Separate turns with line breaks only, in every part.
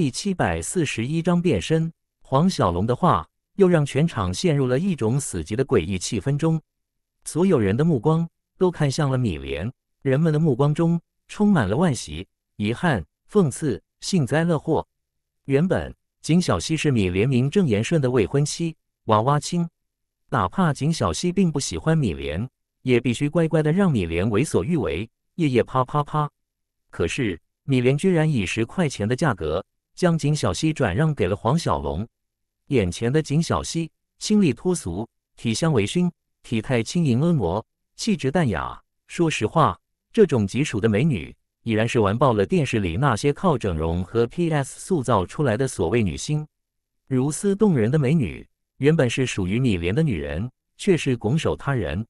第七百四十一章变身。黄小龙的话又让全场陷入了一种死寂的诡异气氛中，所有人的目光都看向了米莲。人们的目光中充满了惋惜、遗憾、讽刺、幸灾乐祸。原本景小溪是米莲名正言顺的未婚妻，娃娃亲。哪怕景小溪并不喜欢米莲，也必须乖乖的让米莲为所欲为，夜夜啪啪啪。可是米莲居然以十块钱的价格。将景小溪转让给了黄小龙。眼前的景小溪，清丽脱俗，体香微醺，体态轻盈婀娜，气质淡雅。说实话，这种级属的美女，已然是完爆了电视里那些靠整容和 PS 塑造出来的所谓女星。如斯动人的美女，原本是属于米莲的女人，却是拱手他人。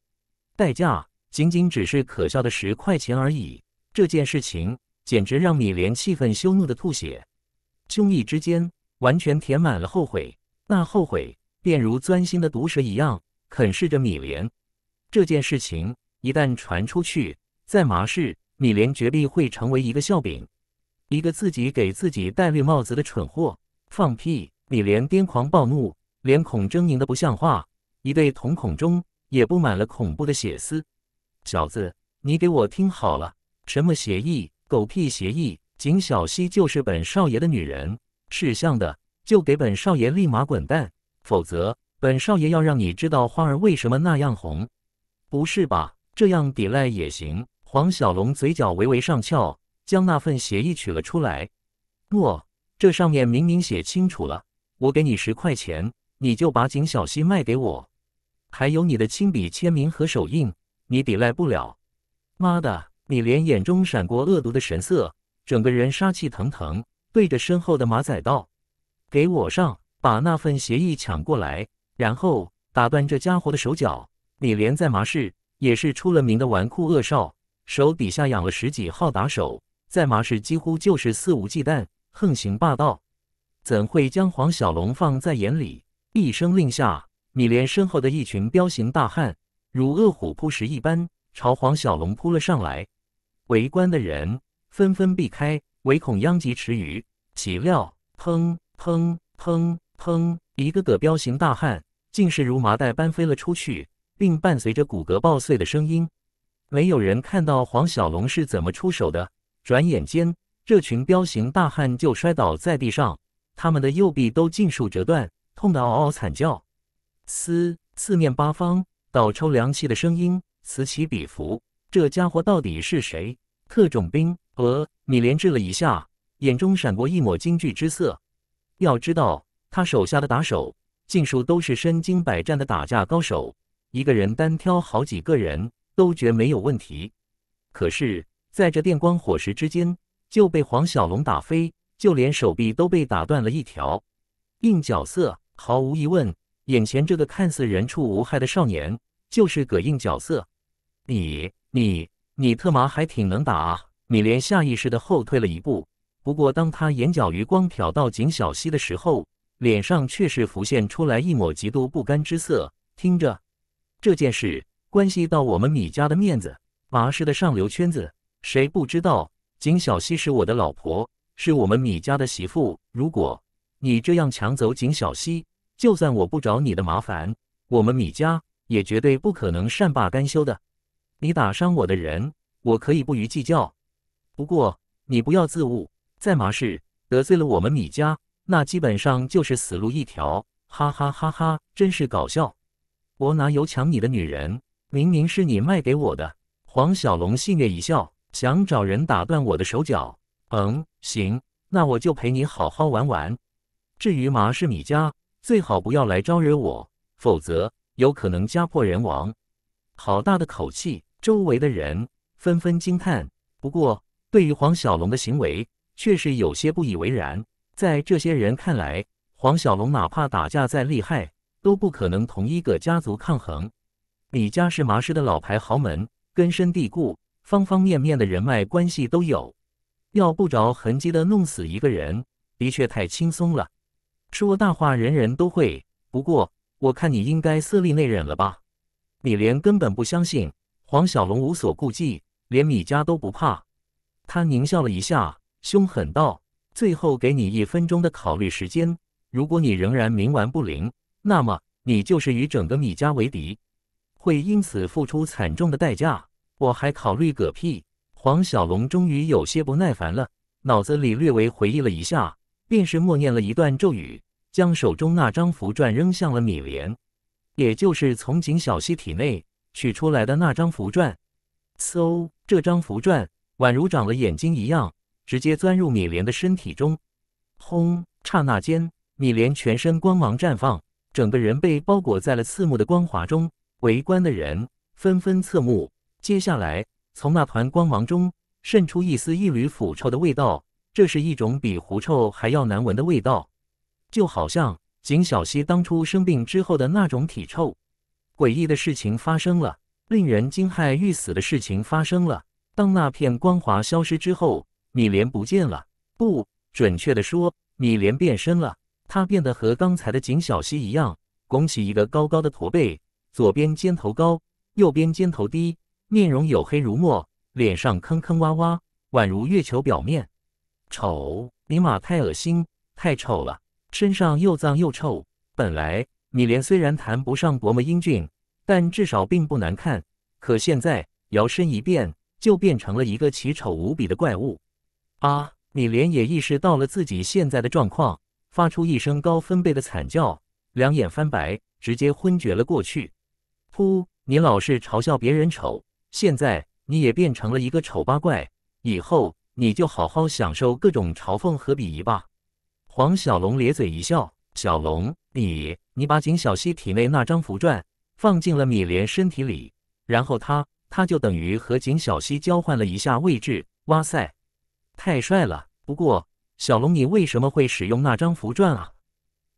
代价仅仅只是可笑的十块钱而已。这件事情简直让米莲气愤羞怒的吐血。兄臆之间完全填满了后悔，那后悔便如钻心的毒蛇一样啃噬着米莲。这件事情一旦传出去，在麻市，米莲绝对会成为一个笑柄，一个自己给自己戴绿帽子的蠢货。放屁！米莲癫狂暴怒，脸孔狰狞的不像话，一对瞳孔中也布满了恐怖的血丝。小子，你给我听好了，什么协议？狗屁协议！景小溪就是本少爷的女人，识相的就给本少爷立马滚蛋，否则本少爷要让你知道花儿为什么那样红。不是吧？这样抵赖也行？黄小龙嘴角微微上翘，将那份协议取了出来。诺，这上面明明写清楚了，我给你十块钱，你就把景小溪卖给我。还有你的亲笔签名和手印，你抵赖不了。妈的！你连眼中闪过恶毒的神色。整个人杀气腾腾，对着身后的马仔道：“给我上，把那份协议抢过来，然后打断这家伙的手脚。”米连在麻市也是出了名的纨绔恶少，手底下养了十几号打手，在麻市几乎就是肆无忌惮、横行霸道，怎会将黄小龙放在眼里？一声令下，米连身后的一群彪形大汉如饿虎扑食一般朝黄小龙扑了上来。围观的人。纷纷避开，唯恐殃及池鱼。岂料，砰砰砰砰，一个个彪形大汉竟是如麻袋般飞了出去，并伴随着骨骼爆碎的声音。没有人看到黄小龙是怎么出手的。转眼间，这群彪形大汉就摔倒在地上，他们的右臂都尽数折断，痛得嗷嗷惨叫。嘶！四面八方倒抽凉气的声音此起彼伏。这家伙到底是谁？特种兵？呃，米连滞了一下，眼中闪过一抹惊惧之色。要知道，他手下的打手尽数都是身经百战的打架高手，一个人单挑好几个人都绝没有问题。可是，在这电光火石之间，就被黄小龙打飞，就连手臂都被打断了一条。硬角色毫无疑问，眼前这个看似人畜无害的少年就是葛硬角色。你你你特妈还挺能打啊！米莲下意识地后退了一步，不过当他眼角余光瞟到景小溪的时候，脸上却是浮现出来一抹极度不甘之色。听着，这件事关系到我们米家的面子，马氏的上流圈子谁不知道？景小溪是我的老婆，是我们米家的媳妇。如果你这样抢走景小溪，就算我不找你的麻烦，我们米家也绝对不可能善罢甘休的。你打伤我的人，我可以不予计较。不过你不要自误，在麻氏得罪了我们米家，那基本上就是死路一条。哈哈哈哈，真是搞笑！我哪有抢你的女人？明明是你卖给我的。黄小龙戏谑一笑，想找人打断我的手脚。嗯，行，那我就陪你好好玩玩。至于麻氏米家，最好不要来招惹我，否则有可能家破人亡。好大的口气！周围的人纷纷惊叹。不过。对于黄小龙的行为，确实有些不以为然。在这些人看来，黄小龙哪怕打架再厉害，都不可能同一个家族抗衡。米家是麻师的老牌豪门，根深蒂固，方方面面的人脉关系都有。要不着痕迹的弄死一个人，的确太轻松了。说大话人人都会，不过我看你应该色厉内荏了吧？李连根本不相信黄小龙无所顾忌，连米家都不怕。他狞笑了一下，凶狠道：“最后给你一分钟的考虑时间，如果你仍然冥顽不灵，那么你就是与整个米家为敌，会因此付出惨重的代价。”我还考虑个屁！黄小龙终于有些不耐烦了，脑子里略微回忆了一下，便是默念了一段咒语，将手中那张符篆扔向了米莲，也就是从景小溪体内取出来的那张符篆。嗖！这张符篆。宛如长了眼睛一样，直接钻入米莲的身体中。轰！刹那间，米莲全身光芒绽放，整个人被包裹在了刺目的光华中。围观的人纷纷侧目。接下来，从那团光芒中渗出一丝一缕腐臭的味道，这是一种比狐臭还要难闻的味道，就好像景小溪当初生病之后的那种体臭。诡异的事情发生了，令人惊骇欲死的事情发生了。当那片光华消失之后，米莲不见了。不准确的说，米莲变身了。她变得和刚才的景小溪一样，拱起一个高高的驼背，左边肩头高，右边肩头低，面容黝黑如墨，脸上坑坑洼洼，宛如月球表面。丑，尼玛太恶心，太丑了，身上又脏又臭。本来米莲虽然谈不上多么英俊，但至少并不难看。可现在摇身一变。就变成了一个奇丑无比的怪物，啊！米莲也意识到了自己现在的状况，发出一声高分贝的惨叫，两眼翻白，直接昏厥了过去。噗！你老是嘲笑别人丑，现在你也变成了一个丑八怪，以后你就好好享受各种嘲讽和鄙夷吧。黄小龙咧嘴一笑：“小龙，你你把景小溪体内那张符篆放进了米莲身体里，然后他。”他就等于和景小溪交换了一下位置。哇塞，太帅了！不过，小龙，你为什么会使用那张符篆啊？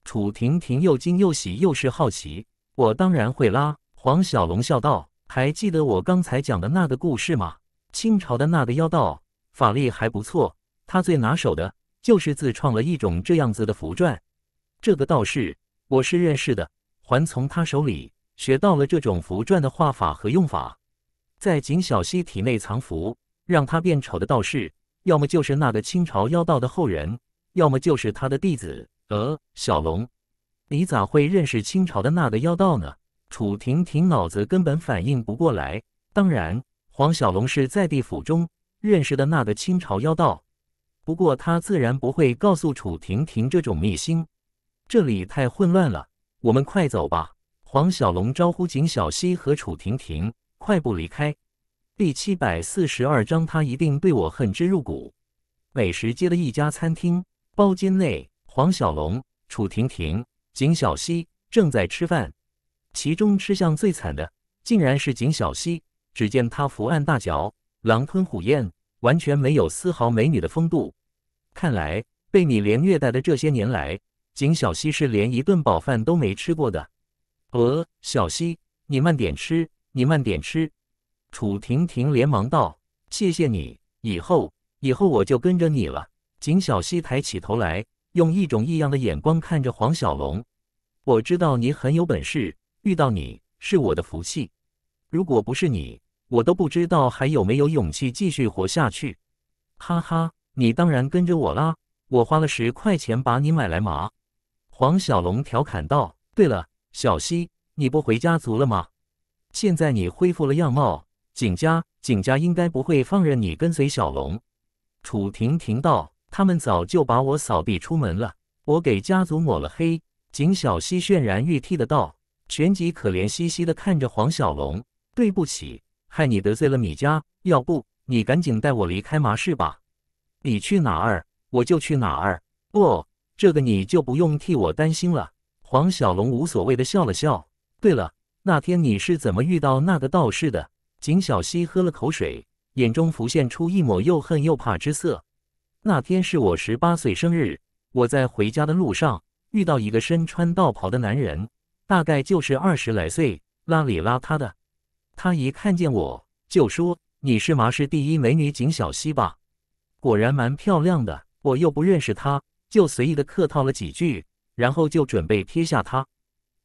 楚婷婷又惊又喜，又是好奇。我当然会啦，黄小龙笑道：“还记得我刚才讲的那个故事吗？清朝的那个妖道，法力还不错。他最拿手的就是自创了一种这样子的符篆。这个道士，我是认识的，还从他手里学到了这种符篆的画法和用法。”在景小西体内藏符，让他变丑的道士，要么就是那个清朝妖道的后人，要么就是他的弟子。呃，小龙，你咋会认识清朝的那个妖道呢？楚婷婷脑子根本反应不过来。当然，黄小龙是在地府中认识的那个清朝妖道，不过他自然不会告诉楚婷婷这种秘辛。这里太混乱了，我们快走吧！黄小龙招呼景小西和楚婷婷。快步离开。第七百四十二章，他一定对我恨之入骨。美食街的一家餐厅包间内，黄小龙、楚婷婷、景小溪正在吃饭。其中吃相最惨的，竟然是景小溪。只见他伏案大嚼，狼吞虎咽，完全没有丝毫美女的风度。看来被你连虐待的这些年来，景小溪是连一顿饱饭都没吃过的。呃，小溪，你慢点吃。你慢点吃，楚婷婷连忙道：“谢谢你，以后以后我就跟着你了。”景小溪抬起头来，用一种异样的眼光看着黄小龙。我知道你很有本事，遇到你是我的福气。如果不是你，我都不知道还有没有勇气继续活下去。哈哈，你当然跟着我啦！我花了十块钱把你买来嘛。黄小龙调侃道：“对了，小溪，你不回家族了吗？”现在你恢复了样貌，景家，景家应该不会放任你跟随小龙。楚婷婷道：“他们早就把我扫地出门了，我给家族抹了黑。”景小溪泫然欲涕的道，全集可怜兮兮的看着黄小龙：“对不起，害你得罪了米家，要不你赶紧带我离开麻市吧？你去哪儿，我就去哪儿。不，这个你就不用替我担心了。”黄小龙无所谓的笑了笑。对了。那天你是怎么遇到那个道士的？景小溪喝了口水，眼中浮现出一抹又恨又怕之色。那天是我十八岁生日，我在回家的路上遇到一个身穿道袍的男人，大概就是二十来岁，邋里邋遢的。他一看见我就说：“你是麻市第一美女景小溪吧？”果然蛮漂亮的。我又不认识他，就随意的客套了几句，然后就准备撇下他。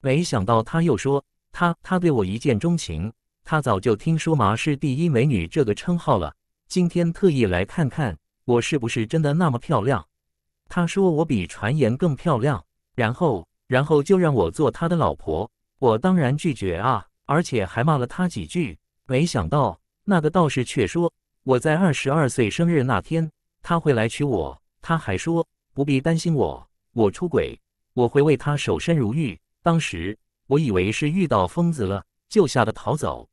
没想到他又说。他他对我一见钟情，他早就听说麻是第一美女这个称号了，今天特意来看看我是不是真的那么漂亮。他说我比传言更漂亮，然后然后就让我做他的老婆，我当然拒绝啊，而且还骂了他几句。没想到那个道士却说我在二十二岁生日那天他会来娶我，他还说不必担心我，我出轨，我会为他守身如玉。当时。我以为是遇到疯子了，就吓得逃走。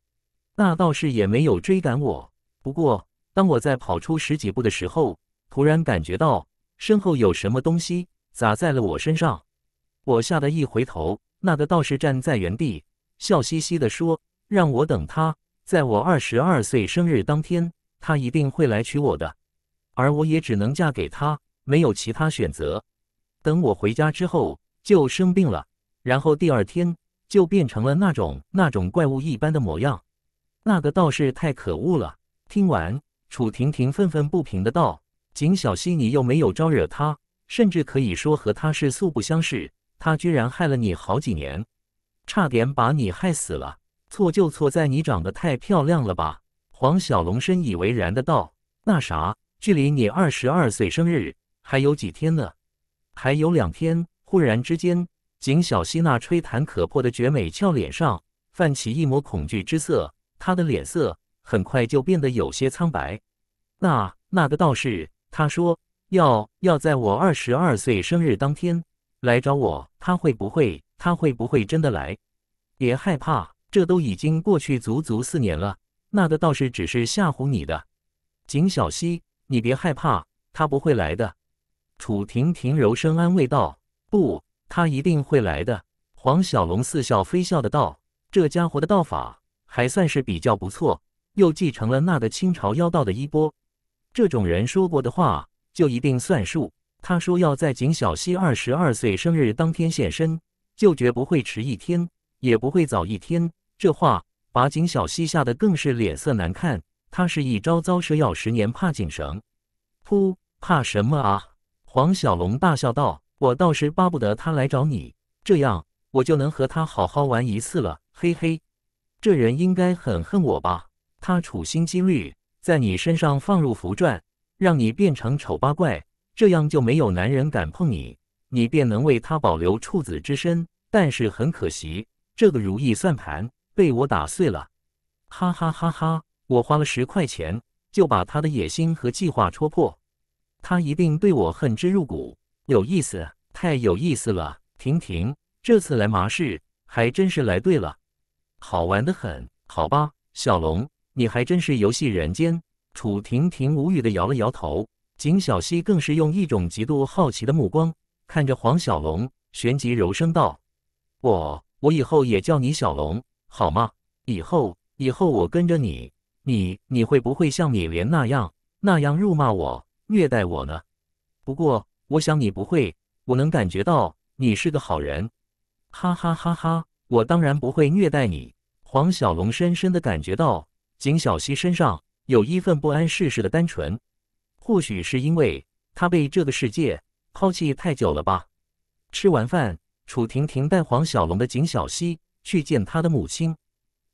那道士也没有追赶我。不过，当我在跑出十几步的时候，突然感觉到身后有什么东西砸在了我身上。我吓得一回头，那个道士站在原地，笑嘻嘻地说：“让我等他，在我二十二岁生日当天，他一定会来娶我的。而我也只能嫁给他，没有其他选择。”等我回家之后，就生病了。然后第二天。就变成了那种那种怪物一般的模样，那个道士太可恶了。听完，楚婷婷愤愤不平的道：“景小溪，你又没有招惹他，甚至可以说和他是素不相识，他居然害了你好几年，差点把你害死了。错就错在你长得太漂亮了吧？”黄小龙深以为然的道：“那啥，距离你二十二岁生日还有几天呢？还有两天。”忽然之间。景小溪那吹弹可破的绝美俏脸上泛起一抹恐惧之色，她的脸色很快就变得有些苍白。那那个道士，他说要要在我二十二岁生日当天来找我，他会不会他会不会真的来？别害怕，这都已经过去足足四年了。那个道士只是吓唬你的，景小溪，你别害怕，他不会来的。楚婷婷柔声安慰道：“不。”他一定会来的，黄小龙似笑非笑的道：“这家伙的道法还算是比较不错，又继承了那个清朝妖道的衣钵。这种人说过的话就一定算数。他说要在景小溪二十二岁生日当天现身，就绝不会迟一天，也不会早一天。这话把景小溪吓得更是脸色难看。他是一朝遭蛇咬，十年怕井绳。噗，怕什么啊？”黄小龙大笑道。我倒是巴不得他来找你，这样我就能和他好好玩一次了，嘿嘿。这人应该很恨我吧？他处心积虑在你身上放入符篆，让你变成丑八怪，这样就没有男人敢碰你，你便能为他保留处子之身。但是很可惜，这个如意算盘被我打碎了，哈哈哈哈！我花了十块钱就把他的野心和计划戳破，他一定对我恨之入骨。有意思。太有意思了，婷婷，这次来麻市还真是来对了，好玩的很，好吧？小龙，你还真是游戏人间。楚婷婷无语的摇了摇头，景小溪更是用一种极度好奇的目光看着黄小龙，旋即柔声道：“我，我以后也叫你小龙，好吗？以后，以后我跟着你，你，你会不会像米莲那样，那样辱骂我，虐待我呢？不过，我想你不会。”我能感觉到你是个好人，哈哈哈哈！我当然不会虐待你。黄小龙深深的感觉到，景小溪身上有一份不谙世事的单纯，或许是因为他被这个世界抛弃太久了吧。吃完饭，楚婷婷带黄小龙的景小溪去见他的母亲。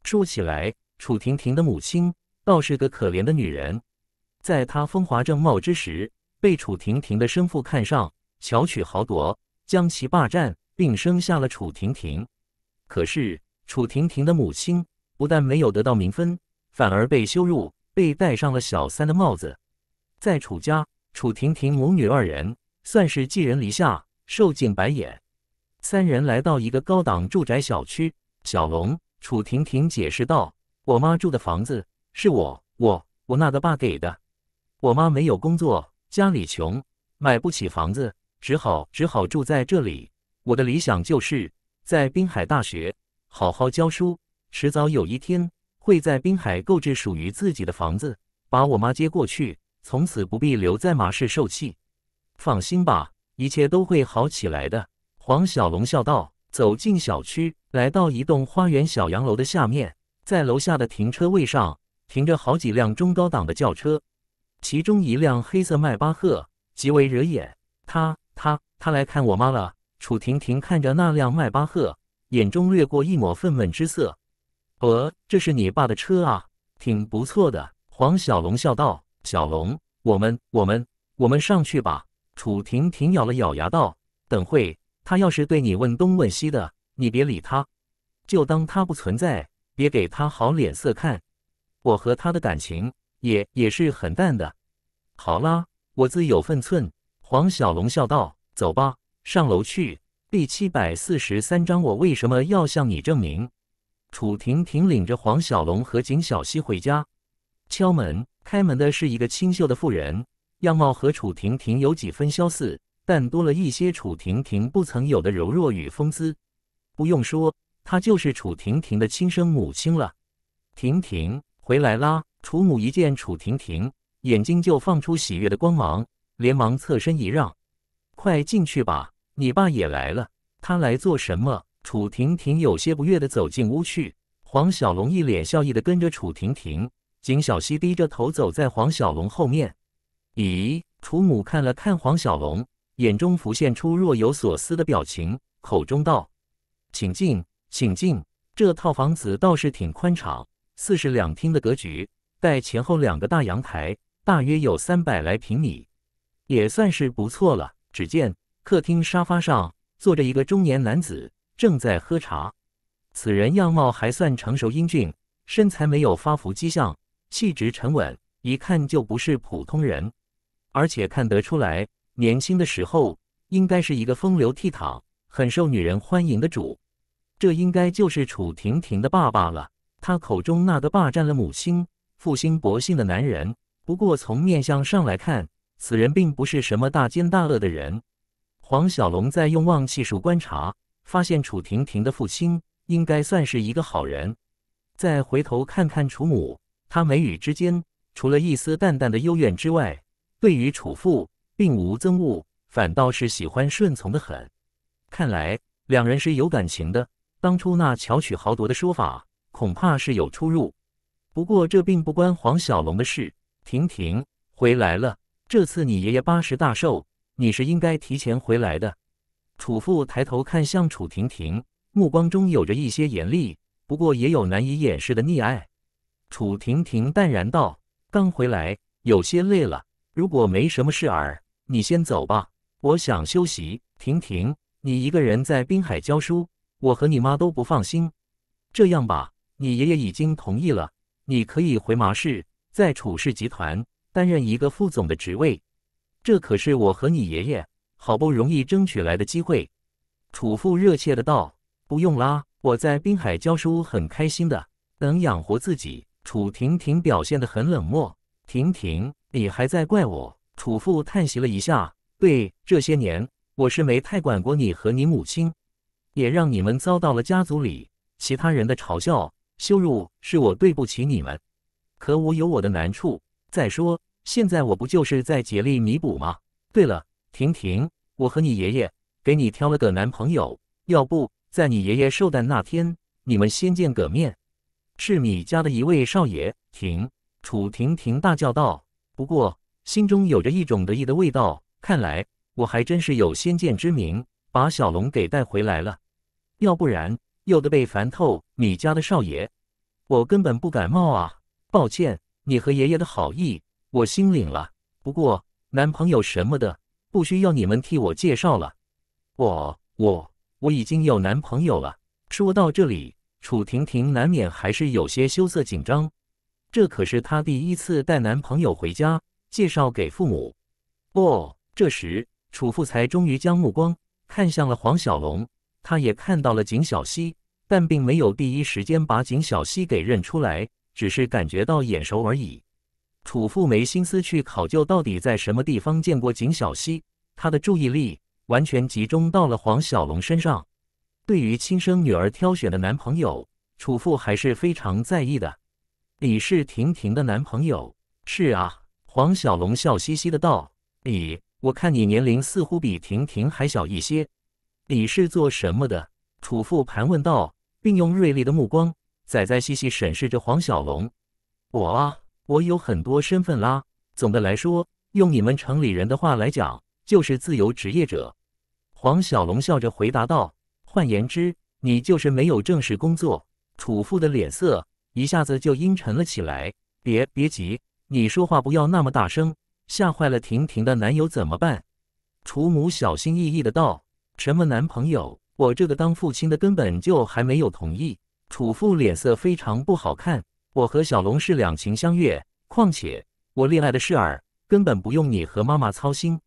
说起来，楚婷婷的母亲倒是个可怜的女人，在她风华正茂之时，被楚婷婷的生父看上。巧取豪夺，将其霸占，并生下了楚婷婷。可是楚婷婷的母亲不但没有得到名分，反而被羞辱，被戴上了小三的帽子。在楚家，楚婷婷母女二人算是寄人篱下，受尽白眼。三人来到一个高档住宅小区，小龙、楚婷婷解释道：“我妈住的房子是我、我、我那个爸给的。我妈没有工作，家里穷，买不起房子。”只好只好住在这里。我的理想就是在滨海大学好好教书，迟早有一天会在滨海购置属于自己的房子，把我妈接过去，从此不必留在马市受气。放心吧，一切都会好起来的。”黄小龙笑道。走进小区，来到一栋花园小洋楼的下面，在楼下的停车位上停着好几辆中高档的轿车，其中一辆黑色迈巴赫极为惹眼，他他他来看我妈了。楚婷婷看着那辆迈巴赫，眼中掠过一抹愤懑之色。呃，这是你爸的车啊，挺不错的。黄小龙笑道：“小龙，我们我们我们上去吧。”楚婷婷咬了咬牙道：“等会他要是对你问东问西的，你别理他，就当他不存在，别给他好脸色看。我和他的感情也也是很淡的。好啦，我自有分寸。”黄小龙笑道：“走吧，上楼去。”第七百四十三章，我为什么要向你证明？楚婷婷领着黄小龙和景小溪回家，敲门，开门的是一个清秀的妇人，样貌和楚婷婷有几分相似，但多了一些楚婷婷不曾有的柔弱与风姿。不用说，她就是楚婷婷的亲生母亲了。婷婷，回来啦！楚母一见楚婷婷，眼睛就放出喜悦的光芒。连忙侧身一让，快进去吧，你爸也来了。他来做什么？楚婷婷有些不悦地走进屋去。黄小龙一脸笑意地跟着楚婷婷，景小溪低着头走在黄小龙后面。咦？楚母看了看黄小龙，眼中浮现出若有所思的表情，口中道：“请进，请进。这套房子倒是挺宽敞，四室两厅的格局，带前后两个大阳台，大约有三百来平米。”也算是不错了。只见客厅沙发上坐着一个中年男子，正在喝茶。此人样貌还算成熟英俊，身材没有发福迹象，气质沉稳，一看就不是普通人。而且看得出来，年轻的时候应该是一个风流倜傥、很受女人欢迎的主。这应该就是楚婷婷的爸爸了。他口中那个霸占了母亲、负心薄幸的男人。不过从面相上来看，此人并不是什么大奸大恶的人。黄小龙在用望气术观察，发现楚婷婷的父亲应该算是一个好人。再回头看看楚母，她眉宇之间除了一丝淡淡的幽怨之外，对于楚父并无憎恶，反倒是喜欢顺从的很。看来两人是有感情的。当初那巧取豪夺的说法恐怕是有出入。不过这并不关黄小龙的事。婷婷回来了。这次你爷爷八十大寿，你是应该提前回来的。楚父抬头看向楚婷婷，目光中有着一些严厉，不过也有难以掩饰的溺爱。楚婷婷淡然道：“刚回来，有些累了。如果没什么事儿，你先走吧，我想休息。”婷婷，你一个人在滨海教书，我和你妈都不放心。这样吧，你爷爷已经同意了，你可以回麻市，在楚氏集团。担任一个副总的职位，这可是我和你爷爷好不容易争取来的机会。”楚父热切的道，“不用啦，我在滨海教书很开心的，能养活自己。”楚婷婷表现的很冷漠，“婷婷，你还在怪我？”楚父叹息了一下，“对，这些年我是没太管过你和你母亲，也让你们遭到了家族里其他人的嘲笑羞辱，是我对不起你们。可我有我的难处。”再说，现在我不就是在竭力弥补吗？对了，婷婷，我和你爷爷给你挑了个男朋友，要不在你爷爷寿诞那天，你们先见个面。是米家的一位少爷，婷，楚婷婷大叫道。不过心中有着一种得意的味道，看来我还真是有先见之明，把小龙给带回来了。要不然，又得被烦透，米家的少爷，我根本不感冒啊！抱歉。你和爷爷的好意，我心领了。不过，男朋友什么的，不需要你们替我介绍了。我、我、我已经有男朋友了。说到这里，楚婷婷难免还是有些羞涩紧张。这可是她第一次带男朋友回家，介绍给父母。不，这时楚父才终于将目光看向了黄小龙，他也看到了景小溪，但并没有第一时间把景小溪给认出来。只是感觉到眼熟而已。楚父没心思去考究到底在什么地方见过景小溪，他的注意力完全集中到了黄小龙身上。对于亲生女儿挑选的男朋友，楚父还是非常在意的。李是婷婷的男朋友？是啊，黄小龙笑嘻嘻的道：“李，我看你年龄似乎比婷婷还小一些。你是做什么的？”楚父盘问道，并用锐利的目光。仔仔细细审视着黄小龙，我啊，我有很多身份啦。总的来说，用你们城里人的话来讲，就是自由职业者。黄小龙笑着回答道：“换言之，你就是没有正式工作。”楚父的脸色一下子就阴沉了起来。别别急，你说话不要那么大声，吓坏了婷婷的男友怎么办？楚母小心翼翼的道：“什么男朋友？我这个当父亲的根本就还没有同意。”楚父脸色非常不好看，我和小龙是两情相悦，况且我恋爱的事儿根本不用你和妈妈操心。”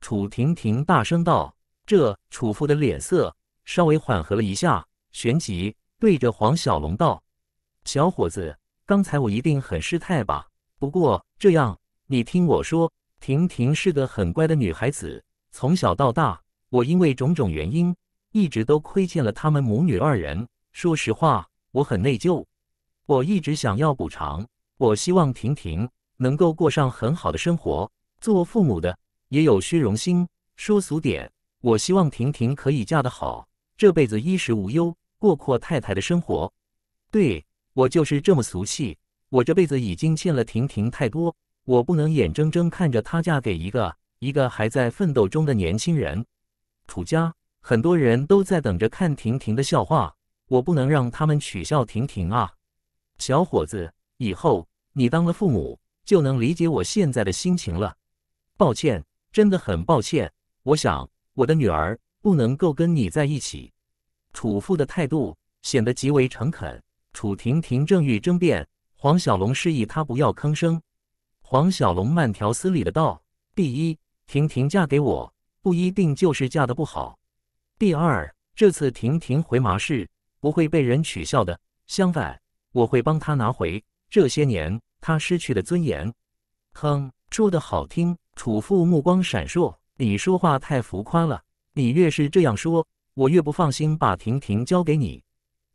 楚婷婷大声道。这楚父的脸色稍微缓和了一下，旋即对着黄小龙道：“小伙子，刚才我一定很失态吧？不过这样，你听我说，婷婷是个很乖的女孩子，从小到大，我因为种种原因，一直都亏欠了他们母女二人。”说实话，我很内疚。我一直想要补偿，我希望婷婷能够过上很好的生活。做父母的也有虚荣心，说俗点，我希望婷婷可以嫁得好，这辈子衣食无忧，过阔太太的生活。对我就是这么俗气。我这辈子已经欠了婷婷太多，我不能眼睁睁看着她嫁给一个一个还在奋斗中的年轻人。楚家很多人都在等着看婷婷的笑话。我不能让他们取笑婷婷啊！小伙子，以后你当了父母，就能理解我现在的心情了。抱歉，真的很抱歉。我想我的女儿不能够跟你在一起。楚父的态度显得极为诚恳。楚婷婷正欲争辩，黄小龙示意他不要吭声。黄小龙慢条斯理的道：“第一，婷婷嫁给我不一定就是嫁的不好；第二，这次婷婷回麻市。”不会被人取笑的。相反，我会帮他拿回这些年他失去的尊严。哼，说的好听。楚父目光闪烁，你说话太浮夸了。你越是这样说，我越不放心把婷婷交给你。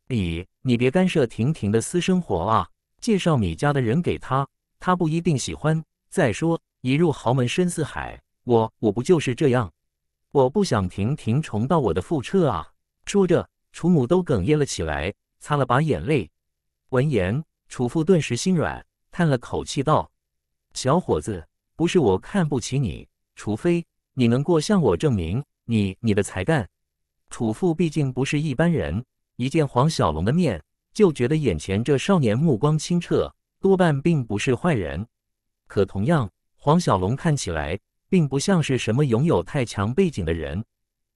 你，你别干涉婷婷的私生活啊！介绍米家的人给她，她不一定喜欢。再说，一入豪门深似海，我我不就是这样？我不想婷婷重蹈我的覆辙啊！说着。楚母都哽咽了起来，擦了把眼泪。闻言，楚父顿时心软，叹了口气道：“小伙子，不是我看不起你，除非你能过向我证明你你的才干。”楚父毕竟不是一般人，一见黄小龙的面，就觉得眼前这少年目光清澈，多半并不是坏人。可同样，黄小龙看起来并不像是什么拥有太强背景的人。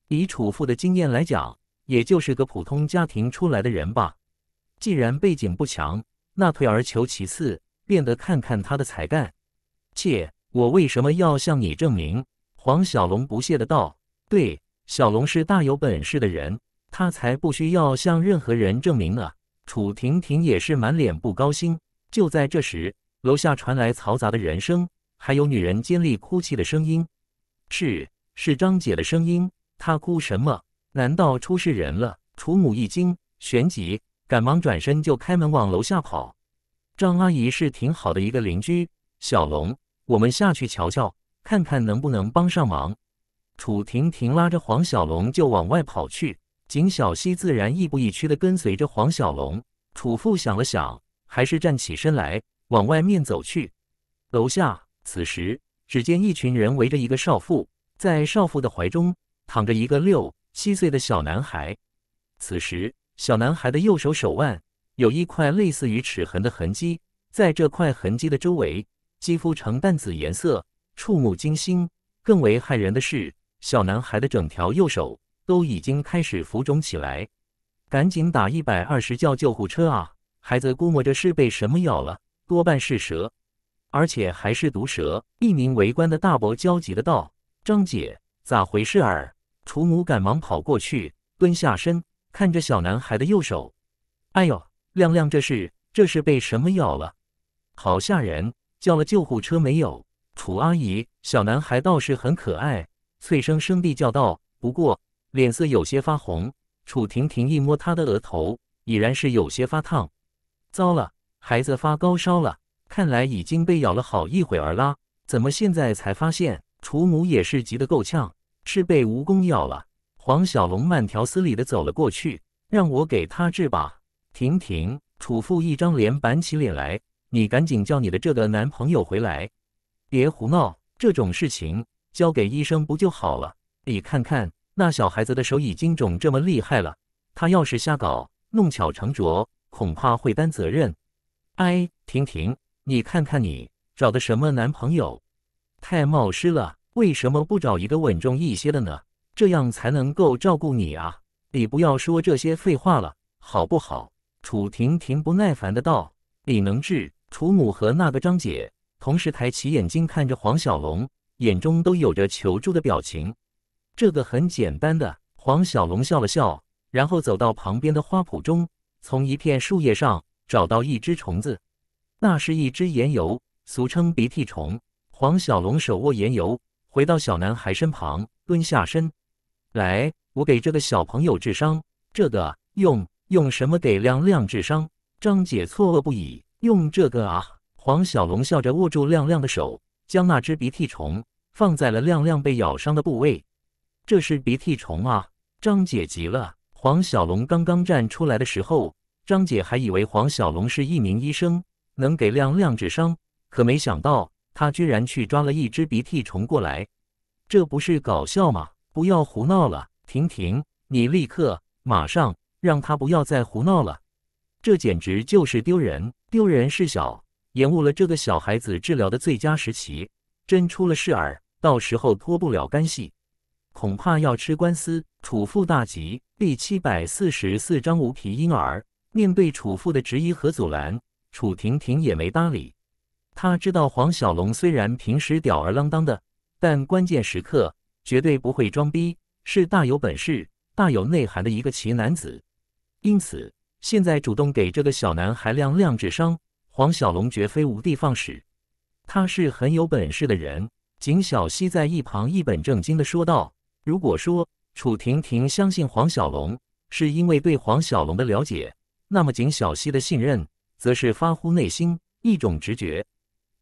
以楚父的经验来讲。也就是个普通家庭出来的人吧，既然背景不强，那退而求其次，变得看看他的才干。切，我为什么要向你证明？黄小龙不屑的道。对，小龙是大有本事的人，他才不需要向任何人证明呢。楚婷婷也是满脸不高兴。就在这时，楼下传来嘈杂的人声，还有女人尖利哭泣的声音。是，是张姐的声音。她哭什么？难道出事人了？楚母一惊，旋即赶忙转身就开门往楼下跑。张阿姨是挺好的一个邻居，小龙，我们下去瞧瞧，看看能不能帮上忙。楚婷婷拉着黄小龙就往外跑去，景小溪自然亦步亦趋的跟随着黄小龙。楚父想了想，还是站起身来往外面走去。楼下，此时只见一群人围着一个少妇，在少妇的怀中躺着一个六。七岁的小男孩，此时小男孩的右手手腕有一块类似于齿痕的痕迹，在这块痕迹的周围，肌肤呈淡紫颜色，触目惊心。更为骇人的是，小男孩的整条右手都已经开始浮肿起来。赶紧打一百二十，叫救护车啊！孩子估摸着是被什么咬了，多半是蛇，而且还是毒蛇。一名围观的大伯焦急的道：“张姐，咋回事儿？”楚母赶忙跑过去，蹲下身看着小男孩的右手，“哎呦，亮亮，这是这是被什么咬了？好吓人！叫了救护车没有？”楚阿姨，小男孩倒是很可爱，脆生生地叫道：“不过脸色有些发红。”楚婷婷一摸他的额头，已然是有些发烫。糟了，孩子发高烧了，看来已经被咬了好一会儿啦！怎么现在才发现？楚母也是急得够呛。是被蜈蚣咬了。黄小龙慢条斯理的走了过去，让我给他治吧。婷婷，楚父一张脸板起脸来：“你赶紧叫你的这个男朋友回来，别胡闹。这种事情交给医生不就好了？你看看那小孩子的手已经肿这么厉害了，他要是瞎搞，弄巧成拙，恐怕会担责任。哎，婷婷，你看看你找的什么男朋友，太冒失了。”为什么不找一个稳重一些的呢？这样才能够照顾你啊！你不要说这些废话了，好不好？楚婷婷不耐烦的道。李能志、楚母和那个张姐同时抬起眼睛看着黄小龙，眼中都有着求助的表情。这个很简单的，黄小龙笑了笑，然后走到旁边的花圃中，从一片树叶上找到一只虫子，那是一只岩油，俗称鼻涕虫。黄小龙手握岩油。回到小男孩身旁，蹲下身来，我给这个小朋友治伤。这个用用什么给亮亮治伤？张姐错愕不已。用这个啊！黄小龙笑着握住亮亮的手，将那只鼻涕虫放在了亮亮被咬伤的部位。这是鼻涕虫啊！张姐急了。黄小龙刚刚站出来的时候，张姐还以为黄小龙是一名医生，能给亮亮治伤，可没想到。他居然去抓了一只鼻涕虫过来，这不是搞笑吗？不要胡闹了，婷婷，你立刻马上让他不要再胡闹了，这简直就是丢人。丢人是小，延误了这个小孩子治疗的最佳时期，真出了事儿，到时候脱不了干系，恐怕要吃官司。楚父大急。第七百四十四章无皮婴儿。面对楚父的质疑和阻拦，楚婷婷也没搭理。他知道黄小龙虽然平时吊儿郎当的，但关键时刻绝对不会装逼，是大有本事、大有内涵的一个奇男子。因此，现在主动给这个小男孩亮亮智商，黄小龙绝非无的放矢。他是很有本事的人。景小西在一旁一本正经地说道：“如果说楚婷婷相信黄小龙是因为对黄小龙的了解，那么景小溪的信任则是发乎内心，一种直觉。”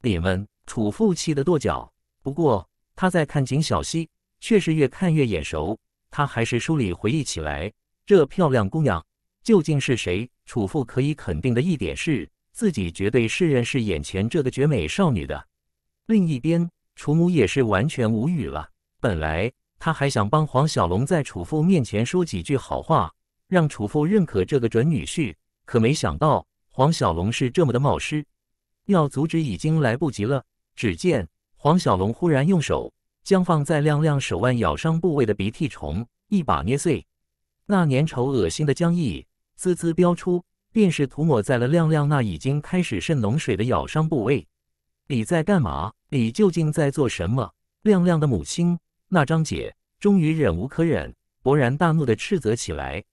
你们，楚父气得跺脚。不过，他在看景小溪，却是越看越眼熟。他还是梳理回忆起来，这漂亮姑娘究竟是谁？楚父可以肯定的一点是，自己绝对是认识眼前这个绝美少女的。另一边，楚母也是完全无语了。本来他还想帮黄小龙在楚父面前说几句好话，让楚父认可这个准女婿，可没想到黄小龙是这么的冒失。要阻止已经来不及了。只见黄小龙忽然用手将放在亮亮手腕咬伤部位的鼻涕虫一把捏碎，那粘稠恶心的浆液滋滋飙出，便是涂抹在了亮亮那已经开始渗脓水的咬伤部位。你在干嘛？你究竟在做什么？亮亮的母亲那张姐终于忍无可忍，勃然大怒地斥责起来。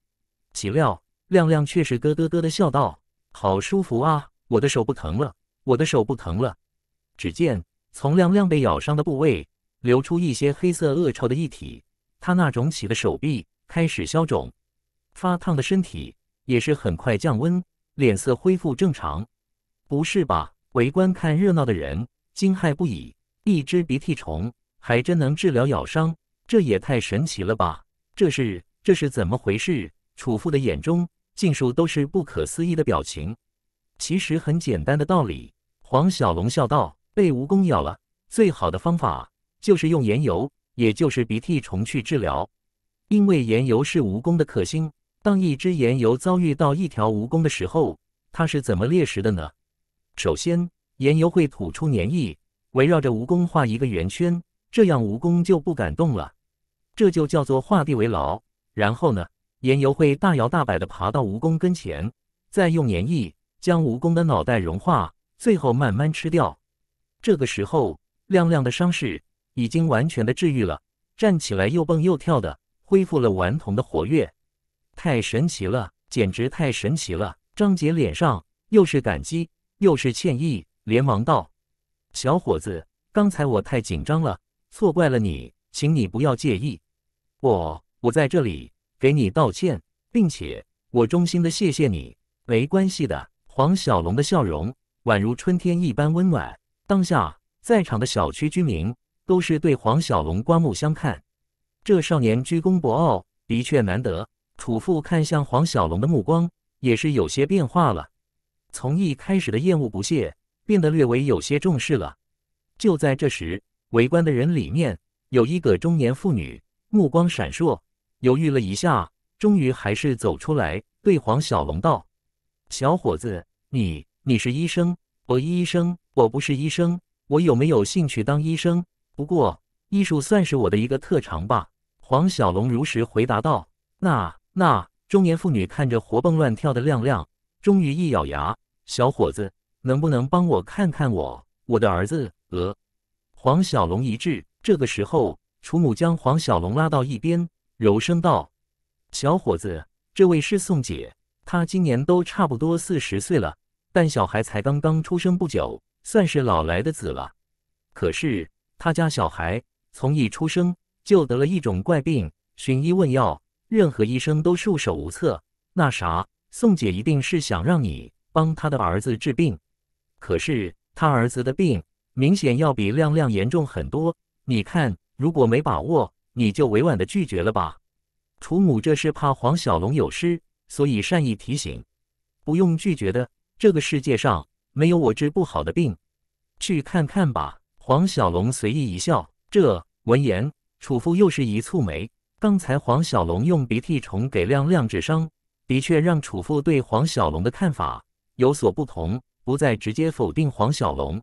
岂料亮亮却是咯咯咯地笑道：“好舒服啊，我的手不疼了。”我的手不疼了。只见从亮亮被咬伤的部位流出一些黑色恶臭的液体，他那肿起的手臂开始消肿，发烫的身体也是很快降温，脸色恢复正常。不是吧？围观看热闹的人惊骇不已。一只鼻涕虫还真能治疗咬伤，这也太神奇了吧？这是这是怎么回事？楚父的眼中尽数都是不可思议的表情。其实很简单的道理，黄小龙笑道：“被蜈蚣咬了，最好的方法就是用盐油，也就是鼻涕虫去治疗。因为盐油是蜈蚣的克星。当一只盐油遭遇到一条蜈蚣的时候，它是怎么猎食的呢？首先，盐油会吐出粘液，围绕着蜈蚣画一个圆圈，这样蜈蚣就不敢动了。这就叫做画地为牢。然后呢，盐油会大摇大摆地爬到蜈蚣跟前，再用粘液。”将蜈蚣的脑袋融化，最后慢慢吃掉。这个时候，亮亮的伤势已经完全的治愈了，站起来又蹦又跳的，恢复了顽童的活跃。太神奇了，简直太神奇了！张杰脸上又是感激又是歉意，连忙道：“小伙子，刚才我太紧张了，错怪了你，请你不要介意。我，我在这里给你道歉，并且我衷心的谢谢你。没关系的。”黄小龙的笑容宛如春天一般温暖。当下，在场的小区居民都是对黄小龙刮目相看。这少年居功不傲，的确难得。楚父看向黄小龙的目光也是有些变化了，从一开始的厌恶不屑，变得略微有些重视了。就在这时，围观的人里面有一个中年妇女，目光闪烁，犹豫了一下，终于还是走出来，对黄小龙道。小伙子，你你是医生？我医生，我不是医生。我有没有兴趣当医生？不过医术算是我的一个特长吧。黄小龙如实回答道。那那中年妇女看着活蹦乱跳的亮亮，终于一咬牙：“小伙子，能不能帮我看看我我的儿子？”呃，黄小龙一滞。这个时候，楚母将黄小龙拉到一边，柔声道：“小伙子，这位是宋姐。”他今年都差不多四十岁了，但小孩才刚刚出生不久，算是老来的子了。可是他家小孩从一出生就得了一种怪病，寻医问药，任何医生都束手无策。那啥，宋姐一定是想让你帮他的儿子治病，可是他儿子的病明显要比亮亮严重很多。你看，如果没把握，你就委婉的拒绝了吧。楚母这是怕黄小龙有失。所以善意提醒，不用拒绝的。这个世界上没有我治不好的病，去看看吧。黄小龙随意一笑。这闻言，楚父又是一蹙眉。刚才黄小龙用鼻涕虫给亮亮治伤，的确让楚父对黄小龙的看法有所不同，不再直接否定黄小龙。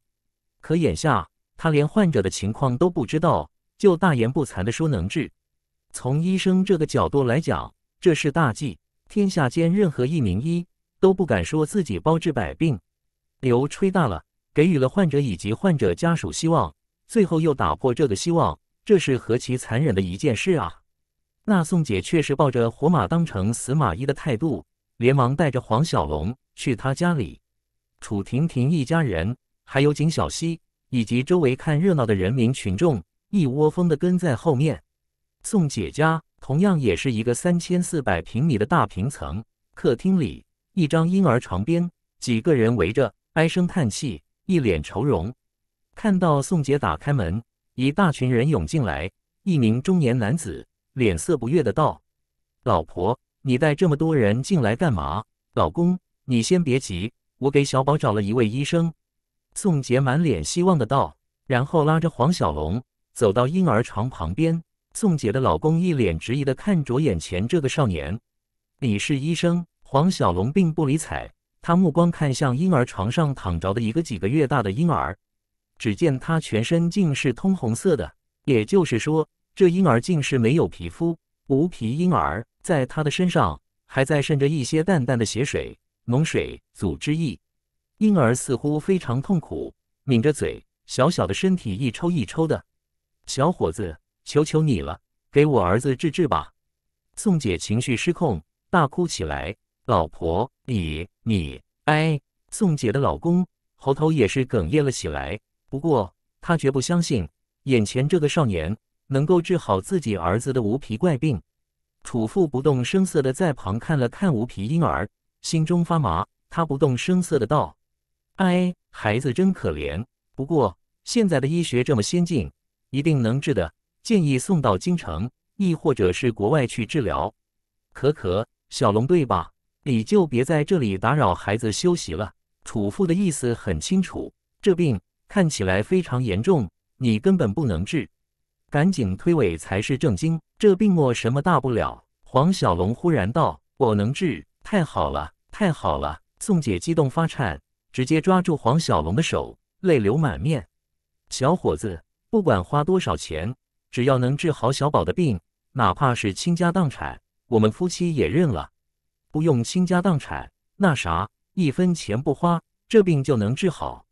可眼下他连患者的情况都不知道，就大言不惭的说能治。从医生这个角度来讲，这是大忌。天下间任何一名医都不敢说自己包治百病，牛吹大了，给予了患者以及患者家属希望，最后又打破这个希望，这是何其残忍的一件事啊！那宋姐却是抱着活马当成死马医的态度，连忙带着黄小龙去他家里。楚婷婷一家人，还有景小溪以及周围看热闹的人民群众，一窝蜂的跟在后面。宋姐家。同样也是一个三千四百平米的大平层，客厅里一张婴儿床边，几个人围着唉声叹气，一脸愁容。看到宋杰打开门，一大群人涌进来。一名中年男子脸色不悦的道：“老婆，你带这么多人进来干嘛？”“老公，你先别急，我给小宝找了一位医生。”宋杰满脸希望的道，然后拉着黄小龙走到婴儿床旁边。宋姐的老公一脸质疑的看着眼前这个少年。你是医生，黄小龙并不理睬他，目光看向婴儿床上躺着的一个几个月大的婴儿。只见他全身竟是通红色的，也就是说，这婴儿竟是没有皮肤、无皮婴儿。在他的身上还在渗着一些淡淡的血水、脓水、组织液。婴儿似乎非常痛苦，抿着嘴，小小的身体一抽一抽的。小伙子。求求你了，给我儿子治治吧！宋姐情绪失控，大哭起来。老婆，你你……哎！宋姐的老公猴头也是哽咽了起来。不过他绝不相信眼前这个少年能够治好自己儿子的无皮怪病。楚父不动声色的在旁看了看无皮婴儿，心中发麻。他不动声色的道：“哎，孩子真可怜。不过现在的医学这么先进，一定能治的。”建议送到京城，亦或者是国外去治疗。可可，小龙对吧？你就别在这里打扰孩子休息了。楚父的意思很清楚，这病看起来非常严重，你根本不能治，赶紧推诿才是正经。这病没什么大不了。黄小龙忽然道：“我能治，太好了，太好了！”宋姐激动发颤，直接抓住黄小龙的手，泪流满面。小伙子，不管花多少钱。只要能治好小宝的病，哪怕是倾家荡产，我们夫妻也认了。不用倾家荡产，那啥，一分钱不花，这病就能治好？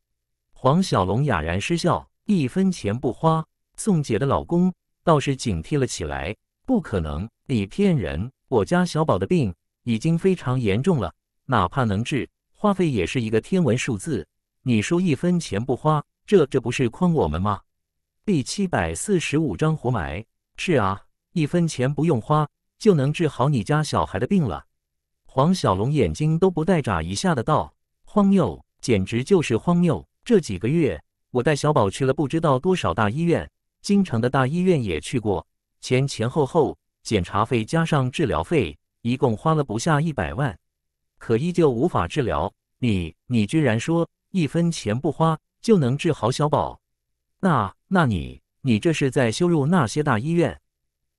黄小龙哑然失笑。一分钱不花，宋姐的老公倒是警惕了起来。不可能，你骗人！我家小宝的病已经非常严重了，哪怕能治，花费也是一个天文数字。你说一分钱不花，这这不是诓我们吗？第七百四十五章活埋。是啊，一分钱不用花就能治好你家小孩的病了。黄小龙眼睛都不带眨一下的道：“荒谬，简直就是荒谬！这几个月，我带小宝去了不知道多少大医院，京城的大医院也去过，前前后后检查费加上治疗费，一共花了不下一百万，可依旧无法治疗。你，你居然说一分钱不花就能治好小宝？”那，那你，你这是在羞辱那些大医院？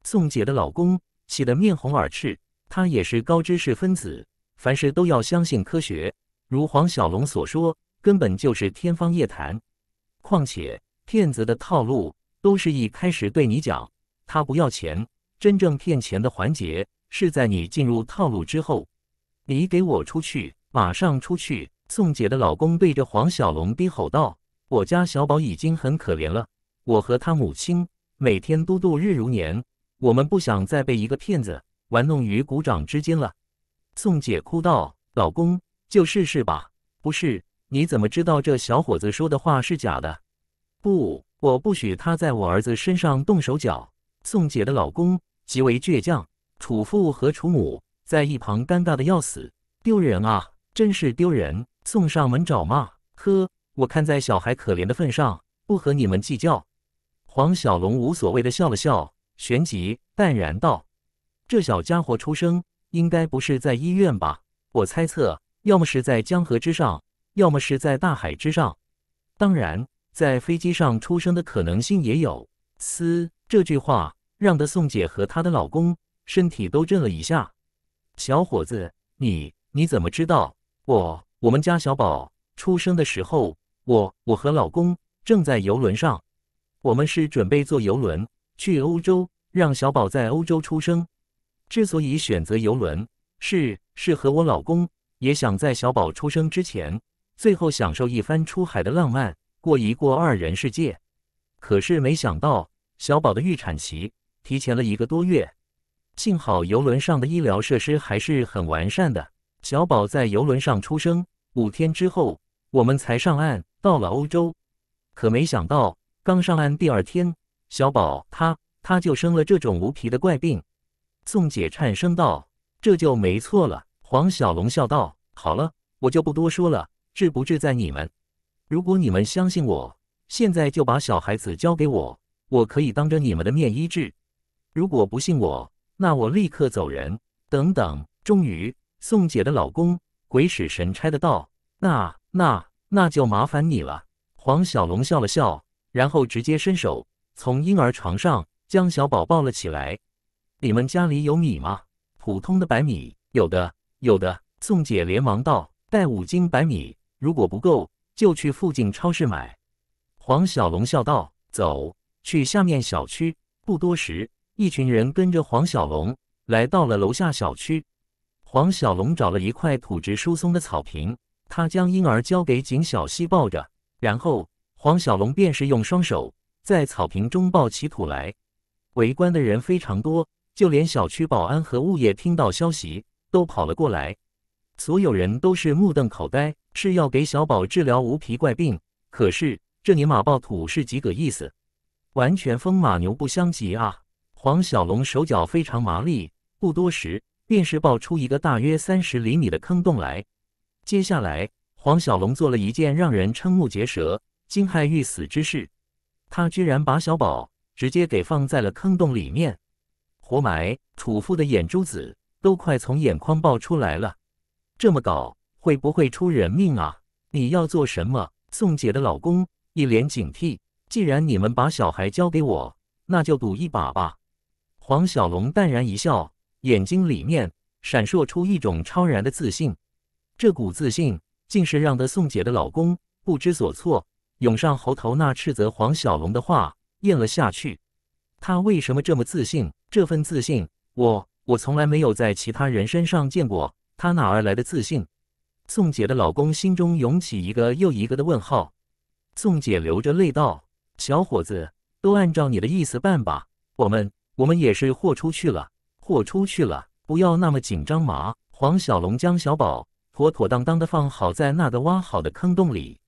宋姐的老公气得面红耳赤，他也是高知识分子，凡事都要相信科学。如黄小龙所说，根本就是天方夜谭。况且，骗子的套路都是一开始对你讲他不要钱，真正骗钱的环节是在你进入套路之后。你给我出去，马上出去！宋姐的老公对着黄小龙低吼道。我家小宝已经很可怜了，我和他母亲每天都度日如年。我们不想再被一个骗子玩弄于股掌之间了。”宋姐哭道，“老公，就试试吧。”“不是，你怎么知道这小伙子说的话是假的？”“不，我不许他在我儿子身上动手脚。”宋姐的老公极为倔强，楚父和楚母在一旁尴尬的要死，丢人啊，真是丢人，送上门找骂，呵。我看在小孩可怜的份上，不和你们计较。黄小龙无所谓的笑了笑，旋即淡然道：“这小家伙出生应该不是在医院吧？我猜测，要么是在江河之上，要么是在大海之上。当然，在飞机上出生的可能性也有。”嘶，这句话让的宋姐和她的老公身体都震了一下。小伙子，你你怎么知道我我们家小宝出生的时候？我我和老公正在游轮上，我们是准备坐游轮去欧洲，让小宝在欧洲出生。之所以选择游轮，是是和我老公也想在小宝出生之前，最后享受一番出海的浪漫，过一过二人世界。可是没想到，小宝的预产期提前了一个多月。幸好游轮上的医疗设施还是很完善的，小宝在游轮上出生，五天之后我们才上岸。到了欧洲，可没想到，刚上岸第二天，小宝他他就生了这种无皮的怪病。宋姐颤声道：“这就没错了。”黄小龙笑道：“好了，我就不多说了，治不治在你们。如果你们相信我，现在就把小孩子交给我，我可以当着你们的面医治。如果不信我，那我立刻走人。”等等。终于，宋姐的老公鬼使神差的道：“那那。”那就麻烦你了。黄小龙笑了笑，然后直接伸手从婴儿床上将小宝抱了起来。你们家里有米吗？普通的白米？有的，有的。宋姐连忙道：“带五斤白米，如果不够就去附近超市买。”黄小龙笑道：“走，去下面小区。”不多时，一群人跟着黄小龙来到了楼下小区。黄小龙找了一块土质疏松的草坪。他将婴儿交给景小西抱着，然后黄小龙便是用双手在草坪中抱起土来。围观的人非常多，就连小区保安和物业听到消息都跑了过来。所有人都是目瞪口呆，是要给小宝治疗无皮怪病？可是这尼玛抱土是几个意思？完全风马牛不相及啊！黄小龙手脚非常麻利，不多时便是抱出一个大约三十厘米的坑洞来。接下来，黄小龙做了一件让人瞠目结舌、惊骇欲死之事：他居然把小宝直接给放在了坑洞里面，活埋！屠夫的眼珠子都快从眼眶爆出来了。这么搞会不会出人命啊？你要做什么？宋姐的老公一脸警惕。既然你们把小孩交给我，那就赌一把吧。黄小龙淡然一笑，眼睛里面闪烁出一种超然的自信。这股自信，竟是让得宋姐的老公不知所措，涌上喉头那斥责黄小龙的话咽了下去。他为什么这么自信？这份自信，我我从来没有在其他人身上见过。他哪儿来的自信？宋姐的老公心中涌起一个又一个的问号。宋姐流着泪道：“小伙子，都按照你的意思办吧。我们我们也是豁出去了，豁出去了。不要那么紧张嘛。”黄小龙将小宝。妥妥当当的放好在那个挖好的坑洞里，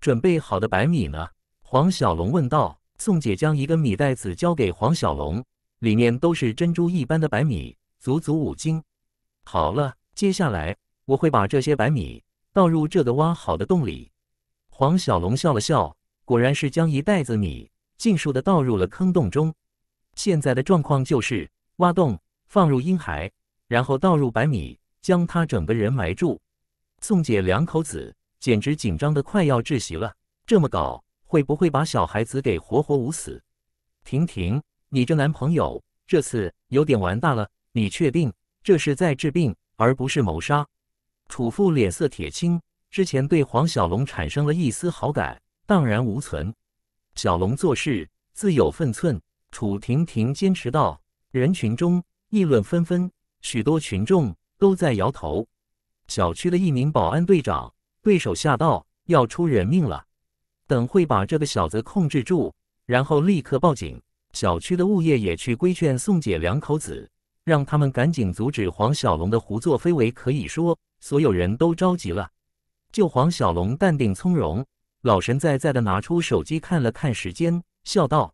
准备好的白米呢？黄小龙问道。宋姐将一个米袋子交给黄小龙，里面都是珍珠一般的白米，足足五斤。好了，接下来我会把这些白米倒入这个挖好的洞里。黄小龙笑了笑，果然是将一袋子米尽数的倒入了坑洞中。现在的状况就是挖洞，放入婴孩，然后倒入白米，将他整个人埋住。宋姐两口子简直紧张得快要窒息了，这么搞会不会把小孩子给活活捂死？婷婷，你这男朋友这次有点玩大了，你确定这是在治病而不是谋杀？楚父脸色铁青，之前对黄小龙产生了一丝好感，荡然无存。小龙做事自有分寸，楚婷婷坚持道。人群中议论纷纷，许多群众都在摇头。小区的一名保安队长，对手吓到要出人命了，等会把这个小子控制住，然后立刻报警。小区的物业也去规劝宋姐两口子，让他们赶紧阻止黄小龙的胡作非为。可以说，所有人都着急了。就黄小龙淡定从容，老神在在的拿出手机看了看时间，笑道：“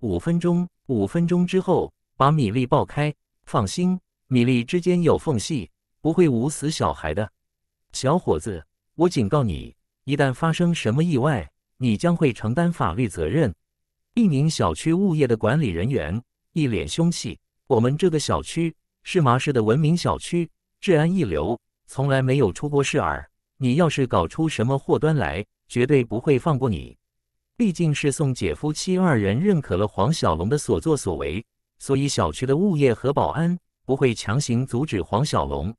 五分钟，五分钟之后把米粒爆开。放心，米粒之间有缝隙。”不会捂死小孩的，小伙子，我警告你，一旦发生什么意外，你将会承担法律责任。一名小区物业的管理人员一脸凶气：“我们这个小区是麻市的文明小区，治安一流，从来没有出过事儿。你要是搞出什么祸端来，绝对不会放过你。毕竟，是宋姐夫妻二人认可了黄小龙的所作所为，所以小区的物业和保安不会强行阻止黄小龙。”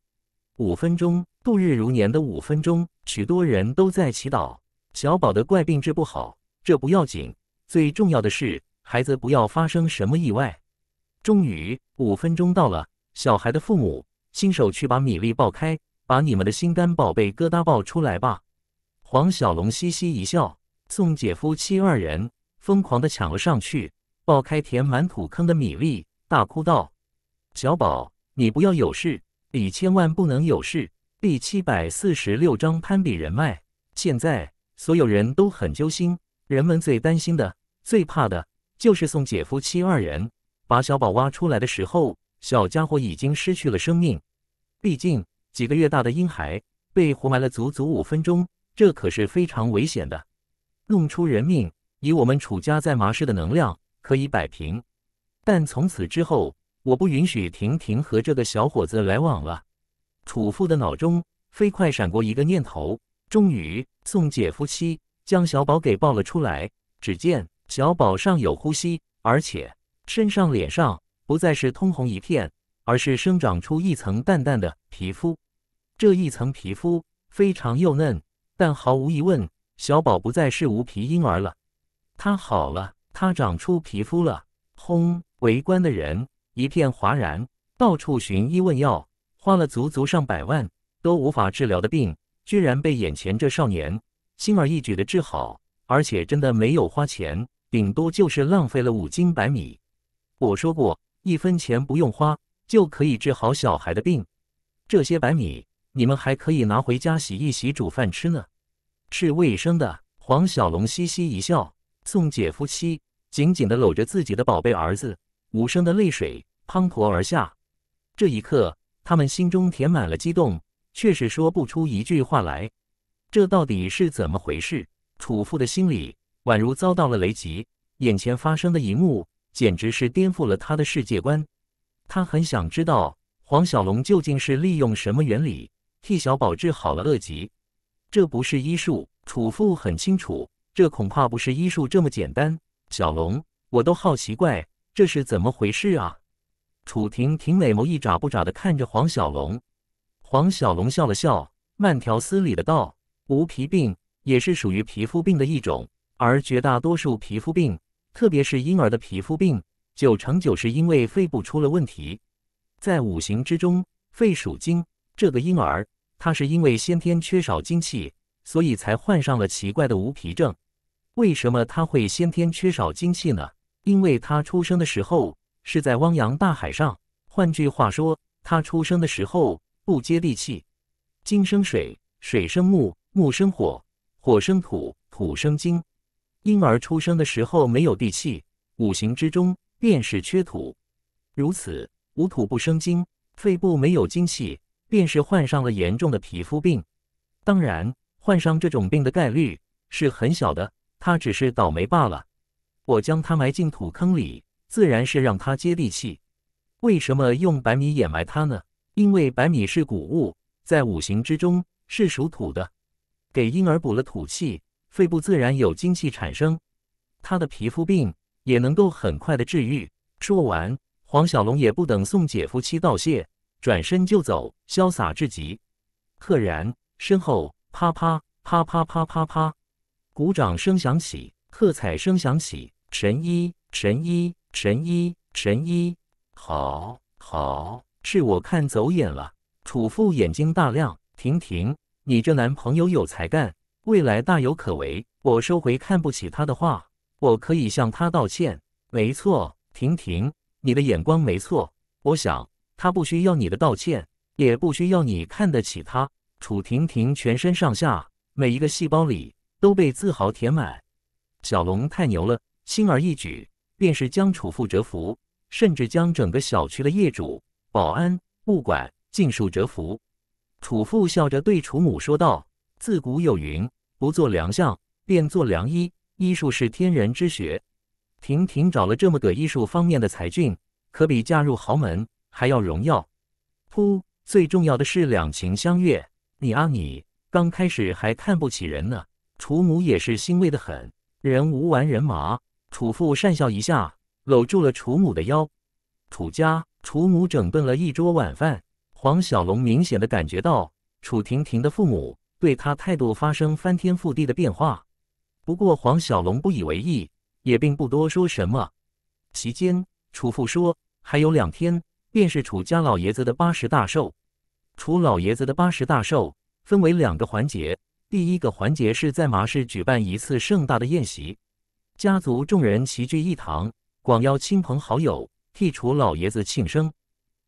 五分钟，度日如年的五分钟，许多人都在祈祷。小宝的怪病治不好，这不要紧，最重要的是孩子不要发生什么意外。终于，五分钟到了，小孩的父母亲手去把米粒爆开，把你们的心肝宝贝疙瘩爆出来吧。黄小龙嘻嘻一笑，宋姐夫妻二人疯狂的抢了上去，爆开填满土坑的米粒，大哭道：“小宝，你不要有事。”你千万不能有事。第七百四十六章攀比人脉。现在所有人都很揪心，人们最担心的、最怕的就是送姐夫妻二人把小宝挖出来的时候，小家伙已经失去了生命。毕竟几个月大的婴孩被活埋了足足五分钟，这可是非常危险的，弄出人命。以我们楚家在麻市的能量，可以摆平，但从此之后。我不允许婷婷和这个小伙子来往了。楚父的脑中飞快闪过一个念头。终于，宋姐夫妻将小宝给抱了出来。只见小宝尚有呼吸，而且身上脸上不再是通红一片，而是生长出一层淡淡的皮肤。这一层皮肤非常幼嫩，但毫无疑问，小宝不再是无皮婴儿了。他好了，他长出皮肤了。轰！围观的人。一片哗然，到处寻医问药，花了足足上百万都无法治疗的病，居然被眼前这少年轻而易举的治好，而且真的没有花钱，顶多就是浪费了五斤白米。我说过，一分钱不用花就可以治好小孩的病，这些白米你们还可以拿回家洗一洗煮饭吃呢，是卫生的。黄小龙嘻嘻一笑，宋姐夫妻紧紧的搂着自己的宝贝儿子。无声的泪水滂沱而下，这一刻，他们心中填满了激动，却是说不出一句话来。这到底是怎么回事？楚父的心里宛如遭到了雷击，眼前发生的一幕简直是颠覆了他的世界观。他很想知道黄小龙究竟是利用什么原理替小宝治好了恶疾。这不是医术，楚父很清楚，这恐怕不是医术这么简单。小龙，我都好奇怪。这是怎么回事啊？楚婷婷美眸一眨不眨的看着黄小龙，黄小龙笑了笑，慢条斯理的道：“无皮病也是属于皮肤病的一种，而绝大多数皮肤病，特别是婴儿的皮肤病，九成九是因为肺部出了问题。在五行之中，肺属金，这个婴儿他是因为先天缺少精气，所以才患上了奇怪的无皮症。为什么他会先天缺少精气呢？”因为他出生的时候是在汪洋大海上，换句话说，他出生的时候不接地气。金生水，水生木，木生火，火生土，土生金。婴儿出生的时候没有地气，五行之中便是缺土。如此无土不生金，肺部没有精气，便是患上了严重的皮肤病。当然，患上这种病的概率是很小的，他只是倒霉罢了。我将他埋进土坑里，自然是让他接地气。为什么用白米掩埋他呢？因为白米是谷物，在五行之中是属土的。给婴儿补了土气，肺部自然有精气产生，他的皮肤病也能够很快的治愈。说完，黄小龙也不等宋姐夫妻道谢，转身就走，潇洒至极。赫然身后，啪啪啪啪啪啪，鼓掌声响起，喝彩声响起。神医，神医，神医，神医，好好，是我看走眼了。楚父眼睛大亮，婷婷，你这男朋友有才干，未来大有可为。我收回看不起他的话，我可以向他道歉。没错，婷婷，你的眼光没错。我想他不需要你的道歉，也不需要你看得起他。楚婷婷全身上下每一个细胞里都被自豪填满。小龙太牛了。轻而易举，便是将楚父折服，甚至将整个小区的业主、保安、物管尽数折服。楚父笑着对楚母说道：“自古有云，不做良相，便做良医。医术是天人之学。婷婷找了这么个医术方面的才俊，可比嫁入豪门还要荣耀。噗，最重要的是两情相悦。你啊你，刚开始还看不起人呢。”楚母也是欣慰的很，人无完人嘛。楚父讪笑一下，搂住了楚母的腰。楚家楚母整顿了一桌晚饭。黄小龙明显的感觉到楚婷婷的父母对他态度发生翻天覆地的变化。不过黄小龙不以为意，也并不多说什么。席间，楚父说：“还有两天，便是楚家老爷子的八十大寿。楚老爷子的八十大寿分为两个环节，第一个环节是在马市举办一次盛大的宴席。”家族众人齐聚一堂，广邀亲朋好友替楚老爷子庆生。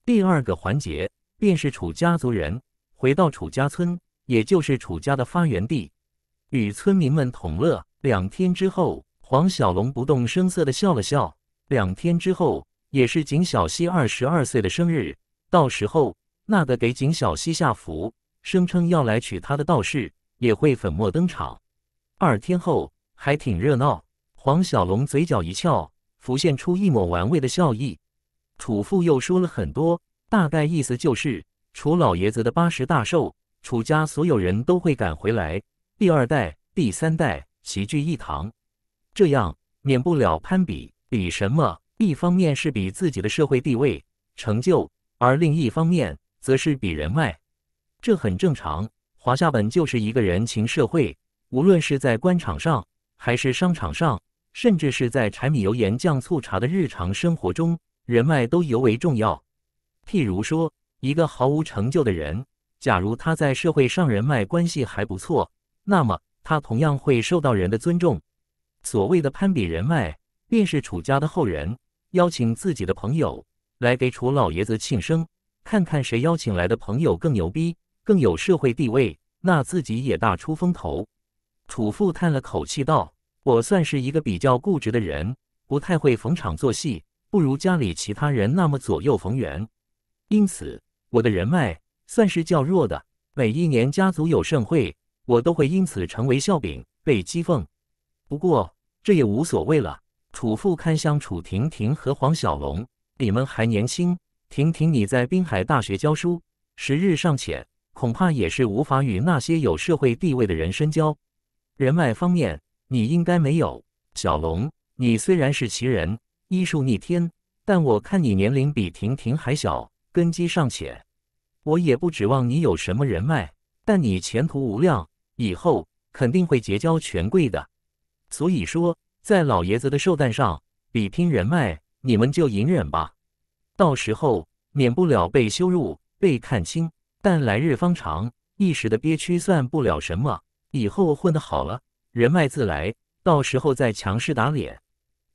第二个环节便是楚家族人回到楚家村，也就是楚家的发源地，与村民们同乐。两天之后，黄小龙不动声色地笑了笑。两天之后，也是景小溪二十二岁生日。到时候，那个给景小溪下符，声称要来娶她的道士也会粉墨登场。二天后还挺热闹。黄小龙嘴角一翘，浮现出一抹玩味的笑意。楚父又说了很多，大概意思就是楚老爷子的八十大寿，楚家所有人都会赶回来，第二代、第三代齐聚一堂，这样免不了攀比。比什么？一方面是比自己的社会地位、成就，而另一方面则是比人脉。这很正常，华夏本就是一个人情社会，无论是在官场上还是商场上。甚至是在柴米油盐酱醋茶的日常生活中，人脉都尤为重要。譬如说，一个毫无成就的人，假如他在社会上人脉关系还不错，那么他同样会受到人的尊重。所谓的攀比人脉，便是楚家的后人邀请自己的朋友来给楚老爷子庆生，看看谁邀请来的朋友更牛逼、更有社会地位，那自己也大出风头。楚父叹了口气道。我算是一个比较固执的人，不太会逢场作戏，不如家里其他人那么左右逢源，因此我的人脉算是较弱的。每一年家族有盛会，我都会因此成为笑柄，被讥讽。不过这也无所谓了。楚父看向楚婷婷和黄小龙：“你们还年轻，婷婷你在滨海大学教书，时日尚浅，恐怕也是无法与那些有社会地位的人深交。人脉方面。”你应该没有小龙。你虽然是奇人，医术逆天，但我看你年龄比婷婷还小，根基尚浅。我也不指望你有什么人脉，但你前途无量，以后肯定会结交权贵的。所以说，在老爷子的寿诞上比拼人脉，你们就隐忍吧。到时候免不了被羞辱、被看轻，但来日方长，一时的憋屈算不了什么。以后混的好了。人脉自来，到时候再强势打脸。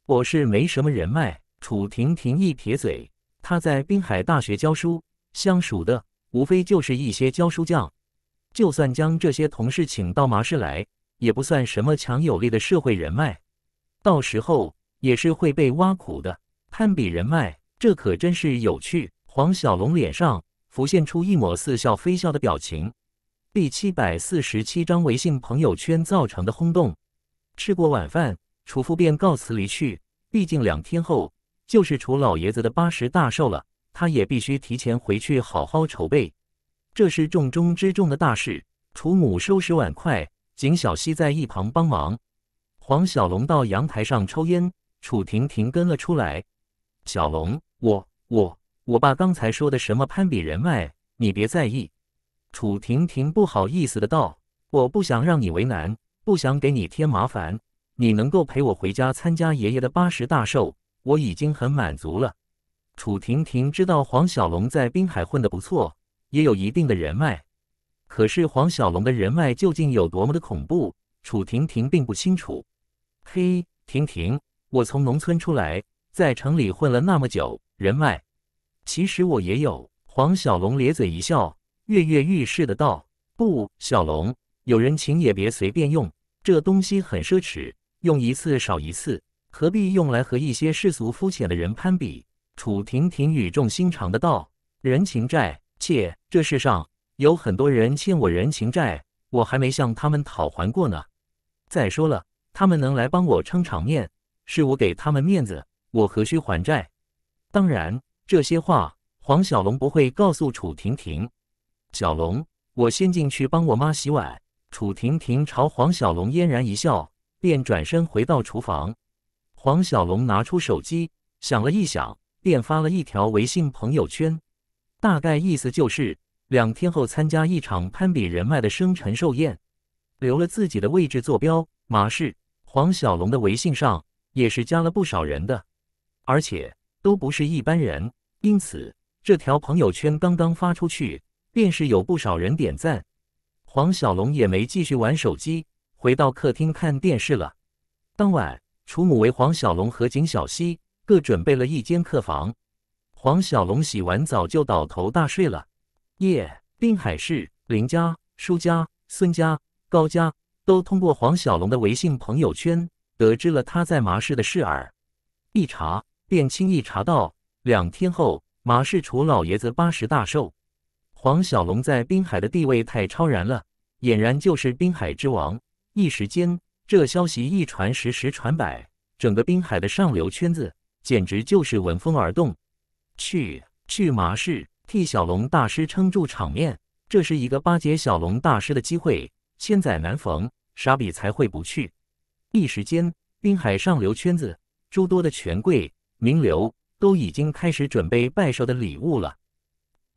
我是没什么人脉。楚婷婷一撇嘴，她在滨海大学教书，相熟的无非就是一些教书匠。就算将这些同事请到麻市来，也不算什么强有力的社会人脉。到时候也是会被挖苦的。攀比人脉，这可真是有趣。黄小龙脸上浮现出一抹似笑非笑的表情。第七百四十七章微信朋友圈造成的轰动。吃过晚饭，楚父便告辞离去。毕竟两天后就是楚老爷子的八十大寿了，他也必须提前回去好好筹备，这是重中之重的大事。楚母收拾碗筷，景小溪在一旁帮忙。黄小龙到阳台上抽烟，楚婷婷跟了出来。小龙，我我我爸刚才说的什么攀比人脉，你别在意。楚婷婷不好意思的道：“我不想让你为难，不想给你添麻烦。你能够陪我回家参加爷爷的八十大寿，我已经很满足了。”楚婷婷知道黄小龙在滨海混得不错，也有一定的人脉。可是黄小龙的人脉究竟有多么的恐怖，楚婷婷并不清楚。嘿，婷婷，我从农村出来，在城里混了那么久，人脉，其实我也有。黄小龙咧嘴一笑。跃跃欲试的道：“不，小龙，有人情也别随便用，这东西很奢侈，用一次少一次，何必用来和一些世俗肤浅的人攀比？”楚婷婷语重心长的道：“人情债，切，这世上有很多人欠我人情债，我还没向他们讨还过呢。再说了，他们能来帮我撑场面，是我给他们面子，我何须还债？”当然，这些话黄小龙不会告诉楚婷婷。小龙，我先进去帮我妈洗碗。楚婷婷朝黄小龙嫣然一笑，便转身回到厨房。黄小龙拿出手机，想了一想，便发了一条微信朋友圈，大概意思就是两天后参加一场攀比人脉的生辰寿宴，留了自己的位置坐标。马氏黄小龙的微信上也是加了不少人的，而且都不是一般人，因此这条朋友圈刚刚发出去。便是有不少人点赞，黄小龙也没继续玩手机，回到客厅看电视了。当晚，楚母为黄小龙和景小溪各准备了一间客房。黄小龙洗完澡就倒头大睡了。夜，滨海市林家、舒家、孙家、高家都通过黄小龙的微信朋友圈得知了他在麻市的事儿。一查，便轻易查到两天后麻氏楚老爷子八十大寿。黄小龙在滨海的地位太超然了，俨然就是滨海之王。一时间，这消息一传十，十传百，整个滨海的上流圈子简直就是闻风而动。去去麻氏，替小龙大师撑住场面，这是一个巴结小龙大师的机会，千载难逢，傻比才会不去。一时间，滨海上流圈子诸多的权贵名流都已经开始准备拜寿的礼物了。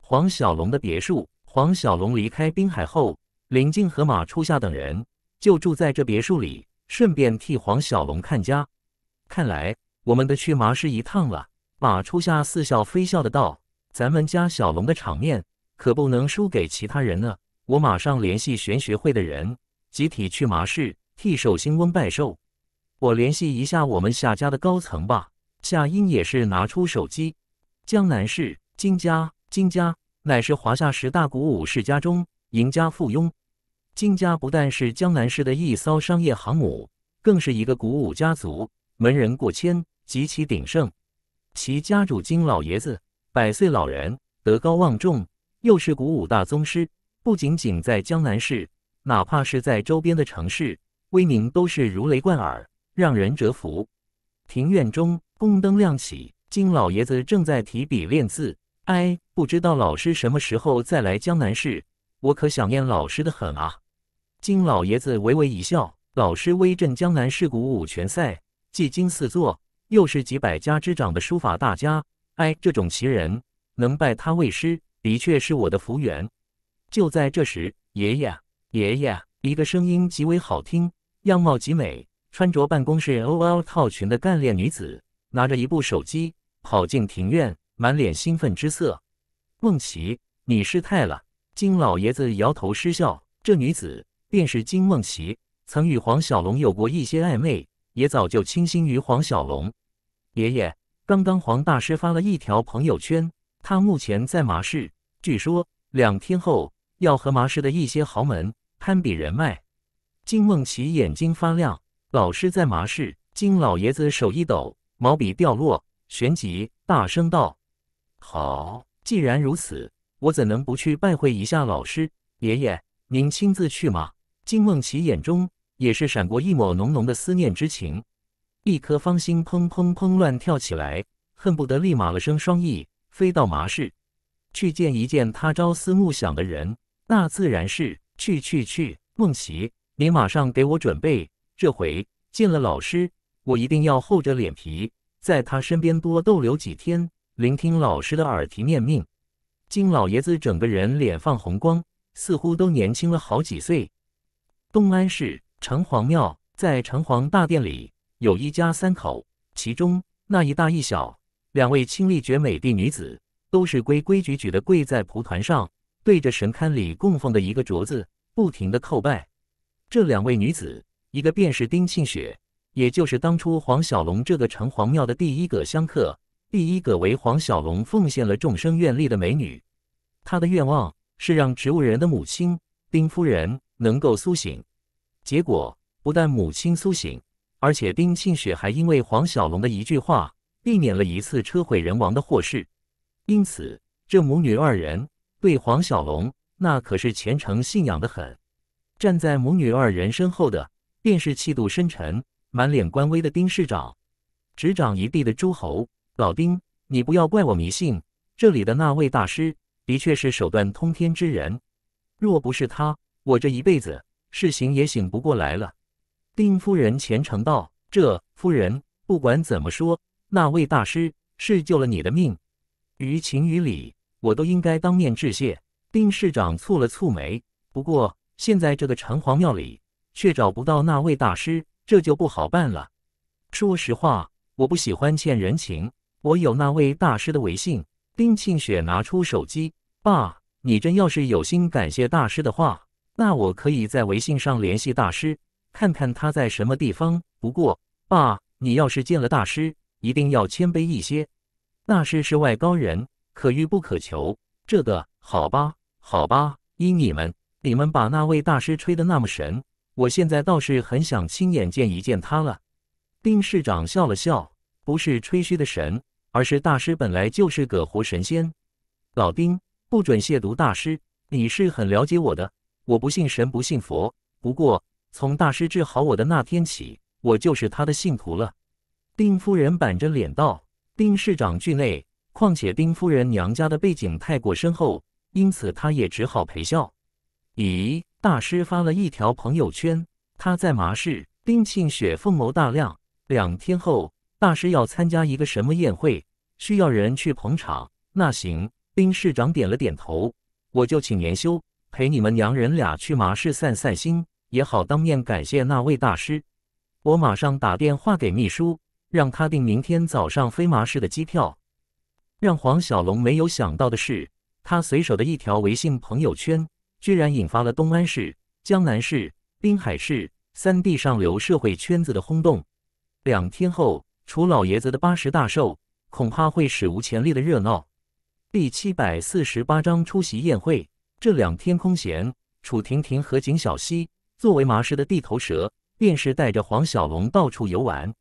黄小龙的别墅。黄小龙离开滨海后，林静和马初夏等人就住在这别墅里，顺便替黄小龙看家。看来，我们的去麻市一趟了。马初夏似笑非笑的道：“咱们家小龙的场面，可不能输给其他人呢。我马上联系玄学会的人，集体去麻市替寿星翁拜寿。我联系一下我们夏家的高层吧。”夏英也是拿出手机，江南市金家。金家乃是华夏十大古武世家中赢家附庸。金家不但是江南市的一艘商业航母，更是一个古武家族，门人过千，极其鼎盛。其家主金老爷子，百岁老人，德高望重，又是古武大宗师。不仅仅在江南市，哪怕是在周边的城市，威名都是如雷贯耳，让人折服。庭院中，宫灯亮起，金老爷子正在提笔练字。哎，不知道老师什么时候再来江南市，我可想念老师的很啊。金老爷子微微一笑：“老师威震江南市古舞拳赛，技惊四座，又是几百家之长的书法大家。哎，这种奇人能拜他为师，的确是我的福缘。”就在这时，爷爷，爷爷！一个声音极为好听，样貌极美，穿着办公室 OL 套裙的干练女子，拿着一部手机跑进庭院。满脸兴奋之色，孟琪，你失态了。金老爷子摇头失笑，这女子便是金梦琪，曾与黄小龙有过一些暧昧，也早就倾心于黄小龙。爷爷，刚刚黄大师发了一条朋友圈，他目前在麻市，据说两天后要和麻市的一些豪门攀比人脉。金梦琪眼睛发亮，老师在麻市。金老爷子手一抖，毛笔掉落，旋即大声道。好，既然如此，我怎能不去拜会一下老师？爷爷，您亲自去吗？金梦琪眼中也是闪过一抹浓浓的思念之情，一颗芳心砰砰砰乱跳起来，恨不得立马了生双翼飞到麻市去见一见他朝思暮想的人。那自然是去去去，梦琪，你马上给我准备。这回见了老师，我一定要厚着脸皮在他身边多逗留几天。聆听老师的耳提面命，金老爷子整个人脸泛红光，似乎都年轻了好几岁。东安市城隍庙在城隍大殿里有一家三口，其中那一大一小两位清丽绝美的女子，都是规规矩矩地跪在蒲团上，对着神龛里供奉的一个镯子不停地叩拜。这两位女子，一个便是丁庆雪，也就是当初黄小龙这个城隍庙的第一个香客。第一个为黄小龙奉献了众生愿力的美女，她的愿望是让植物人的母亲丁夫人能够苏醒。结果不但母亲苏醒，而且丁庆雪还因为黄小龙的一句话，避免了一次车毁人亡的祸事。因此，这母女二人对黄小龙那可是虔诚信仰的很。站在母女二人身后的，便是气度深沉、满脸官威的丁市长，执掌一地的诸侯。老丁，你不要怪我迷信。这里的那位大师的确是手段通天之人，若不是他，我这一辈子是醒也醒不过来了。丁夫人虔诚道：“这夫人，不管怎么说，那位大师是救了你的命，于情于理，我都应该当面致谢。”丁市长蹙了蹙眉，不过现在这个城隍庙里却找不到那位大师，这就不好办了。说实话，我不喜欢欠人情。我有那位大师的微信，丁庆雪拿出手机。爸，你真要是有心感谢大师的话，那我可以在微信上联系大师，看看他在什么地方。不过，爸，你要是见了大师，一定要谦卑一些。大师是外高人，可遇不可求。这个好吧，好吧，依你们。你们把那位大师吹得那么神，我现在倒是很想亲眼见一见他了。丁市长笑了笑，不是吹嘘的神。而是大师本来就是个活神仙，老丁不准亵渎大师。你是很了解我的，我不信神不信佛。不过从大师治好我的那天起，我就是他的信徒了。丁夫人板着脸道：“丁市长惧内，况且丁夫人娘家的背景太过深厚，因此他也只好陪笑。”咦，大师发了一条朋友圈，他在麻市。丁庆雪凤眸大亮。两天后。大师要参加一个什么宴会，需要人去捧场。那行，丁市长点了点头，我就请年休陪你们娘人俩去麻市散散心，也好当面感谢那位大师。我马上打电话给秘书，让他订明天早上飞麻市的机票。让黄小龙没有想到的是，他随手的一条微信朋友圈，居然引发了东安市、江南市、滨海市三地上流社会圈子的轰动。两天后。楚老爷子的八十大寿，恐怕会史无前例的热闹。第七百四十八章出席宴会。这两天空闲，楚婷婷和景小溪作为麻市的地头蛇，便是带着黄小龙到处游玩。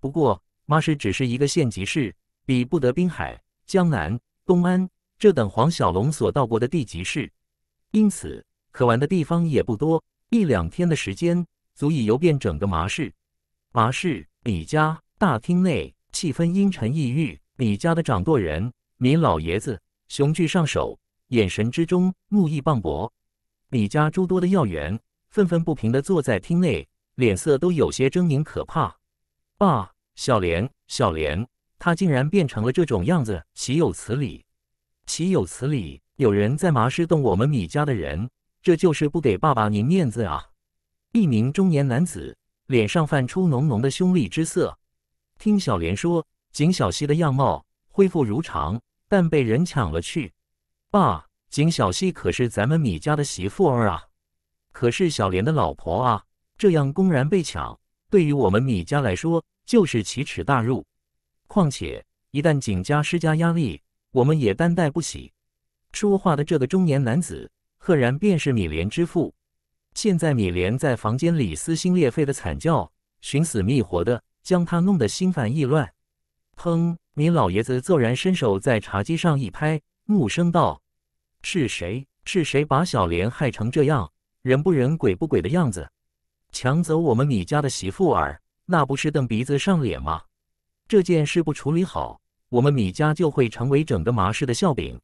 不过麻市只是一个县级市，比不得滨海、江南、东安这等黄小龙所到过的地级市，因此可玩的地方也不多。一两天的时间，足以游遍整个麻市。麻市李家。大厅内气氛阴沉抑郁，米家的掌舵人米老爷子雄踞上首，眼神之中怒意磅礴。米家诸多的要员愤愤不平地坐在厅内，脸色都有些狰狞可怕。爸，小莲，小莲，他竟然变成了这种样子，岂有此理！岂有此理！有人在麻师洞我们米家的人，这就是不给爸爸您面子啊！一名中年男子脸上泛出浓浓的凶戾之色。听小莲说，景小溪的样貌恢复如常，但被人抢了去。爸，景小溪可是咱们米家的媳妇儿啊，可是小莲的老婆啊，这样公然被抢，对于我们米家来说就是奇耻大辱。况且一旦景家施加压力，我们也担待不起。说话的这个中年男子，赫然便是米莲之父。现在米莲在房间里撕心裂肺的惨叫，寻死觅活的。将他弄得心烦意乱。砰！米老爷子骤然伸手在茶几上一拍，怒声道：“是谁？是谁把小莲害成这样，人不人鬼不鬼的样子？抢走我们米家的媳妇儿，那不是蹬鼻子上脸吗？这件事不处理好，我们米家就会成为整个麻市的笑柄，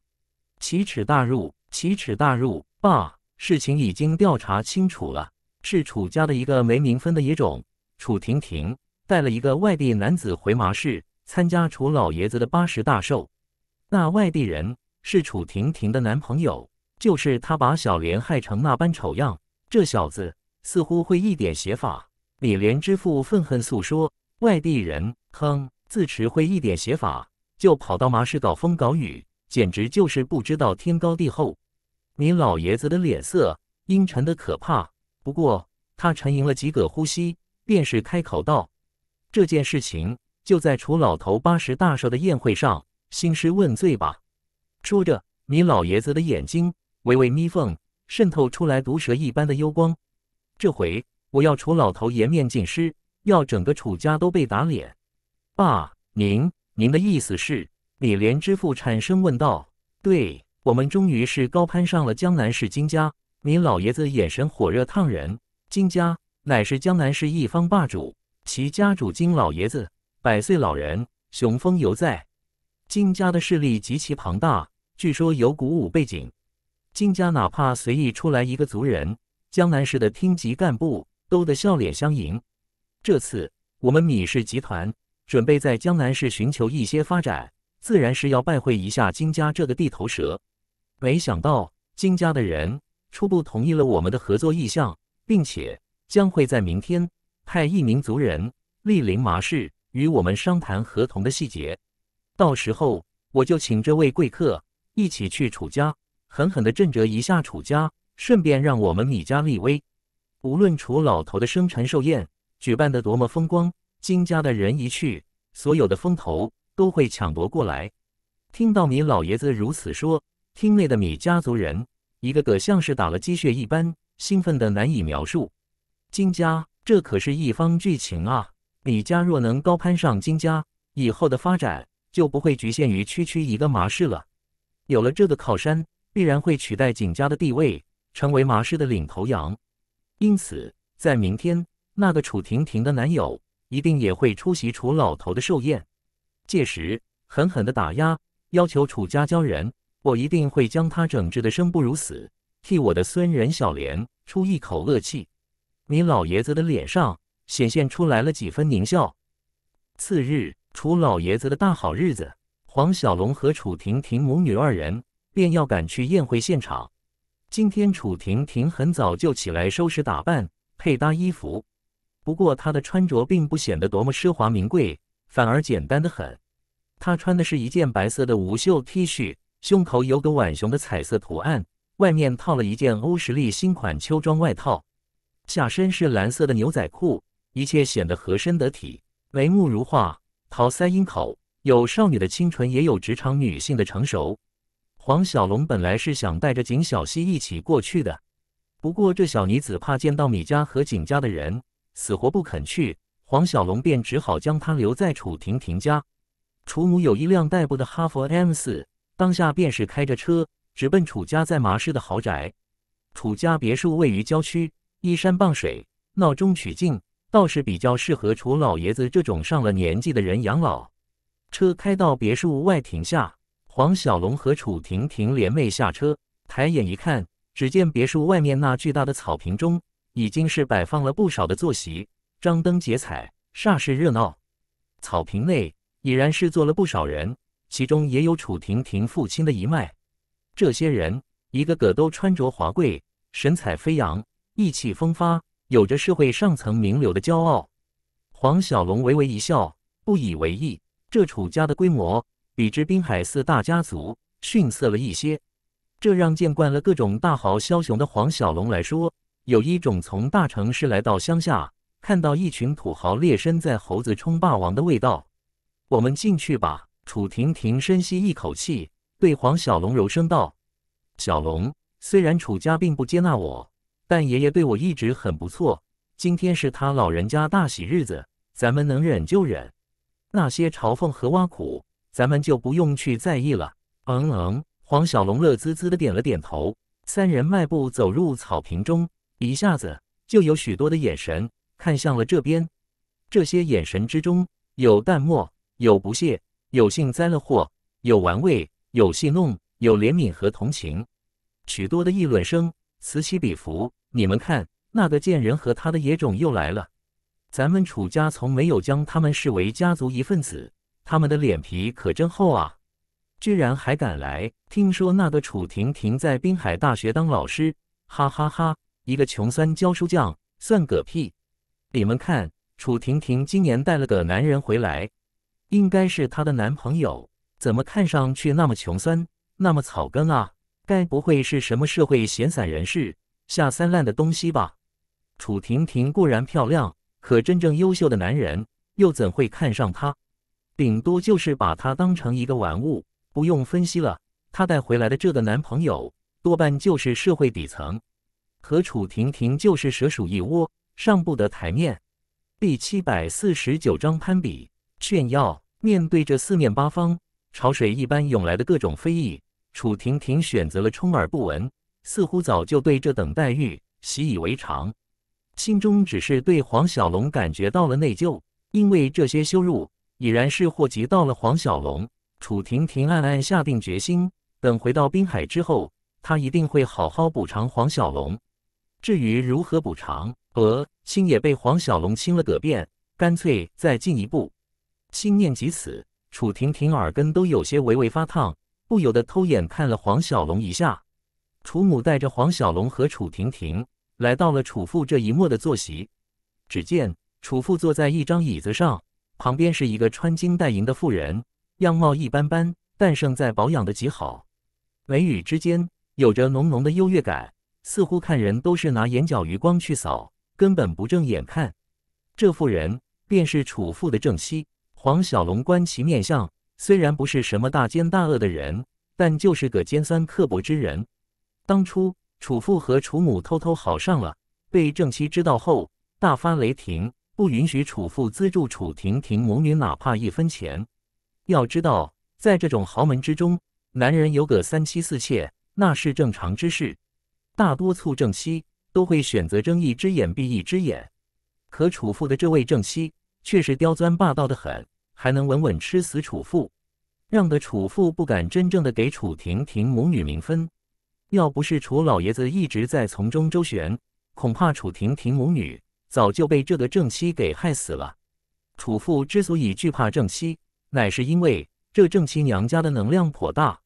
奇耻大辱！奇耻大辱！爸，事情已经调查清楚了，是楚家的一个没名分的野种，楚婷婷。”带了一个外地男子回麻市参加楚老爷子的八十大寿，那外地人是楚婷婷的男朋友，就是他把小莲害成那般丑样。这小子似乎会一点写法。李莲之父愤恨诉说：“外地人，哼，自持会一点写法，就跑到麻市搞风搞雨，简直就是不知道天高地厚。”你老爷子的脸色阴沉的可怕，不过他沉吟了几个呼吸，便是开口道。这件事情就在楚老头八十大寿的宴会上兴师问罪吧。说着，米老爷子的眼睛微微眯缝，渗透出来毒蛇一般的幽光。这回我要楚老头颜面尽失，要整个楚家都被打脸。爸，您您的意思是？李莲之父颤声问道。对我们终于是高攀上了江南市金家。米老爷子眼神火热烫人，金家乃是江南市一方霸主。其家主金老爷子，百岁老人，雄风犹在。金家的势力极其庞大，据说有古武背景。金家哪怕随意出来一个族人，江南市的厅级干部都得笑脸相迎。这次我们米氏集团准备在江南市寻求一些发展，自然是要拜会一下金家这个地头蛇。没想到金家的人初步同意了我们的合作意向，并且将会在明天。派一名族人莅临麻市与我们商谈合同的细节。到时候我就请这位贵客一起去楚家，狠狠地震折一下楚家，顺便让我们米家立威。无论楚老头的生辰寿宴举办的多么风光，金家的人一去，所有的风头都会抢夺过来。听到米老爷子如此说，厅内的米家族人一个个像是打了鸡血一般，兴奋得难以描述。金家。这可是一方剧情啊！李家若能高攀上金家，以后的发展就不会局限于区区一个麻氏了。有了这个靠山，必然会取代景家的地位，成为麻氏的领头羊。因此，在明天，那个楚婷婷的男友一定也会出席楚老头的寿宴。届时，狠狠的打压，要求楚家交人，我一定会将他整治的生不如死，替我的孙人小莲出一口恶气。你老爷子的脸上显现出来了几分狞笑。次日，楚老爷子的大好日子，黄小龙和楚婷婷母女二人便要赶去宴会现场。今天，楚婷婷很早就起来收拾打扮，配搭衣服。不过，她的穿着并不显得多么奢华名贵，反而简单的很。她穿的是一件白色的无袖 T 恤，胸口有个浣熊的彩色图案，外面套了一件欧时力新款秋装外套。下身是蓝色的牛仔裤，一切显得合身得体。眉目如画，桃腮樱口，有少女的清纯，也有职场女性的成熟。黄小龙本来是想带着景小溪一起过去的，不过这小妮子怕见到米家和景家的人，死活不肯去。黄小龙便只好将她留在楚婷婷家。楚母有一辆代步的哈佛 M 四，当下便是开着车直奔楚家在麻市的豪宅。楚家别墅位于郊区。依山傍水，闹中取静，倒是比较适合楚老爷子这种上了年纪的人养老。车开到别墅外停下，黄小龙和楚婷婷联袂下车，抬眼一看，只见别墅外面那巨大的草坪中，已经是摆放了不少的坐席，张灯结彩，煞是热闹。草坪内已然是坐了不少人，其中也有楚婷婷父亲的一脉。这些人一个个都穿着华贵，神采飞扬。意气风发，有着社会上层名流的骄傲。黄小龙微微一笑，不以为意。这楚家的规模比之滨海四大家族逊色了一些，这让见惯了各种大豪枭雄的黄小龙来说，有一种从大城市来到乡下，看到一群土豪劣绅在猴子冲霸王的味道。我们进去吧。楚婷婷深吸一口气，对黄小龙柔声道：“小龙，虽然楚家并不接纳我。”但爷爷对我一直很不错。今天是他老人家大喜日子，咱们能忍就忍。那些嘲讽和挖苦，咱们就不用去在意了。嗯嗯，黄小龙乐滋滋的点了点头。三人迈步走入草坪中，一下子就有许多的眼神看向了这边。这些眼神之中，有淡漠，有不屑，有幸灾乐祸，有玩味，有戏弄，有怜悯和同情。许多的议论声此起彼伏。你们看，那个贱人和他的野种又来了。咱们楚家从没有将他们视为家族一份子，他们的脸皮可真厚啊，居然还敢来！听说那个楚婷婷在滨海大学当老师，哈哈哈，一个穷酸教书匠，算个屁！你们看，楚婷婷今年带了个男人回来，应该是她的男朋友，怎么看上去那么穷酸，那么草根啊？该不会是什么社会闲散人士？下三滥的东西吧。楚婷婷固然漂亮，可真正优秀的男人又怎会看上她？顶多就是把她当成一个玩物。不用分析了，她带回来的这个男朋友多半就是社会底层，和楚婷婷就是蛇鼠一窝，上不得台面。第七百四十九章攀比炫耀。面对着四面八方潮水一般涌来的各种非议，楚婷婷选择了充耳不闻。似乎早就对这等待遇习以为常，心中只是对黄小龙感觉到了内疚，因为这些羞辱已然是祸及到了黄小龙。楚婷婷暗暗下定决心，等回到滨海之后，她一定会好好补偿黄小龙。至于如何补偿，呃，心也被黄小龙亲了个遍，干脆再进一步。心念及此，楚婷婷耳根都有些微微发烫，不由得偷眼看了黄小龙一下。楚母带着黄小龙和楚婷婷来到了楚父这一幕的坐席。只见楚父坐在一张椅子上，旁边是一个穿金戴银的妇人，样貌一般般，但胜在保养的极好，眉宇之间有着浓浓的优越感，似乎看人都是拿眼角余光去扫，根本不正眼看。这妇人便是楚父的正妻。黄小龙观其面相，虽然不是什么大奸大恶的人，但就是个尖酸刻薄之人。当初楚父和楚母偷偷好上了，被正妻知道后大发雷霆，不允许楚父资助楚婷婷母女哪怕一分钱。要知道，在这种豪门之中，男人有个三妻四妾那是正常之事，大多促正妻都会选择睁一只眼闭一只眼。可楚父的这位正妻却是刁钻霸道的很，还能稳稳吃死楚父，让得楚父不敢真正的给楚婷婷母女名分。要不是楚老爷子一直在从中周旋，恐怕楚婷婷母女早就被这个正妻给害死了。楚父之所以惧怕正妻，乃是因为这正妻娘家的能量颇大。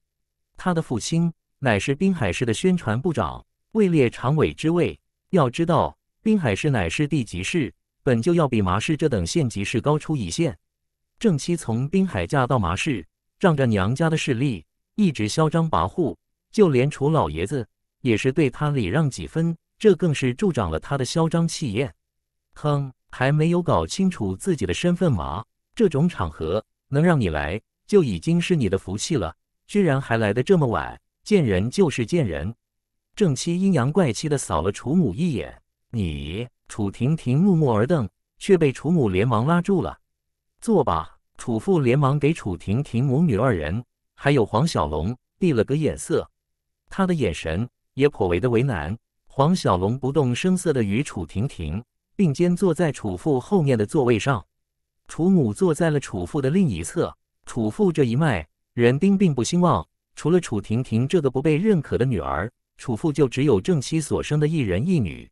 他的父亲乃是滨海市的宣传部长，位列常委之位。要知道，滨海市乃是地级市，本就要比麻市这等县级市高出一线。正妻从滨海嫁到麻市，仗着娘家的势力，一直嚣张跋扈。就连楚老爷子也是对他礼让几分，这更是助长了他的嚣张气焰。哼，还没有搞清楚自己的身份吗？这种场合能让你来就已经是你的福气了，居然还来的这么晚！贱人就是贱人！正妻阴阳怪气的扫了楚母一眼。你，楚婷婷怒目而瞪，却被楚母连忙拉住了。坐吧。楚父连忙给楚婷婷母女二人，还有黄小龙递了个眼色。他的眼神也颇为的为难。黄小龙不动声色的与楚婷婷并肩坐在楚父后面的座位上，楚母坐在了楚父的另一侧。楚父这一脉人丁并不兴旺，除了楚婷婷这个不被认可的女儿，楚父就只有正妻所生的一人一女。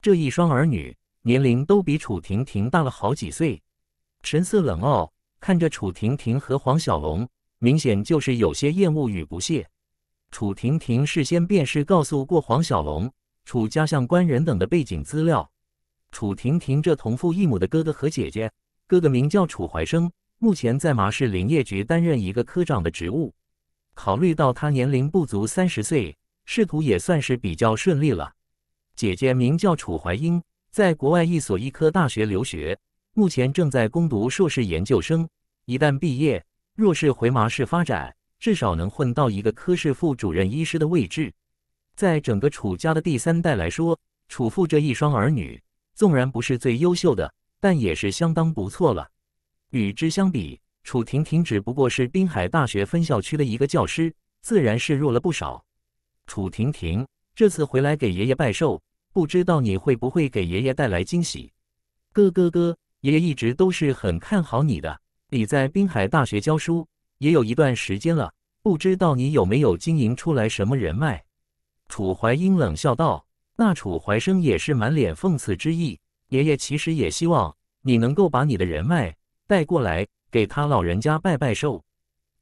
这一双儿女年龄都比楚婷婷大了好几岁，神色冷傲，看着楚婷婷和黄小龙，明显就是有些厌恶与不屑。楚婷婷事先便是告诉过黄小龙，楚家相关人等的背景资料。楚婷婷这同父异母的哥哥和姐姐，哥哥名叫楚怀生，目前在麻市林业局担任一个科长的职务。考虑到他年龄不足三十岁，仕途也算是比较顺利了。姐姐名叫楚怀英，在国外一所医科大学留学，目前正在攻读硕士研究生。一旦毕业，若是回麻市发展。至少能混到一个科室副主任医师的位置，在整个楚家的第三代来说，楚父这一双儿女纵然不是最优秀的，但也是相当不错了。与之相比，楚婷婷只不过是滨海大学分校区的一个教师，自然是弱了不少。楚婷婷，这次回来给爷爷拜寿，不知道你会不会给爷爷带来惊喜？哥哥哥，爷爷一直都是很看好你的，你在滨海大学教书。也有一段时间了，不知道你有没有经营出来什么人脉？楚怀英冷笑道。那楚怀生也是满脸讽刺之意。爷爷其实也希望你能够把你的人脉带过来，给他老人家拜拜寿，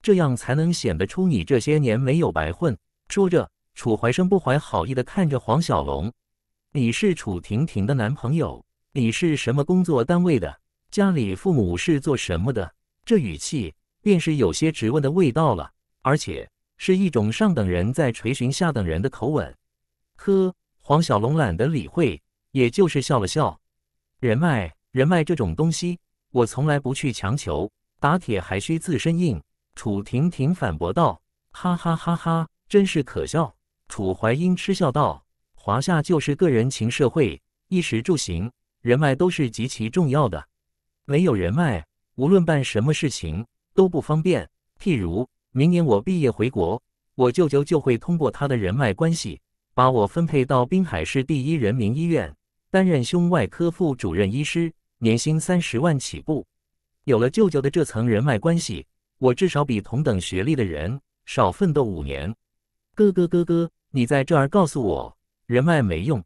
这样才能显得出你这些年没有白混。说着，楚怀生不怀好意地看着黄小龙：“你是楚婷婷的男朋友？你是什么工作单位的？家里父母是做什么的？”这语气。便是有些质问的味道了，而且是一种上等人在垂询下等人的口吻。呵，黄小龙懒得理会，也就是笑了笑。人脉，人脉这种东西，我从来不去强求。打铁还需自身硬。楚婷婷反驳道：“哈哈哈哈，真是可笑。”楚怀英嗤笑道：“华夏就是个人情社会，衣食住行，人脉都是极其重要的。没有人脉，无论办什么事情。”都不方便。譬如明年我毕业回国，我舅舅就会通过他的人脉关系，把我分配到滨海市第一人民医院担任胸外科副主任医师，年薪三十万起步。有了舅舅的这层人脉关系，我至少比同等学历的人少奋斗五年。哥哥哥哥，你在这儿告诉我，人脉没用？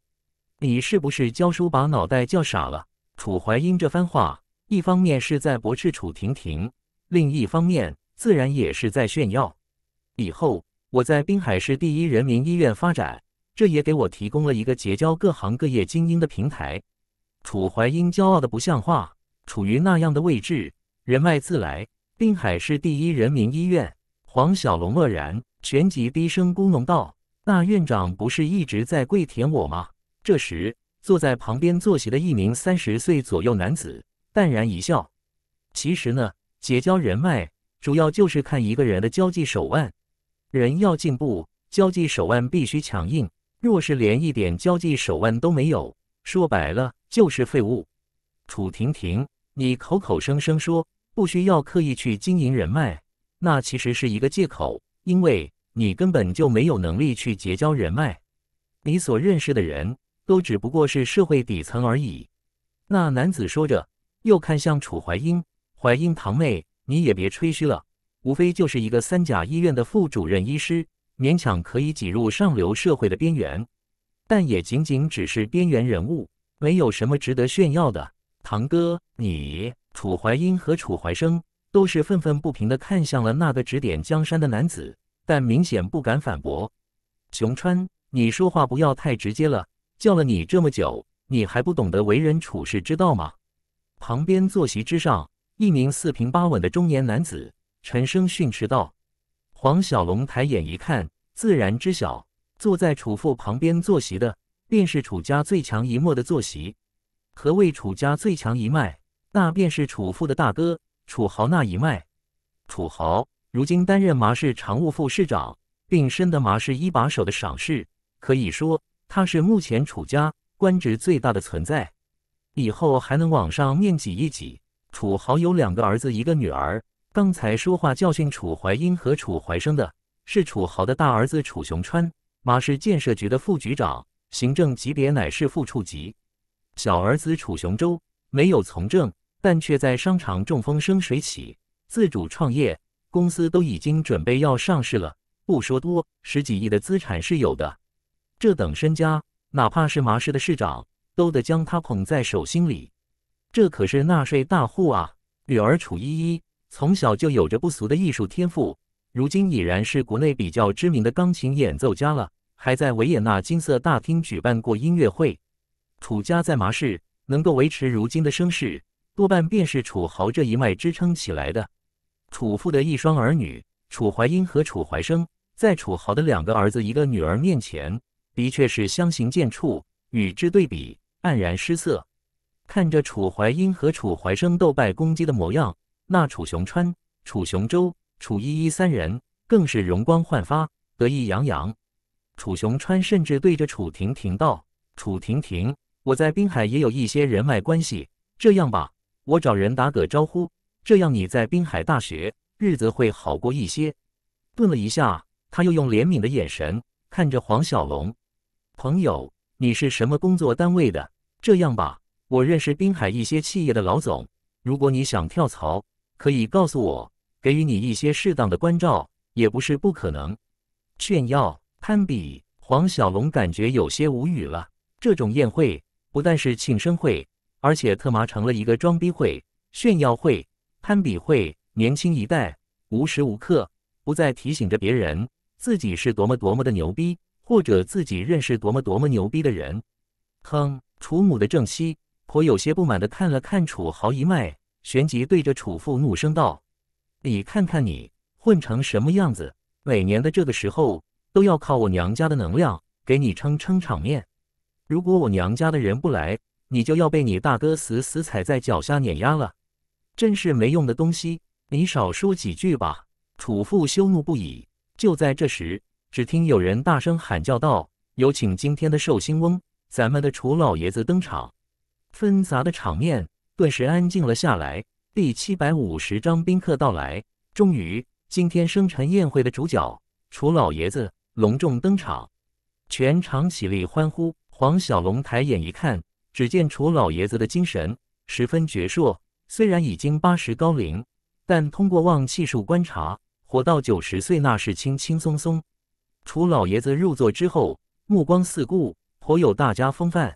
你是不是教书把脑袋教傻了？楚怀英这番话，一方面是在驳斥楚婷婷。另一方面，自然也是在炫耀。以后我在滨海市第一人民医院发展，这也给我提供了一个结交各行各业精英的平台。楚怀英骄傲的不像话，处于那样的位置，人脉自来。滨海市第一人民医院，黄小龙愕然，旋即低声咕哝道：“那院长不是一直在跪舔我吗？”这时，坐在旁边坐席的一名三十岁左右男子淡然一笑：“其实呢。”结交人脉，主要就是看一个人的交际手腕。人要进步，交际手腕必须强硬。若是连一点交际手腕都没有，说白了就是废物。楚婷婷，你口口声声说不需要刻意去经营人脉，那其实是一个借口，因为你根本就没有能力去结交人脉。你所认识的人都只不过是社会底层而已。那男子说着，又看向楚怀英。怀英堂妹，你也别吹嘘了，无非就是一个三甲医院的副主任医师，勉强可以挤入上流社会的边缘，但也仅仅只是边缘人物，没有什么值得炫耀的。堂哥，你楚怀英和楚怀生都是愤愤不平地看向了那个指点江山的男子，但明显不敢反驳。熊川，你说话不要太直接了，叫了你这么久，你还不懂得为人处事之道吗？旁边坐席之上。一名四平八稳的中年男子沉声训斥道：“黄小龙，抬眼一看，自然知晓，坐在楚父旁边坐席的，便是楚家最强一脉的坐席。何谓楚家最强一脉？那便是楚父的大哥楚豪那一脉。楚豪如今担任麻市常务副市长，并深得麻市一把手的赏识，可以说他是目前楚家官职最大的存在，以后还能往上面挤一挤。”楚豪有两个儿子，一个女儿。刚才说话教训楚怀英和楚怀生的是楚豪的大儿子楚雄川，麻市建设局的副局长，行政级别乃是副处级。小儿子楚雄洲没有从政，但却在商场中风生水起，自主创业，公司都已经准备要上市了。不说多，十几亿的资产是有的。这等身家，哪怕是麻市的市长，都得将他捧在手心里。这可是纳税大户啊！女儿楚依依从小就有着不俗的艺术天赋，如今已然是国内比较知名的钢琴演奏家了，还在维也纳金色大厅举办过音乐会。楚家在麻市能够维持如今的声势，多半便是楚豪这一脉支撑起来的。楚父的一双儿女，楚怀英和楚怀生，在楚豪的两个儿子一个女儿面前，的确是相形见绌，与之对比，黯然失色。看着楚怀英和楚怀生斗败攻击的模样，那楚雄川、楚雄州、楚依依三人更是容光焕发，得意洋洋。楚雄川甚至对着楚婷婷道：“楚婷婷，我在滨海也有一些人脉关系，这样吧，我找人打个招呼，这样你在滨海大学日子会好过一些。”顿了一下，他又用怜悯的眼神看着黄小龙：“朋友，你是什么工作单位的？这样吧。”我认识滨海一些企业的老总，如果你想跳槽，可以告诉我，给予你一些适当的关照，也不是不可能。炫耀、攀比，黄小龙感觉有些无语了。这种宴会不但是庆生会，而且特麻成了一个装逼会、炫耀会、攀比会。年轻一代无时无刻不在提醒着别人自己是多么多么的牛逼，或者自己认识多么多么牛逼的人。哼，楚母的正妻。我有些不满的看了看楚豪一脉，旋即对着楚父怒声道：“你看看你混成什么样子！每年的这个时候都要靠我娘家的能量给你撑撑场面。如果我娘家的人不来，你就要被你大哥死死踩在脚下碾压了！真是没用的东西！你少说几句吧！”楚父羞怒不已。就在这时，只听有人大声喊叫道：“有请今天的寿星翁，咱们的楚老爷子登场！”纷杂的场面顿时安静了下来。第七百五十章，宾客到来。终于，今天生辰宴会的主角楚老爷子隆重登场，全场起立欢呼。黄小龙抬眼一看，只见楚老爷子的精神十分矍铄，虽然已经八十高龄，但通过望气术观察，活到九十岁那是轻轻松松。楚老爷子入座之后，目光四顾，颇有大家风范。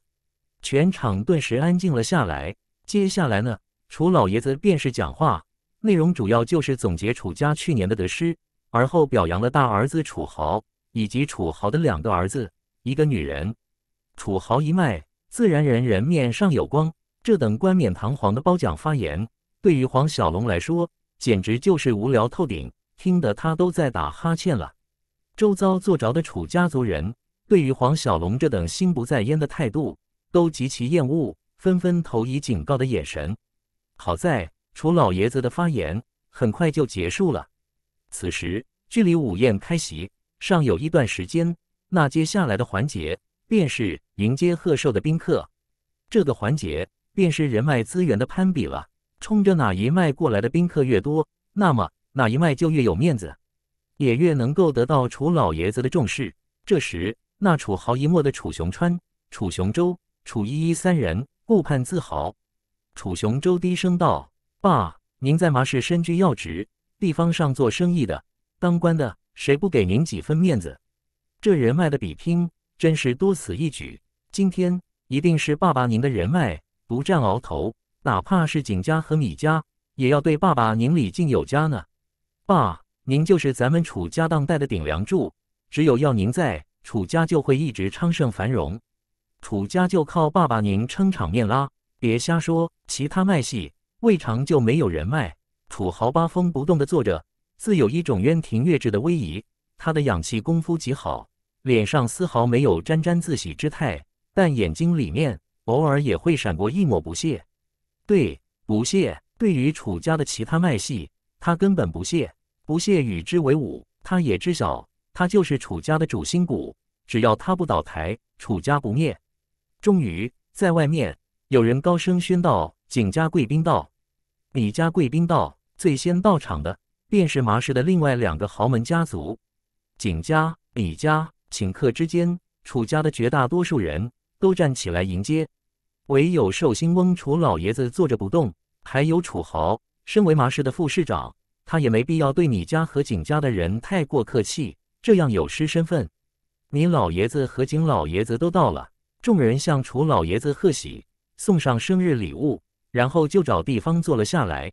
全场顿时安静了下来。接下来呢，楚老爷子便是讲话，内容主要就是总结楚家去年的得失，而后表扬了大儿子楚豪以及楚豪的两个儿子，一个女人。楚豪一脉自然人人面上有光，这等冠冕堂皇的褒奖发言，对于黄小龙来说简直就是无聊透顶，听得他都在打哈欠了。周遭坐着的楚家族人，对于黄小龙这等心不在焉的态度。都极其厌恶，纷纷投以警告的眼神。好在楚老爷子的发言很快就结束了。此时距离午宴开席尚有一段时间，那接下来的环节便是迎接贺寿的宾客。这个环节便是人脉资源的攀比了。冲着哪一脉过来的宾客越多，那么哪一脉就越有面子，也越能够得到楚老爷子的重视。这时，那楚豪一末的楚雄川、楚雄州。楚依依三人顾盼自豪。楚雄州低声道：“爸，您在麻市身居要职，地方上做生意的、当官的，谁不给您几分面子？这人脉的比拼真是多此一举。今天一定是爸爸您的人脉独占鳌头，哪怕是景家和米家，也要对爸爸您礼敬有加呢。爸，您就是咱们楚家当代的顶梁柱，只有要您在，楚家就会一直昌盛繁荣。”楚家就靠爸爸您撑场面啦！别瞎说，其他卖戏未尝就没有人脉。楚豪八风不动地坐着，自有一种渊庭月峙的威仪。他的养气功夫极好，脸上丝毫没有沾沾自喜之态，但眼睛里面偶尔也会闪过一抹不屑。对，不屑。对于楚家的其他卖戏，他根本不屑，不屑与之为伍。他也知晓，他就是楚家的主心骨，只要他不倒台，楚家不灭。终于，在外面有人高声宣道：“景家贵宾到，李家贵宾到。”最先到场的便是麻氏的另外两个豪门家族，景家、李家。顷刻之间，楚家的绝大多数人都站起来迎接，唯有寿星翁楚老爷子坐着不动。还有楚豪，身为麻氏的副市长，他也没必要对你家和景家的人太过客气，这样有失身份。你老爷子和景老爷子都到了。众人向楚老爷子贺喜，送上生日礼物，然后就找地方坐了下来。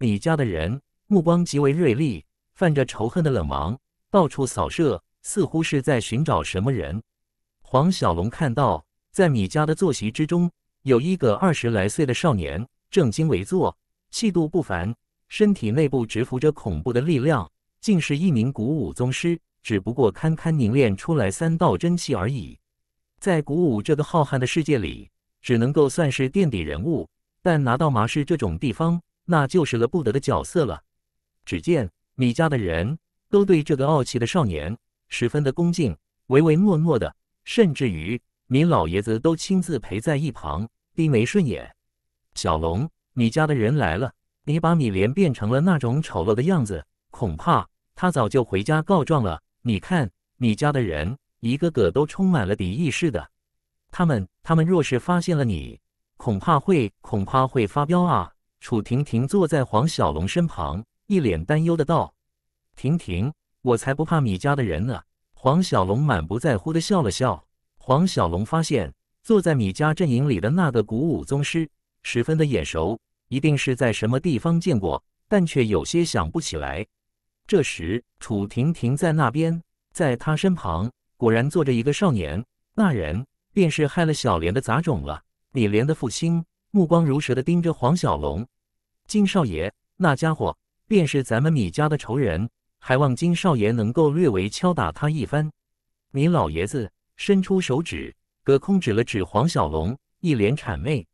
米家的人目光极为锐利，泛着仇恨的冷芒，到处扫射，似乎是在寻找什么人。黄小龙看到，在米家的坐席之中，有一个二十来岁的少年正襟危坐，气度不凡，身体内部直浮着恐怖的力量，竟是一名古武宗师，只不过堪堪凝练出来三道真气而已。在古武这个浩瀚的世界里，只能够算是垫底人物。但拿到麻市这种地方，那就是了不得的角色了。只见米家的人都对这个傲气的少年十分的恭敬，唯唯诺诺的，甚至于米老爷子都亲自陪在一旁，低眉顺眼。小龙，米家的人来了，你把米莲变成了那种丑陋的样子，恐怕他早就回家告状了。你看，米家的人。一个个都充满了敌意似的，他们他们若是发现了你，恐怕会恐怕会发飙啊！楚婷婷坐在黄小龙身旁，一脸担忧的道：“婷婷，我才不怕米家的人呢！”黄小龙满不在乎的笑了笑。黄小龙发现坐在米家阵营里的那个古武宗师十分的眼熟，一定是在什么地方见过，但却有些想不起来。这时，楚婷婷在那边，在他身旁。果然坐着一个少年，那人便是害了小莲的杂种了。李莲的父亲目光如蛇的盯着黄小龙，金少爷，那家伙便是咱们米家的仇人，还望金少爷能够略为敲打他一番。米老爷子伸出手指，隔空指了指黄小龙，一脸谄媚。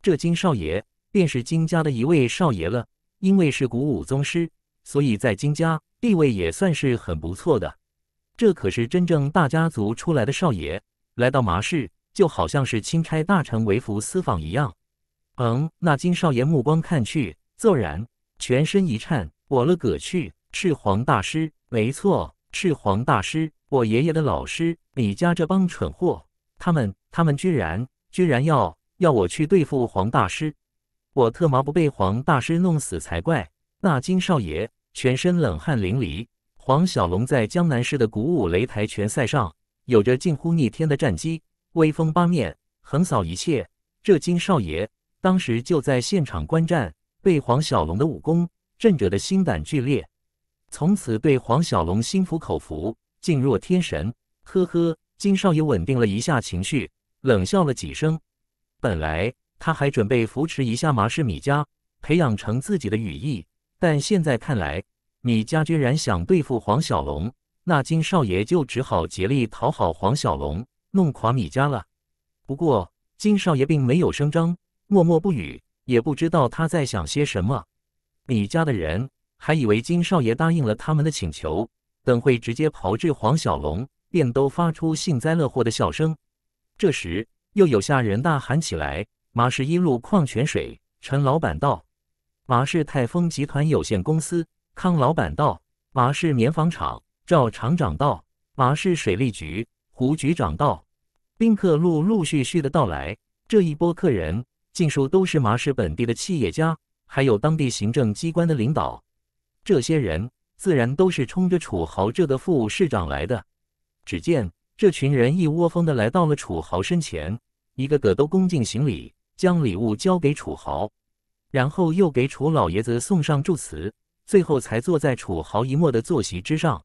这金少爷便是金家的一位少爷了，因为是古武宗师，所以在金家地位也算是很不错的。这可是真正大家族出来的少爷，来到麻市就好像是钦差大臣为服私访一样。嗯，那金少爷目光看去，骤然全身一颤，我了个去，赤黄大师，没错，赤黄大师，我爷爷的老师。你家这帮蠢货，他们，他们居然，居然要要我去对付黄大师，我特么不被黄大师弄死才怪。那金少爷全身冷汗淋漓。黄小龙在江南市的古武擂台拳赛上有着近乎逆天的战绩，威风八面，横扫一切。这金少爷当时就在现场观战，被黄小龙的武功震得的心胆俱裂，从此对黄小龙心服口服，敬若天神。呵呵，金少爷稳定了一下情绪，冷笑了几声。本来他还准备扶持一下麻氏米家，培养成自己的羽翼，但现在看来。米家居然想对付黄小龙，那金少爷就只好竭力讨好黄小龙，弄垮米家了。不过金少爷并没有声张，默默不语，也不知道他在想些什么。米家的人还以为金少爷答应了他们的请求，等会直接炮制黄小龙，便都发出幸灾乐祸的笑声。这时又有下人大喊起来：“马氏一路矿泉水，陈老板到，马氏泰丰集团有限公司。”康老板道：“马市棉纺厂。”赵厂长道：“马市水利局。”胡局长道：“宾客陆陆续续的到来，这一波客人尽数都是马市本地的企业家，还有当地行政机关的领导。这些人自然都是冲着楚豪这的副市长来的。只见这群人一窝蜂的来到了楚豪身前，一个个都恭敬行礼，将礼物交给楚豪，然后又给楚老爷子送上祝词。”最后才坐在楚豪一墨的坐席之上。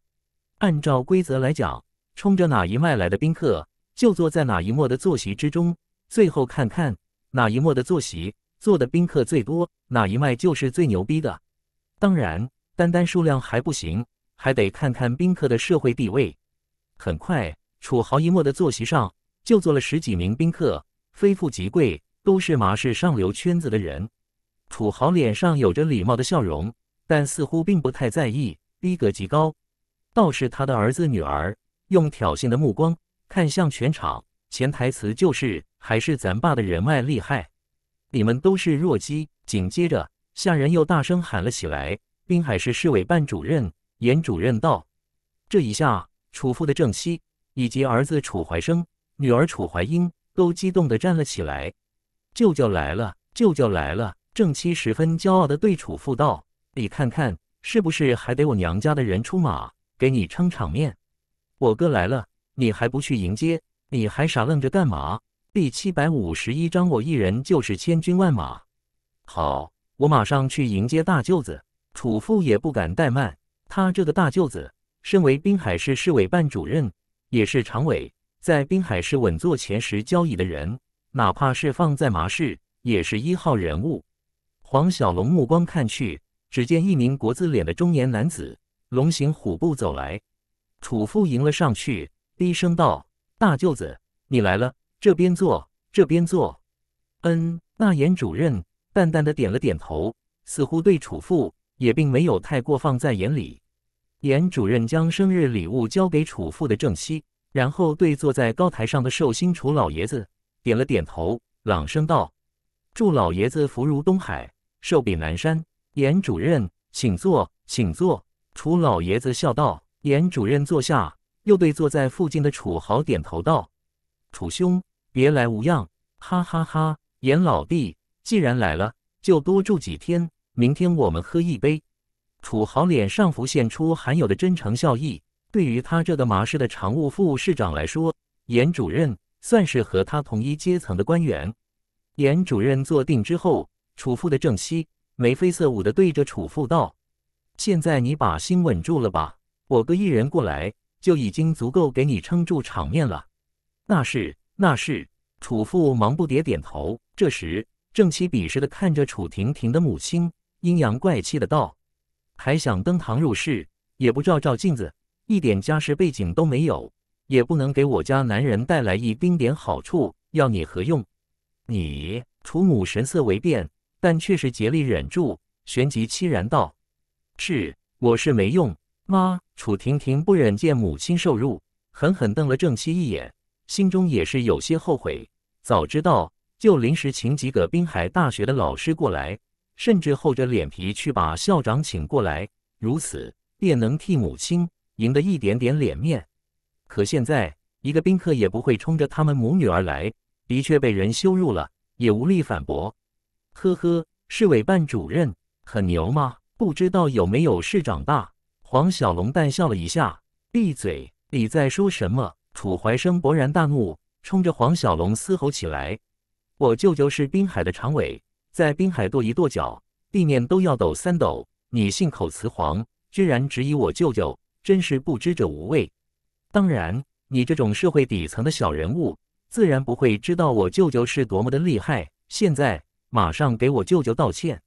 按照规则来讲，冲着哪一脉来的宾客，就坐在哪一墨的坐席之中。最后看看哪一墨的坐席坐的宾客最多，哪一脉就是最牛逼的。当然，单单数量还不行，还得看看宾客的社会地位。很快，楚豪一墨的坐席上就坐了十几名宾客，非富即贵，都是麻市上流圈子的人。楚豪脸上有着礼貌的笑容。但似乎并不太在意，逼格极高。倒是他的儿子女儿用挑衅的目光看向全场，潜台词就是还是咱爸的人脉厉害，你们都是弱鸡。紧接着，下人又大声喊了起来：“滨海市市委办主任严主任到！”这一下，楚父的正妻以及儿子楚怀生、女儿楚怀英都激动的站了起来：“舅舅来了，舅舅来了！”正妻十分骄傲的对楚父道。你看看，是不是还得我娘家的人出马给你撑场面？我哥来了，你还不去迎接？你还傻愣着干嘛？第七百五十一章，我一人就是千军万马。好，我马上去迎接大舅子。楚父也不敢怠慢，他这个大舅子，身为滨海市市委办主任，也是常委，在滨海市稳坐前十交椅的人，哪怕是放在麻市，也是一号人物。黄小龙目光看去。只见一名国字脸的中年男子龙行虎步走来，楚父迎了上去，低声道：“大舅子，你来了，这边坐，这边坐。”嗯，那严主任淡淡的点了点头，似乎对楚父也并没有太过放在眼里。严主任将生日礼物交给楚父的正妻，然后对坐在高台上的寿星楚老爷子点了点头，朗声道：“祝老爷子福如东海，寿比南山。”严主任，请坐，请坐。楚老爷子笑道：“严主任坐下。”又对坐在附近的楚豪点头道：“楚兄，别来无恙。”哈哈哈！严老弟，既然来了，就多住几天。明天我们喝一杯。楚豪脸上浮现出含有的真诚笑意。对于他这个麻市的常务副市长来说，严主任算是和他同一阶层的官员。严主任坐定之后，楚父的正妻。眉飞色舞的对着楚父道：“现在你把心稳住了吧，我哥一人过来就已经足够给你撑住场面了。”“那是，那是。”楚父忙不迭点头。这时，正气鄙视的看着楚婷婷的母亲，阴阳怪气的道：“还想登堂入室，也不照照镜子，一点家世背景都没有，也不能给我家男人带来一丁点好处，要你何用？”你楚母神色微变。但却是竭力忍住，旋即凄然道：“是，我是没用。”妈，楚婷婷不忍见母亲受辱，狠狠瞪了郑七一眼，心中也是有些后悔。早知道就临时请几个滨海大学的老师过来，甚至厚着脸皮去把校长请过来，如此便能替母亲赢得一点点脸面。可现在一个宾客也不会冲着他们母女而来，的确被人羞辱了，也无力反驳。呵呵，市委办主任很牛吗？不知道有没有市长大？黄小龙淡笑了一下，闭嘴！你在说什么？楚怀生勃然大怒，冲着黄小龙嘶吼起来：“我舅舅是滨海的常委，在滨海跺一跺脚，地面都要抖三抖。你信口雌黄，居然质疑我舅舅，真是不知者无畏。当然，你这种社会底层的小人物，自然不会知道我舅舅是多么的厉害。现在。”马上给我舅舅道歉，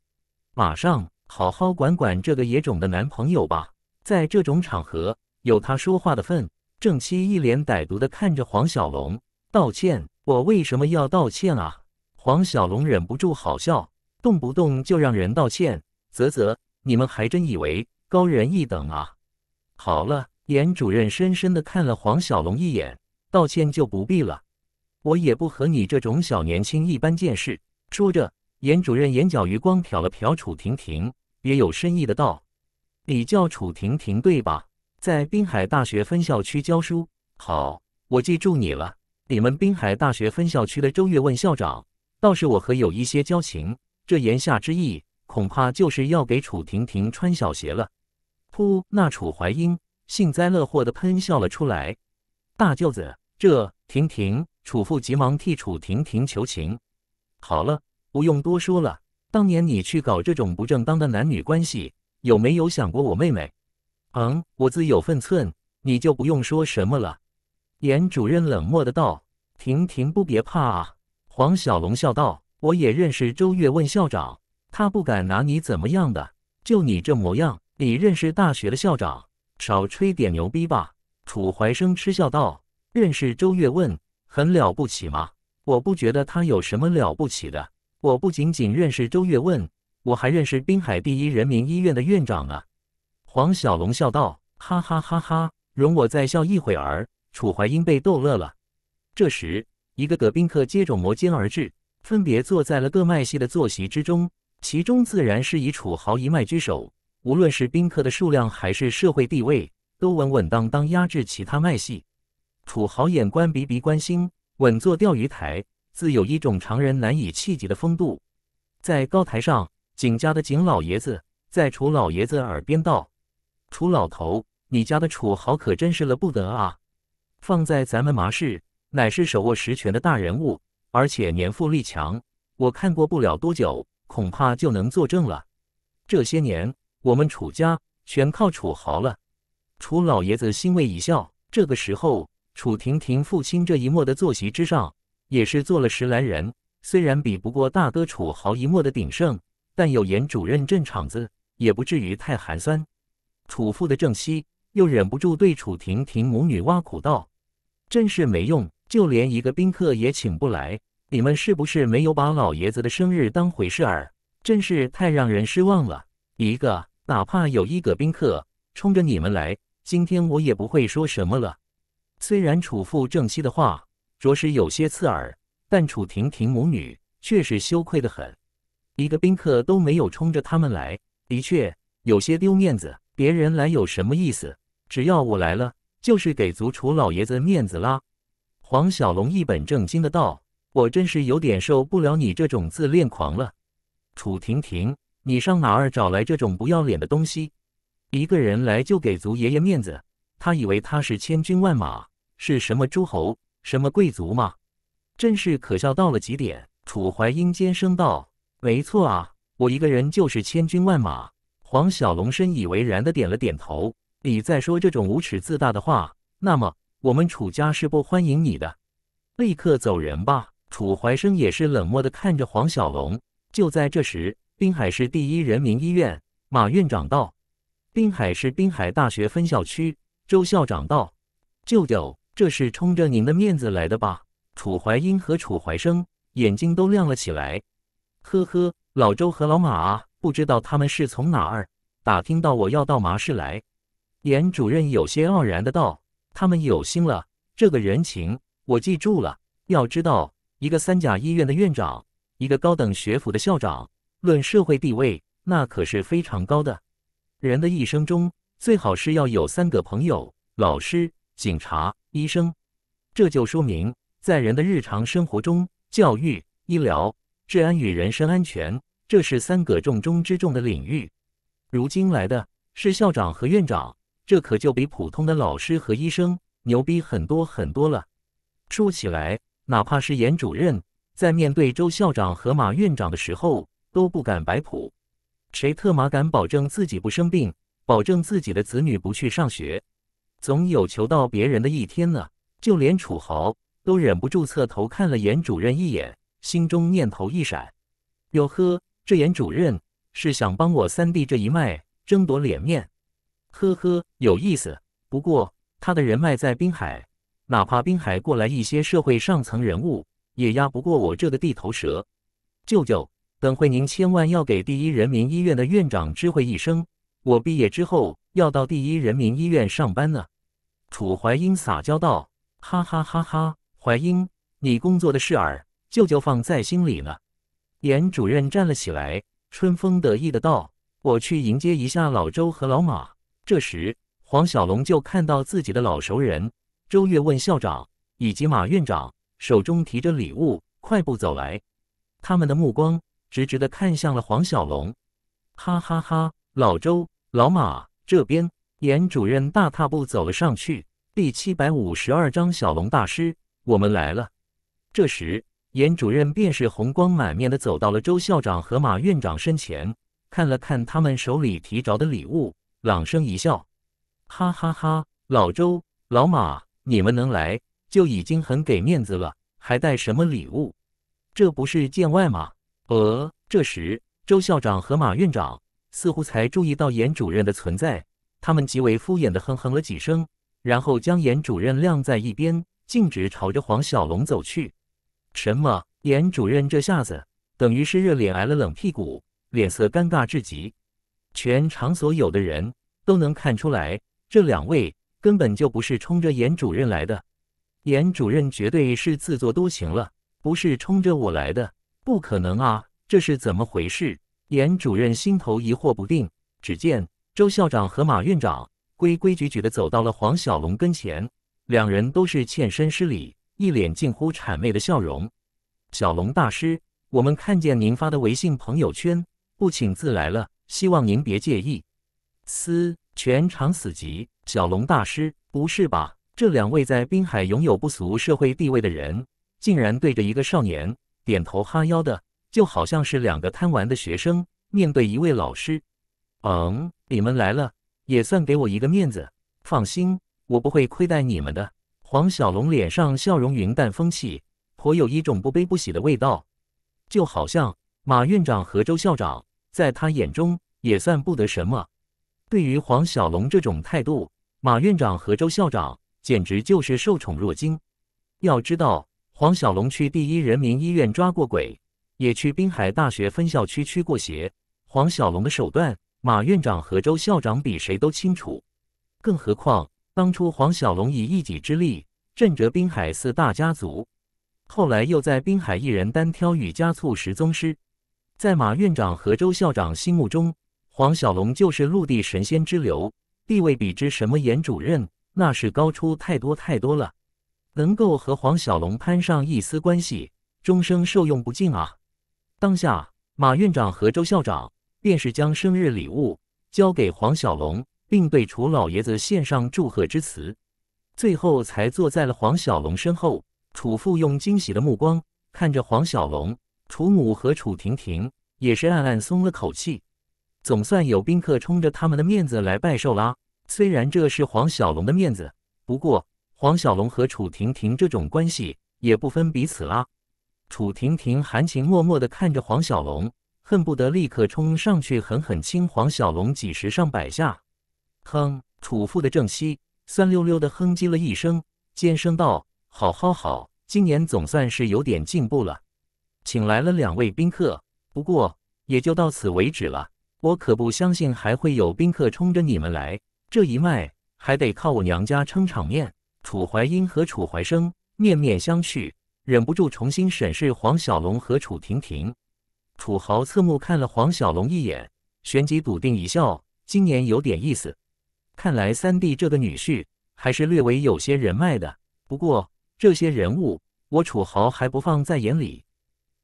马上好好管管这个野种的男朋友吧。在这种场合有他说话的份。正妻一脸歹毒的看着黄小龙，道歉？我为什么要道歉啊？黄小龙忍不住好笑，动不动就让人道歉，啧啧，你们还真以为高人一等啊？好了，严主任深深的看了黄小龙一眼，道歉就不必了，我也不和你这种小年轻一般见识。说着。严主任眼角余光瞟了瞟楚婷婷，别有深意的道：“你叫楚婷婷对吧？在滨海大学分校区教书。”“好，我记住你了。”“你们滨海大学分校区的周月问校长，倒是我和有一些交情。”这言下之意，恐怕就是要给楚婷婷穿小鞋了。噗！那楚怀英幸灾乐祸的喷笑了出来。大舅子，这婷婷……楚父急忙替楚婷婷求情。好了。不用多说了，当年你去搞这种不正当的男女关系，有没有想过我妹妹？嗯，我自有分寸，你就不用说什么了。严主任冷漠的道：“婷婷，不别怕啊。”黄小龙笑道：“我也认识周月问校长，他不敢拿你怎么样的。就你这模样，你认识大学的校长？少吹点牛逼吧。”楚怀生嗤笑道：“认识周月问，很了不起吗？我不觉得他有什么了不起的。”我不仅仅认识周月问，我还认识滨海第一人民医院的院长啊！黄小龙笑道：“哈哈哈哈！”容我再笑一会儿。楚怀英被逗乐了。这时，一个个宾客接踵摩肩而至，分别坐在了各脉系的坐席之中。其中，自然是以楚豪一脉居首。无论是宾客的数量，还是社会地位，都稳稳当当压制其他脉系。楚豪眼观鼻，鼻观心，稳坐钓鱼台。自有一种常人难以企及的风度，在高台上，景家的景老爷子在楚老爷子耳边道：“楚老头，你家的楚豪可真是了不得啊！放在咱们麻氏，乃是手握实权的大人物，而且年富力强，我看过不了多久，恐怕就能作证了。这些年，我们楚家全靠楚豪了。”楚老爷子欣慰一笑。这个时候，楚婷婷父亲这一幕的坐席之上。也是做了十来人，虽然比不过大哥楚豪一墨的鼎盛，但有严主任镇场子，也不至于太寒酸。楚父的正妻又忍不住对楚婷婷母女挖苦道：“真是没用，就连一个宾客也请不来，你们是不是没有把老爷子的生日当回事儿？真是太让人失望了！一个哪怕有一个宾客冲着你们来，今天我也不会说什么了。”虽然楚父正妻的话。着实有些刺耳，但楚婷婷母女确实羞愧的很，一个宾客都没有冲着他们来，的确有些丢面子。别人来有什么意思？只要我来了，就是给足楚老爷子面子啦。黄小龙一本正经的道：“我真是有点受不了你这种自恋狂了。”楚婷婷，你上哪儿找来这种不要脸的东西？一个人来就给足爷爷面子，他以为他是千军万马，是什么诸侯？什么贵族吗？真是可笑到了极点！楚怀英尖声道：“没错啊，我一个人就是千军万马。”黄小龙深以为然的点了点头。你在说这种无耻自大的话，那么我们楚家是不欢迎你的，立刻走人吧！楚怀生也是冷漠的看着黄小龙。就在这时，滨海市第一人民医院马院长道：“滨海市滨海大学分校区周校长道：舅舅。”这是冲着您的面子来的吧？楚怀英和楚怀生眼睛都亮了起来。呵呵，老周和老马不知道他们是从哪儿打听到我要到麻市来。严主任有些傲然的道：“他们有心了，这个人情我记住了。要知道，一个三甲医院的院长，一个高等学府的校长，论社会地位，那可是非常高的。人的一生中，最好是要有三个朋友、老师、警察。”医生，这就说明在人的日常生活中，教育、医疗、治安与人身安全，这是三个重中之重的领域。如今来的是校长和院长，这可就比普通的老师和医生牛逼很多很多了。说起来，哪怕是严主任，在面对周校长和马院长的时候，都不敢摆谱。谁特码敢保证自己不生病，保证自己的子女不去上学？总有求到别人的一天呢。就连楚豪都忍不住侧头看了严主任一眼，心中念头一闪：“哟呵，这严主任是想帮我三弟这一脉争夺脸面？呵呵，有意思。不过他的人脉在滨海，哪怕滨海过来一些社会上层人物，也压不过我这个地头蛇。舅舅，等会您千万要给第一人民医院的院长知会一声。”我毕业之后要到第一人民医院上班呢，楚怀英撒娇道：“哈哈哈哈，怀英，你工作的事儿，舅舅放在心里了。”严主任站了起来，春风得意的道：“我去迎接一下老周和老马。”这时，黄小龙就看到自己的老熟人周月问校长以及马院长，手中提着礼物，快步走来，他们的目光直直的看向了黄小龙，哈哈哈，老周。老马这边，严主任大踏步走了上去。第七百五十二章，小龙大师，我们来了。这时，严主任便是红光满面的走到了周校长和马院长身前，看了看他们手里提着的礼物，朗声一笑：“哈哈哈，老周、老马，你们能来就已经很给面子了，还带什么礼物？这不是见外吗？”呃，这时，周校长和马院长。似乎才注意到严主任的存在，他们极为敷衍的哼哼了几声，然后将严主任晾在一边，径直朝着黄小龙走去。什么？严主任这下子等于是热脸挨了冷屁股，脸色尴尬至极。全场所有的人都能看出来，这两位根本就不是冲着严主任来的，严主任绝对是自作多情了，不是冲着我来的，不可能啊！这是怎么回事？严主任心头疑惑不定，只见周校长和马院长规规矩矩地走到了黄小龙跟前，两人都是欠身施礼，一脸近乎谄媚的笑容。小龙大师，我们看见您发的微信朋友圈，不请自来了，希望您别介意。嘶，全场死寂。小龙大师，不是吧？这两位在滨海拥有不俗社会地位的人，竟然对着一个少年点头哈腰的。就好像是两个贪玩的学生面对一位老师，嗯，你们来了也算给我一个面子。放心，我不会亏待你们的。黄小龙脸上笑容云淡风轻，颇有一种不悲不喜的味道，就好像马院长和周校长在他眼中也算不得什么。对于黄小龙这种态度，马院长和周校长简直就是受宠若惊。要知道，黄小龙去第一人民医院抓过鬼。也去滨海大学分校区驱过邪。黄小龙的手段，马院长和周校长比谁都清楚。更何况当初黄小龙以一己之力震折滨海四大家族，后来又在滨海一人单挑与家促十宗师，在马院长和周校长心目中，黄小龙就是陆地神仙之流，地位比之什么严主任，那是高出太多太多了。能够和黄小龙攀上一丝关系，终生受用不尽啊！当下，马院长和周校长便是将生日礼物交给黄小龙，并对楚老爷子献上祝贺之词，最后才坐在了黄小龙身后。楚父用惊喜的目光看着黄小龙，楚母和楚婷婷也是暗暗松了口气，总算有宾客冲着他们的面子来拜寿啦。虽然这是黄小龙的面子，不过黄小龙和楚婷婷这种关系也不分彼此啦。楚婷婷含情脉脉地看着黄小龙，恨不得立刻冲上去狠狠亲黄小龙几十上百下。哼！楚父的正妻酸溜溜地哼唧了一声，尖声道：“好好好，今年总算是有点进步了。请来了两位宾客，不过也就到此为止了。我可不相信还会有宾客冲着你们来。这一脉还得靠我娘家撑场面。”楚怀英和楚怀生面面相觑。忍不住重新审视黄小龙和楚婷婷，楚豪侧目看了黄小龙一眼，旋即笃定一笑：“今年有点意思，看来三弟这个女婿还是略微有些人脉的。不过这些人物，我楚豪还不放在眼里。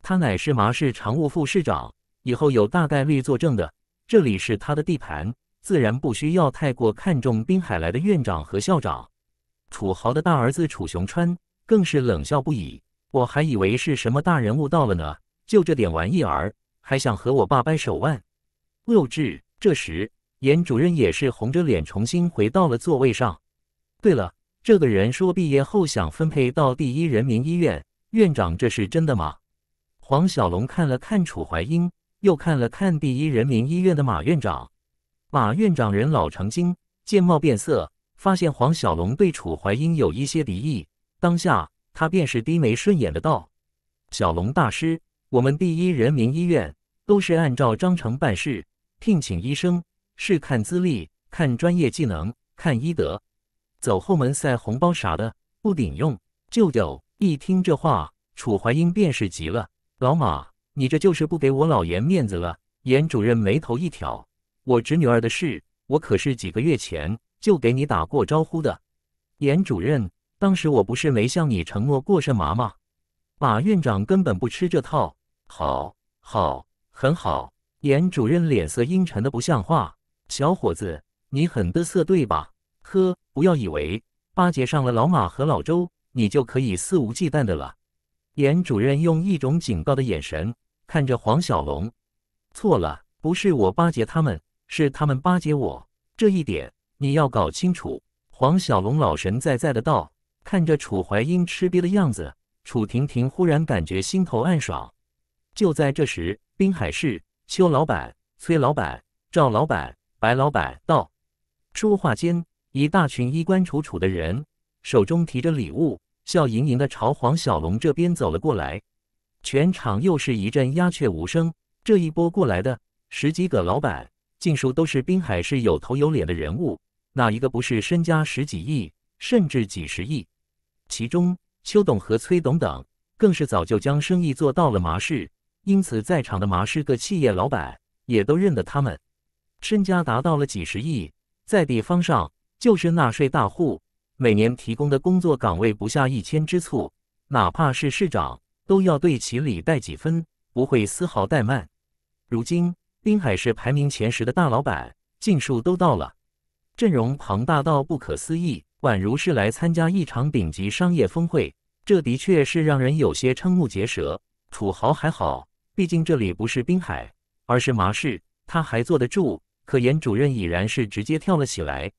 他乃是麻市常务副市长，以后有大概率作证的。这里是他的地盘，自然不需要太过看重滨海来的院长和校长。”楚豪的大儿子楚雄川更是冷笑不已。我还以为是什么大人物到了呢，就这点玩意儿，还想和我爸掰手腕，幼稚。这时，严主任也是红着脸重新回到了座位上。对了，这个人说毕业后想分配到第一人民医院，院长，这是真的吗？黄小龙看了看楚怀英，又看了看第一人民医院的马院长。马院长人老成精，见貌变色，发现黄小龙对楚怀英有一些敌意，当下。他便是低眉顺眼的道：“小龙大师，我们第一人民医院都是按照章程办事，聘请医生是看资历、看专业技能、看医德，走后门塞红包啥的不顶用。”舅舅一听这话，楚怀英便是急了：“老马，你这就是不给我老严面子了！”严主任眉头一挑：“我侄女儿的事，我可是几个月前就给你打过招呼的。”严主任。当时我不是没向你承诺过什么吗？马院长根本不吃这套。好，好，很好。严主任脸色阴沉的不像话。小伙子，你很嘚瑟对吧？呵，不要以为巴结上了老马和老周，你就可以肆无忌惮的了。严主任用一种警告的眼神看着黄小龙。错了，不是我巴结他们，是他们巴结我。这一点你要搞清楚。黄小龙老神在在的道。看着楚怀英吃瘪的样子，楚婷婷忽然感觉心头暗爽。就在这时，滨海市邱老板、崔老板、赵老板、白老板到。说话间，一大群衣冠楚楚的人，手中提着礼物，笑盈盈的朝黄小龙这边走了过来。全场又是一阵鸦雀无声。这一波过来的十几个老板，尽数都是滨海市有头有脸的人物，哪一个不是身家十几亿，甚至几十亿？其中，邱董和崔董等更是早就将生意做到了麻市，因此在场的麻市各企业老板也都认得他们，身家达到了几十亿，在地方上就是纳税大户，每年提供的工作岗位不下一千之醋，哪怕是市长都要对其礼带几分，不会丝毫怠慢。如今，滨海市排名前十的大老板尽数都到了，阵容庞大到不可思议。宛如是来参加一场顶级商业峰会，这的确是让人有些瞠目结舌。土豪还好，毕竟这里不是滨海，而是麻市，他还坐得住。可严主任已然是直接跳了起来，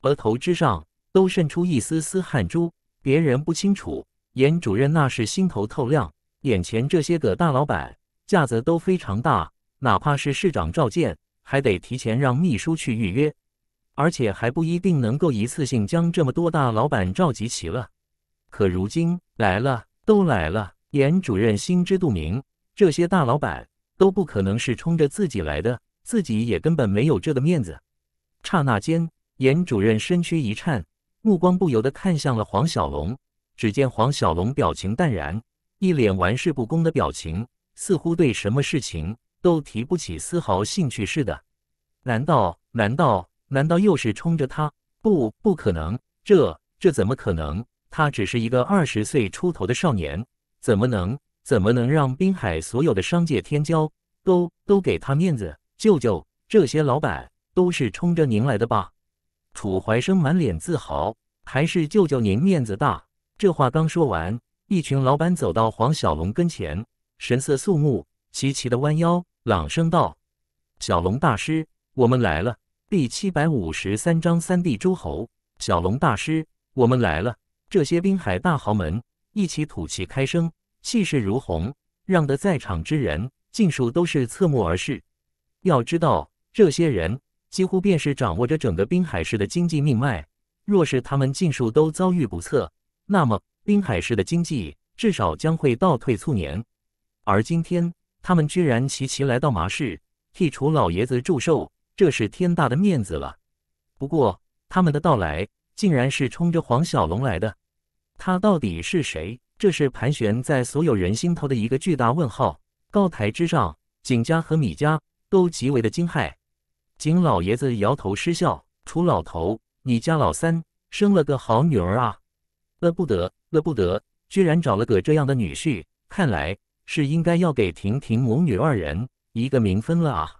额头之上都渗出一丝丝汗珠。别人不清楚，严主任那是心头透亮，眼前这些个大老板架子都非常大，哪怕是市长召见，还得提前让秘书去预约。而且还不一定能够一次性将这么多大老板召集齐了。可如今来了，都来了。严主任心知肚明，这些大老板都不可能是冲着自己来的，自己也根本没有这个面子。刹那间，严主任身躯一颤，目光不由得看向了黄小龙。只见黄小龙表情淡然，一脸玩世不恭的表情，似乎对什么事情都提不起丝毫兴趣似的。难道？难道？难道又是冲着他？不，不可能！这这怎么可能？他只是一个二十岁出头的少年，怎么能怎么能让滨海所有的商界天骄都都给他面子？舅舅，这些老板都是冲着您来的吧？楚怀生满脸自豪，还是舅舅您面子大。这话刚说完，一群老板走到黄小龙跟前，神色肃穆，齐齐的弯腰，朗声道：“小龙大师，我们来了。”第七百五十三章三帝诸侯。小龙大师，我们来了！这些滨海大豪门一起吐气开声，气势如虹，让得在场之人尽数都是侧目而视。要知道，这些人几乎便是掌握着整个滨海市的经济命脉，若是他们尽数都遭遇不测，那么滨海市的经济至少将会倒退数年。而今天，他们居然齐齐来到麻市，替楚老爷子祝寿。这是天大的面子了，不过他们的到来竟然是冲着黄小龙来的。他到底是谁？这是盘旋在所有人心头的一个巨大问号。高台之上，景家和米家都极为的惊骇。景老爷子摇头失笑：“楚老头，你家老三生了个好女儿啊，乐不得，乐不得，居然找了个这样的女婿。看来是应该要给婷婷母女二人一个名分了啊。”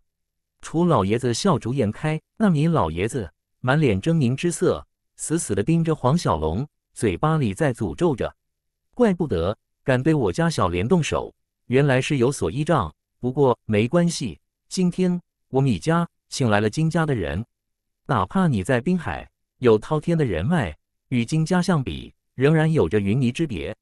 楚老爷子笑逐颜开，那米老爷子满脸狰狞之色，死死的盯着黄小龙，嘴巴里在诅咒着：“怪不得敢对我家小莲动手，原来是有所依仗。不过没关系，今天我米家请来了金家的人，哪怕你在滨海有滔天的人脉，与金家相比，仍然有着云泥之别。”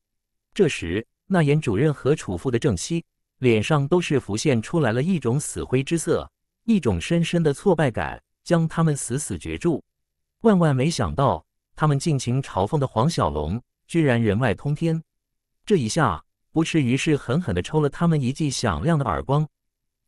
这时，那严主任和楚父的正妻脸上都是浮现出来了一种死灰之色。一种深深的挫败感将他们死死攫住。万万没想到，他们尽情嘲讽的黄小龙居然人外通天。这一下，不啻于是狠狠地抽了他们一记响亮的耳光。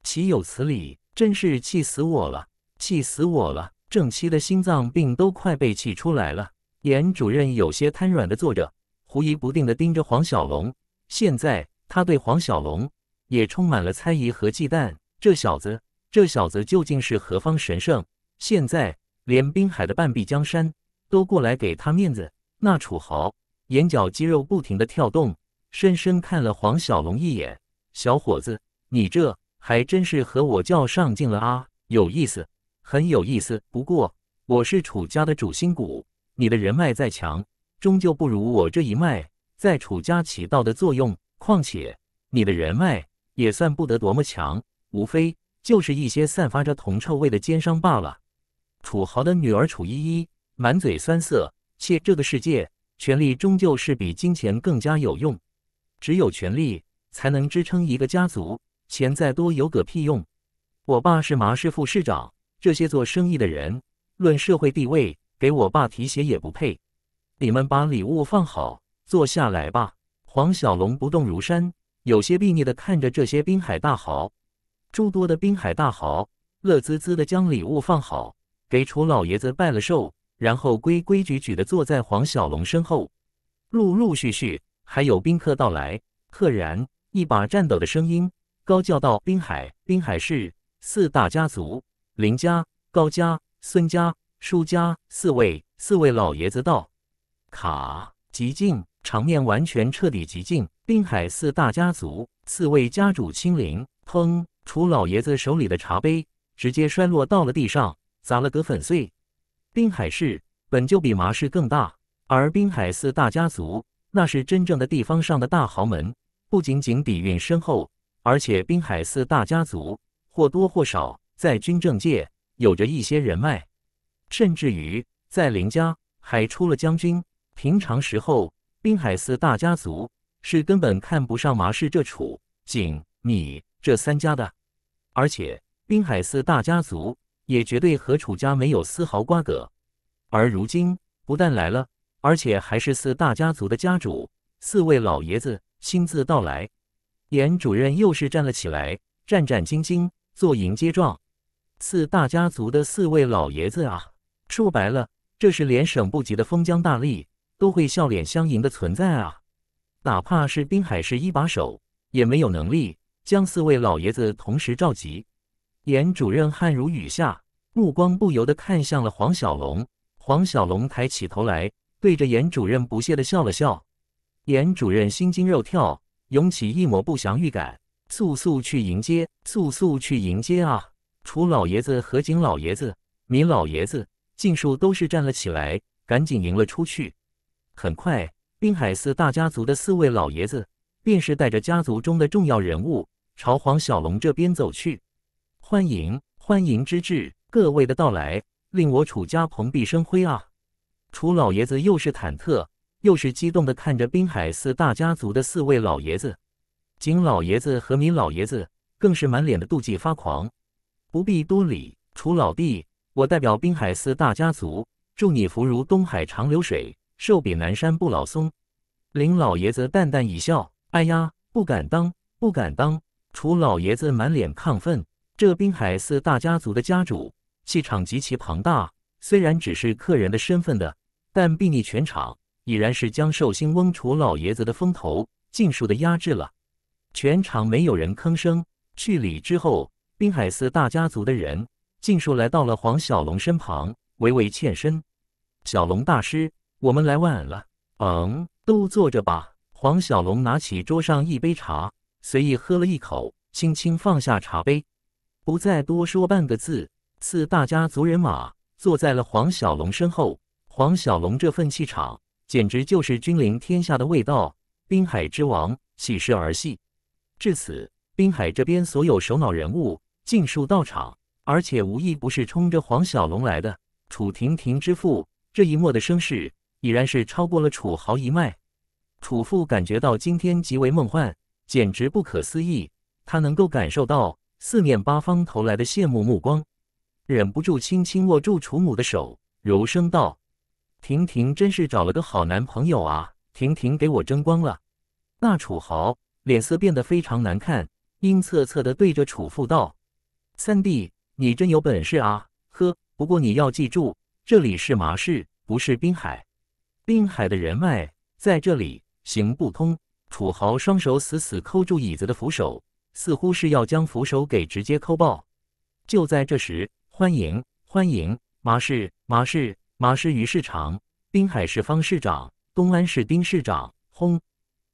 岂有此理！真是气死我了，气死我了！郑妻的心脏病都快被气出来了。严主任有些瘫软地坐着，狐疑不定地盯着黄小龙。现在，他对黄小龙也充满了猜疑和忌惮。这小子。这小子究竟是何方神圣？现在连滨海的半壁江山都过来给他面子，那楚豪眼角肌肉不停的跳动，深深看了黄小龙一眼。小伙子，你这还真是和我较上劲了啊！有意思，很有意思。不过我是楚家的主心骨，你的人脉再强，终究不如我这一脉在楚家起到的作用。况且你的人脉也算不得多么强，无非……就是一些散发着铜臭味的奸商罢了。土豪的女儿楚依依满嘴酸涩，切这个世界，权力终究是比金钱更加有用。只有权力才能支撑一个家族，钱再多有个屁用。我爸是麻市副市长，这些做生意的人，论社会地位，给我爸提鞋也不配。你们把礼物放好，坐下来吧。黄小龙不动如山，有些睥睨的看着这些滨海大豪。诸多的滨海大豪乐滋滋的将礼物放好，给楚老爷子拜了寿，然后规规矩矩的坐在黄小龙身后。陆陆续续还有宾客到来，赫然一把颤抖的声音高叫道：“滨海，滨海市四大家族林家、高家、孙家、舒家四位，四位老爷子到！”卡，极静，场面完全彻底极静。滨海四大家族四位家主亲临，砰。楚老爷子手里的茶杯直接摔落到了地上，砸了个粉碎。滨海市本就比麻市更大，而滨海四大家族那是真正的地方上的大豪门，不仅仅底蕴深厚，而且滨海四大家族或多或少在军政界有着一些人脉，甚至于在林家还出了将军。平常时候，滨海四大家族是根本看不上麻市这楚、景、米。这三家的，而且滨海四大家族也绝对和楚家没有丝毫瓜葛。而如今不但来了，而且还是四大家族的家主，四位老爷子亲自到来。严主任又是站了起来，战战兢兢做迎接状。四大家族的四位老爷子啊，说白了，这是连省部级的封疆大吏都会笑脸相迎的存在啊，哪怕是滨海市一把手也没有能力。将四位老爷子同时召集，严主任汗如雨下，目光不由得看向了黄小龙。黄小龙抬起头来，对着严主任不屑的笑了笑。严主任心惊肉跳，涌起一抹不祥预感，速速去迎接，速速去迎接啊！楚老爷子、何景老爷子、米老爷子，尽数都是站了起来，赶紧迎了出去。很快，滨海四大家族的四位老爷子，便是带着家族中的重要人物。朝黄小龙这边走去，欢迎欢迎之至，各位的到来令我楚家蓬荜生辉啊！楚老爷子又是忐忑又是激动的看着滨海四大家族的四位老爷子，景老爷子和米老爷子更是满脸的妒忌发狂。不必多礼，楚老弟，我代表滨海四大家族祝你福如东海长流水，寿比南山不老松。林老爷子淡淡一笑，哎呀，不敢当，不敢当。楚老爷子满脸亢奋，这滨海四大家族的家主气场极其庞大，虽然只是客人的身份的，但睥睨全场，已然是将寿星翁楚老爷子的风头尽数的压制了。全场没有人吭声。去礼之后，滨海四大家族的人尽数来到了黄小龙身旁，微微欠身：“小龙大师，我们来晚了。”“嗯，都坐着吧。”黄小龙拿起桌上一杯茶。随意喝了一口，轻轻放下茶杯，不再多说半个字。四大家族人马坐在了黄小龙身后。黄小龙这份气场，简直就是君临天下的味道。滨海之王岂是儿戏？至此，滨海这边所有首脑人物尽数到场，而且无一不是冲着黄小龙来的。楚婷婷之父这一幕的声势，已然是超过了楚豪一脉。楚父感觉到今天极为梦幻。简直不可思议！他能够感受到四面八方投来的羡慕目光，忍不住轻轻握住楚母的手，柔声道：“婷婷真是找了个好男朋友啊，婷婷给我争光了。”那楚豪脸色变得非常难看，阴恻恻地对着楚父道：“三弟，你真有本事啊！呵，不过你要记住，这里是麻市，不是滨海，滨海的人脉在这里行不通。”土豪双手死死扣住椅子的扶手，似乎是要将扶手给直接扣爆。就在这时，欢迎欢迎马氏马氏马氏于市长，滨海市方市长，东安市丁市长，轰！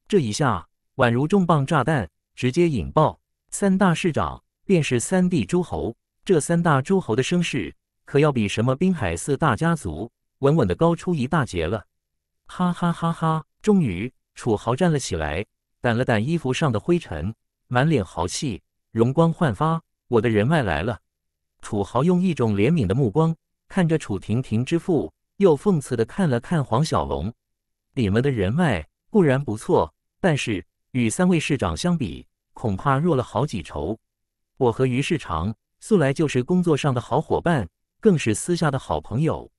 这一下宛如重磅炸弹，直接引爆三大市长，便是三地诸侯。这三大诸侯的声势，可要比什么滨海四大家族稳稳的高出一大截了。哈哈哈哈！终于。楚豪站了起来，掸了掸衣服上的灰尘，满脸豪气，容光焕发。我的人脉来了。楚豪用一种怜悯的目光看着楚婷婷之父，又讽刺的看了看黄小龙：“你们的人脉固然不错，但是与三位市长相比，恐怕弱了好几筹。我和于市长素来就是工作上的好伙伴，更是私下的好朋友。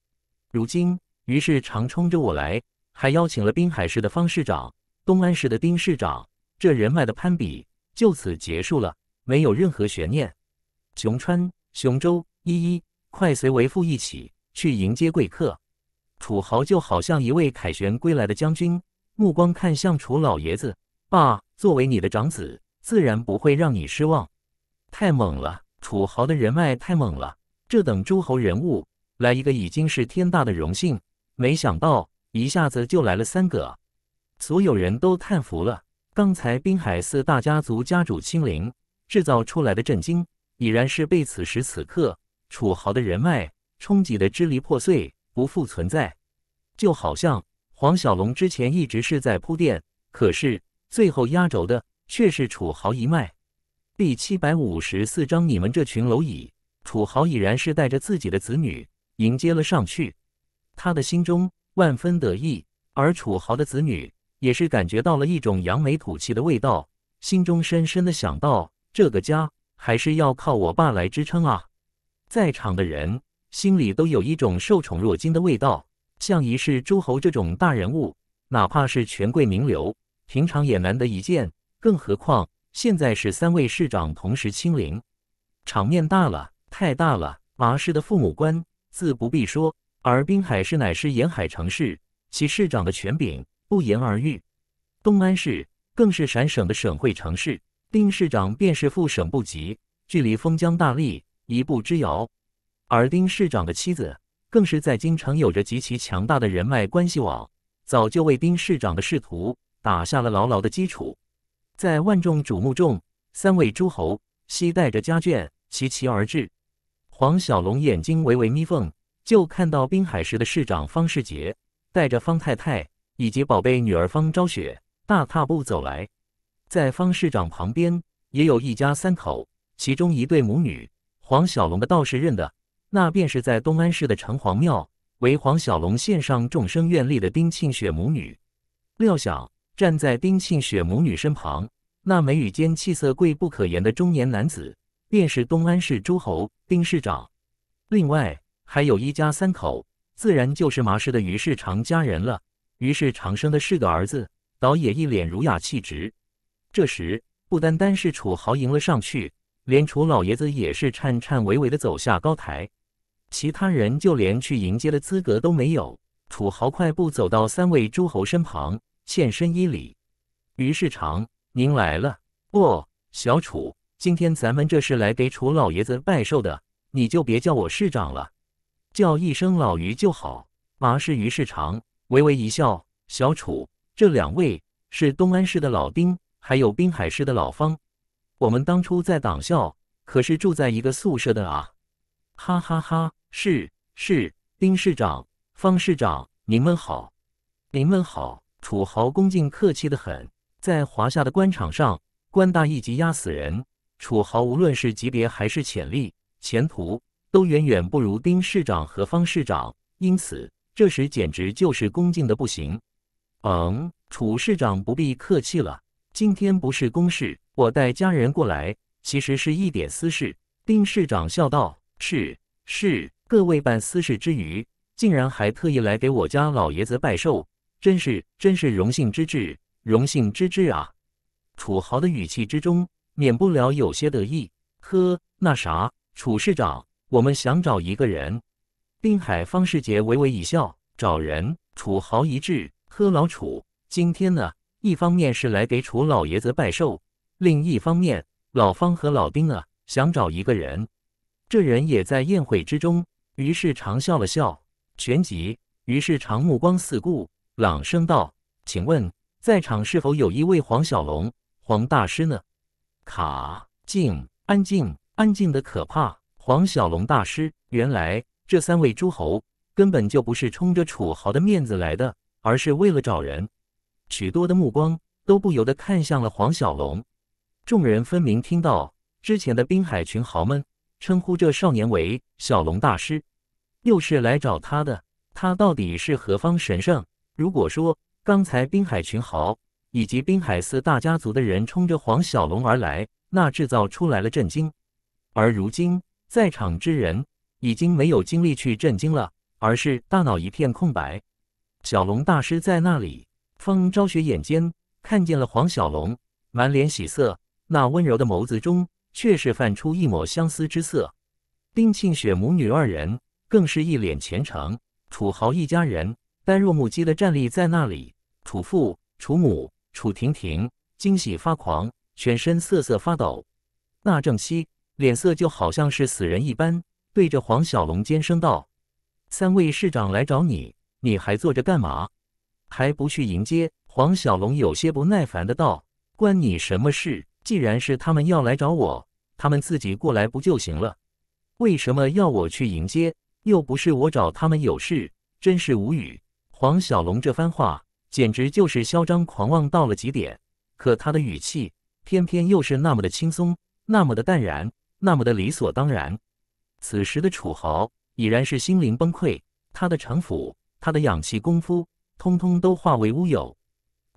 如今，于世长冲着我来。”还邀请了滨海市的方市长、东安市的丁市长，这人脉的攀比就此结束了，没有任何悬念。熊川、熊州，依依，快随为父一起去迎接贵客。楚豪就好像一位凯旋归来的将军，目光看向楚老爷子。爸，作为你的长子，自然不会让你失望。太猛了，楚豪的人脉太猛了，这等诸侯人物来一个已经是天大的荣幸，没想到。一下子就来了三个，所有人都叹服了。刚才滨海四大家族家主亲临制造出来的震惊，已然是被此时此刻楚豪的人脉冲击的支离破碎，不复存在。就好像黄小龙之前一直是在铺垫，可是最后压轴的却是楚豪一脉。第七百五十四章：你们这群蝼蚁！楚豪已然是带着自己的子女迎接了上去，他的心中。万分得意，而楚豪的子女也是感觉到了一种扬眉吐气的味道，心中深深的想到：这个家还是要靠我爸来支撑啊！在场的人心里都有一种受宠若惊的味道，像一世诸侯这种大人物，哪怕是权贵名流，平常也难得一见，更何况现在是三位市长同时亲临，场面大了，太大了！马氏的父母官自不必说。而滨海市乃是沿海城市，其市长的权柄不言而喻。东安市更是陕省的省会城市，丁市长便是副省部级，距离封疆大吏一步之遥。而丁市长的妻子更是在京城有着极其强大的人脉关系网，早就为丁市长的仕途打下了牢牢的基础。在万众瞩目中，三位诸侯携带着家眷齐齐而至。黄小龙眼睛微微眯缝。就看到滨海市的市长方世杰带着方太太以及宝贝女儿方昭雪大踏步走来，在方市长旁边也有一家三口，其中一对母女，黄小龙的道士认的，那便是在东安市的城隍庙为黄小龙献上众生愿力的丁庆雪母女。料想站在丁庆雪母女身旁，那眉宇间气色贵不可言的中年男子，便是东安市诸侯丁市长。另外。还有一家三口，自然就是麻氏的于世长家人了。于世长生的是个儿子，倒也一脸儒雅气质。这时，不单单是楚豪迎了上去，连楚老爷子也是颤颤巍巍的走下高台，其他人就连去迎接的资格都没有。楚豪快步走到三位诸侯身旁，欠身一礼：“于世长，您来了。哦，小楚，今天咱们这是来给楚老爷子拜寿的，你就别叫我市长了。”叫一声老于就好。马氏于是长微微一笑：“小楚，这两位是东安市的老丁，还有滨海市的老方。我们当初在党校可是住在一个宿舍的啊！”哈哈哈，是是，丁市长、方市长，您们好，您们好。楚豪恭敬客气的很，在华夏的官场上，官大一级压死人。楚豪无论是级别还是潜力、前途。都远远不如丁市长和方市长，因此这时简直就是恭敬的不行。嗯，楚市长不必客气了，今天不是公事，我带家人过来，其实是一点私事。丁市长笑道：“是是，各位办私事之余，竟然还特意来给我家老爷子拜寿，真是真是荣幸之至，荣幸之至啊！”楚豪的语气之中，免不了有些得意。呵，那啥，楚市长。我们想找一个人。滨海方世杰微微一笑，找人。楚豪一致，喝老楚。今天呢，一方面是来给楚老爷子拜寿，另一方面，老方和老丁呢，想找一个人。这人也在宴会之中。于是长笑了笑，旋即，于是长目光四顾，朗声道：“请问，在场是否有一位黄小龙、黄大师呢？”卡静，安静，安静的可怕。黄小龙大师，原来这三位诸侯根本就不是冲着楚豪的面子来的，而是为了找人。许多的目光都不由得看向了黄小龙。众人分明听到之前的滨海群豪们称呼这少年为“小龙大师”，又是来找他的。他到底是何方神圣？如果说刚才滨海群豪以及滨海四大家族的人冲着黄小龙而来，那制造出来了震惊。而如今，在场之人已经没有精力去震惊了，而是大脑一片空白。小龙大师在那里，方昭雪眼尖看见了黄小龙，满脸喜色，那温柔的眸子中却是泛出一抹相思之色。丁庆雪母女二人更是一脸虔诚，楚豪一家人呆若木鸡的站立在那里。楚父、楚母、楚婷婷惊喜发狂，全身瑟瑟发抖。那正熙。脸色就好像是死人一般，对着黄小龙尖声道：“三位市长来找你，你还坐着干嘛？还不去迎接？”黄小龙有些不耐烦的道：“关你什么事？既然是他们要来找我，他们自己过来不就行了？为什么要我去迎接？又不是我找他们有事。”真是无语。黄小龙这番话简直就是嚣张狂妄到了极点，可他的语气偏偏又是那么的轻松，那么的淡然。那么的理所当然。此时的楚豪已然是心灵崩溃，他的城府，他的养气功夫，通通都化为乌有。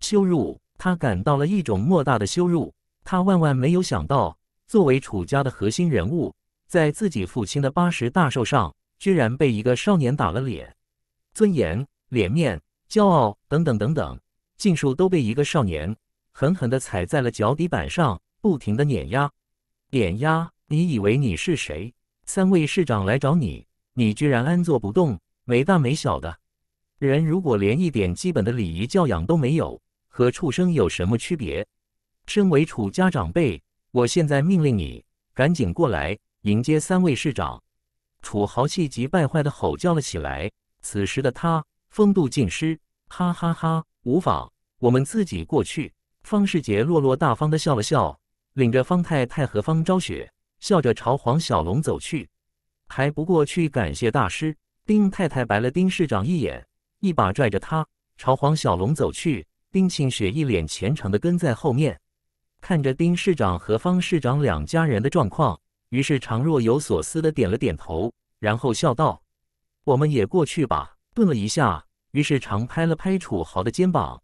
羞辱，他感到了一种莫大的羞辱。他万万没有想到，作为楚家的核心人物，在自己父亲的八十大寿上，居然被一个少年打了脸。尊严、脸面、骄傲等等等等，尽数都被一个少年狠狠地踩在了脚底板上，不停地碾压、碾压。你以为你是谁？三位市长来找你，你居然安坐不动，没大没小的。人如果连一点基本的礼仪教养都没有，和畜生有什么区别？身为楚家长辈，我现在命令你，赶紧过来迎接三位市长！楚豪气急败坏地吼叫了起来。此时的他风度尽失。哈哈哈，无妨，我们自己过去。方世杰落落大方地笑了笑，领着方太太和方昭雪。笑着朝黄小龙走去，还不过去感谢大师。丁太太白了丁市长一眼，一把拽着他朝黄小龙走去。丁庆雪一脸虔诚的跟在后面，看着丁市长和方市长两家人的状况，于是常若有所思的点了点头，然后笑道：“我们也过去吧。”顿了一下，于是常拍了拍楚豪的肩膀，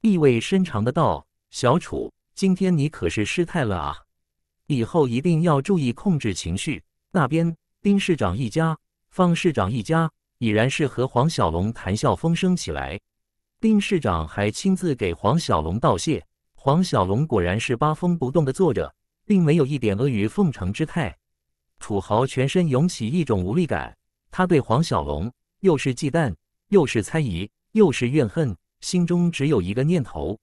意味深长的道：“小楚，今天你可是失态了啊。”以后一定要注意控制情绪。那边，丁市长一家、方市长一家已然是和黄小龙谈笑风生起来。丁市长还亲自给黄小龙道谢。黄小龙果然是八风不动的坐着，并没有一点阿谀奉承之态。楚豪全身涌起一种无力感。他对黄小龙又是忌惮，又是猜疑，又是怨恨，心中只有一个念头：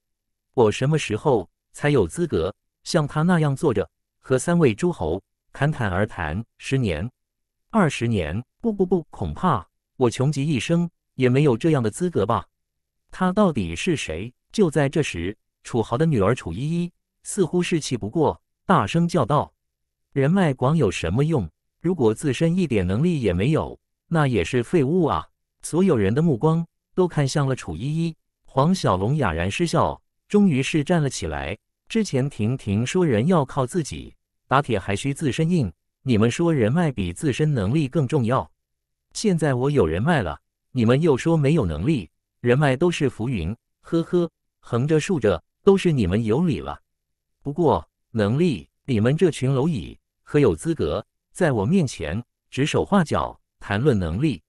我什么时候才有资格像他那样坐着？和三位诸侯侃侃而谈，十年、二十年……不不不，恐怕我穷极一生也没有这样的资格吧。他到底是谁？就在这时，楚豪的女儿楚依依似乎是气不过，大声叫道：“人脉广有什么用？如果自身一点能力也没有，那也是废物啊！”所有人的目光都看向了楚依依。黄小龙哑然失笑，终于是站了起来。之前婷婷说人要靠自己，打铁还需自身硬。你们说人脉比自身能力更重要。现在我有人脉了，你们又说没有能力，人脉都是浮云。呵呵，横着竖着都是你们有理了。不过能力，你们这群蝼蚁，何有资格在我面前指手画脚谈论能力？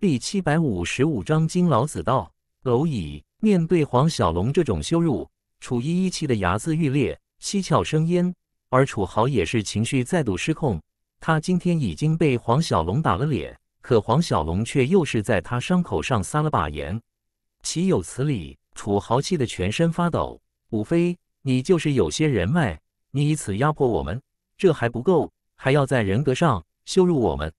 第七百五十五章金老子道：蝼蚁面对黄小龙这种羞辱。楚依依气的牙眦欲裂，七窍生烟，而楚豪也是情绪再度失控。他今天已经被黄小龙打了脸，可黄小龙却又是在他伤口上撒了把盐，岂有此理！楚豪气得全身发抖。无飞，你就是有些人脉，你以此压迫我们，这还不够，还要在人格上羞辱我们。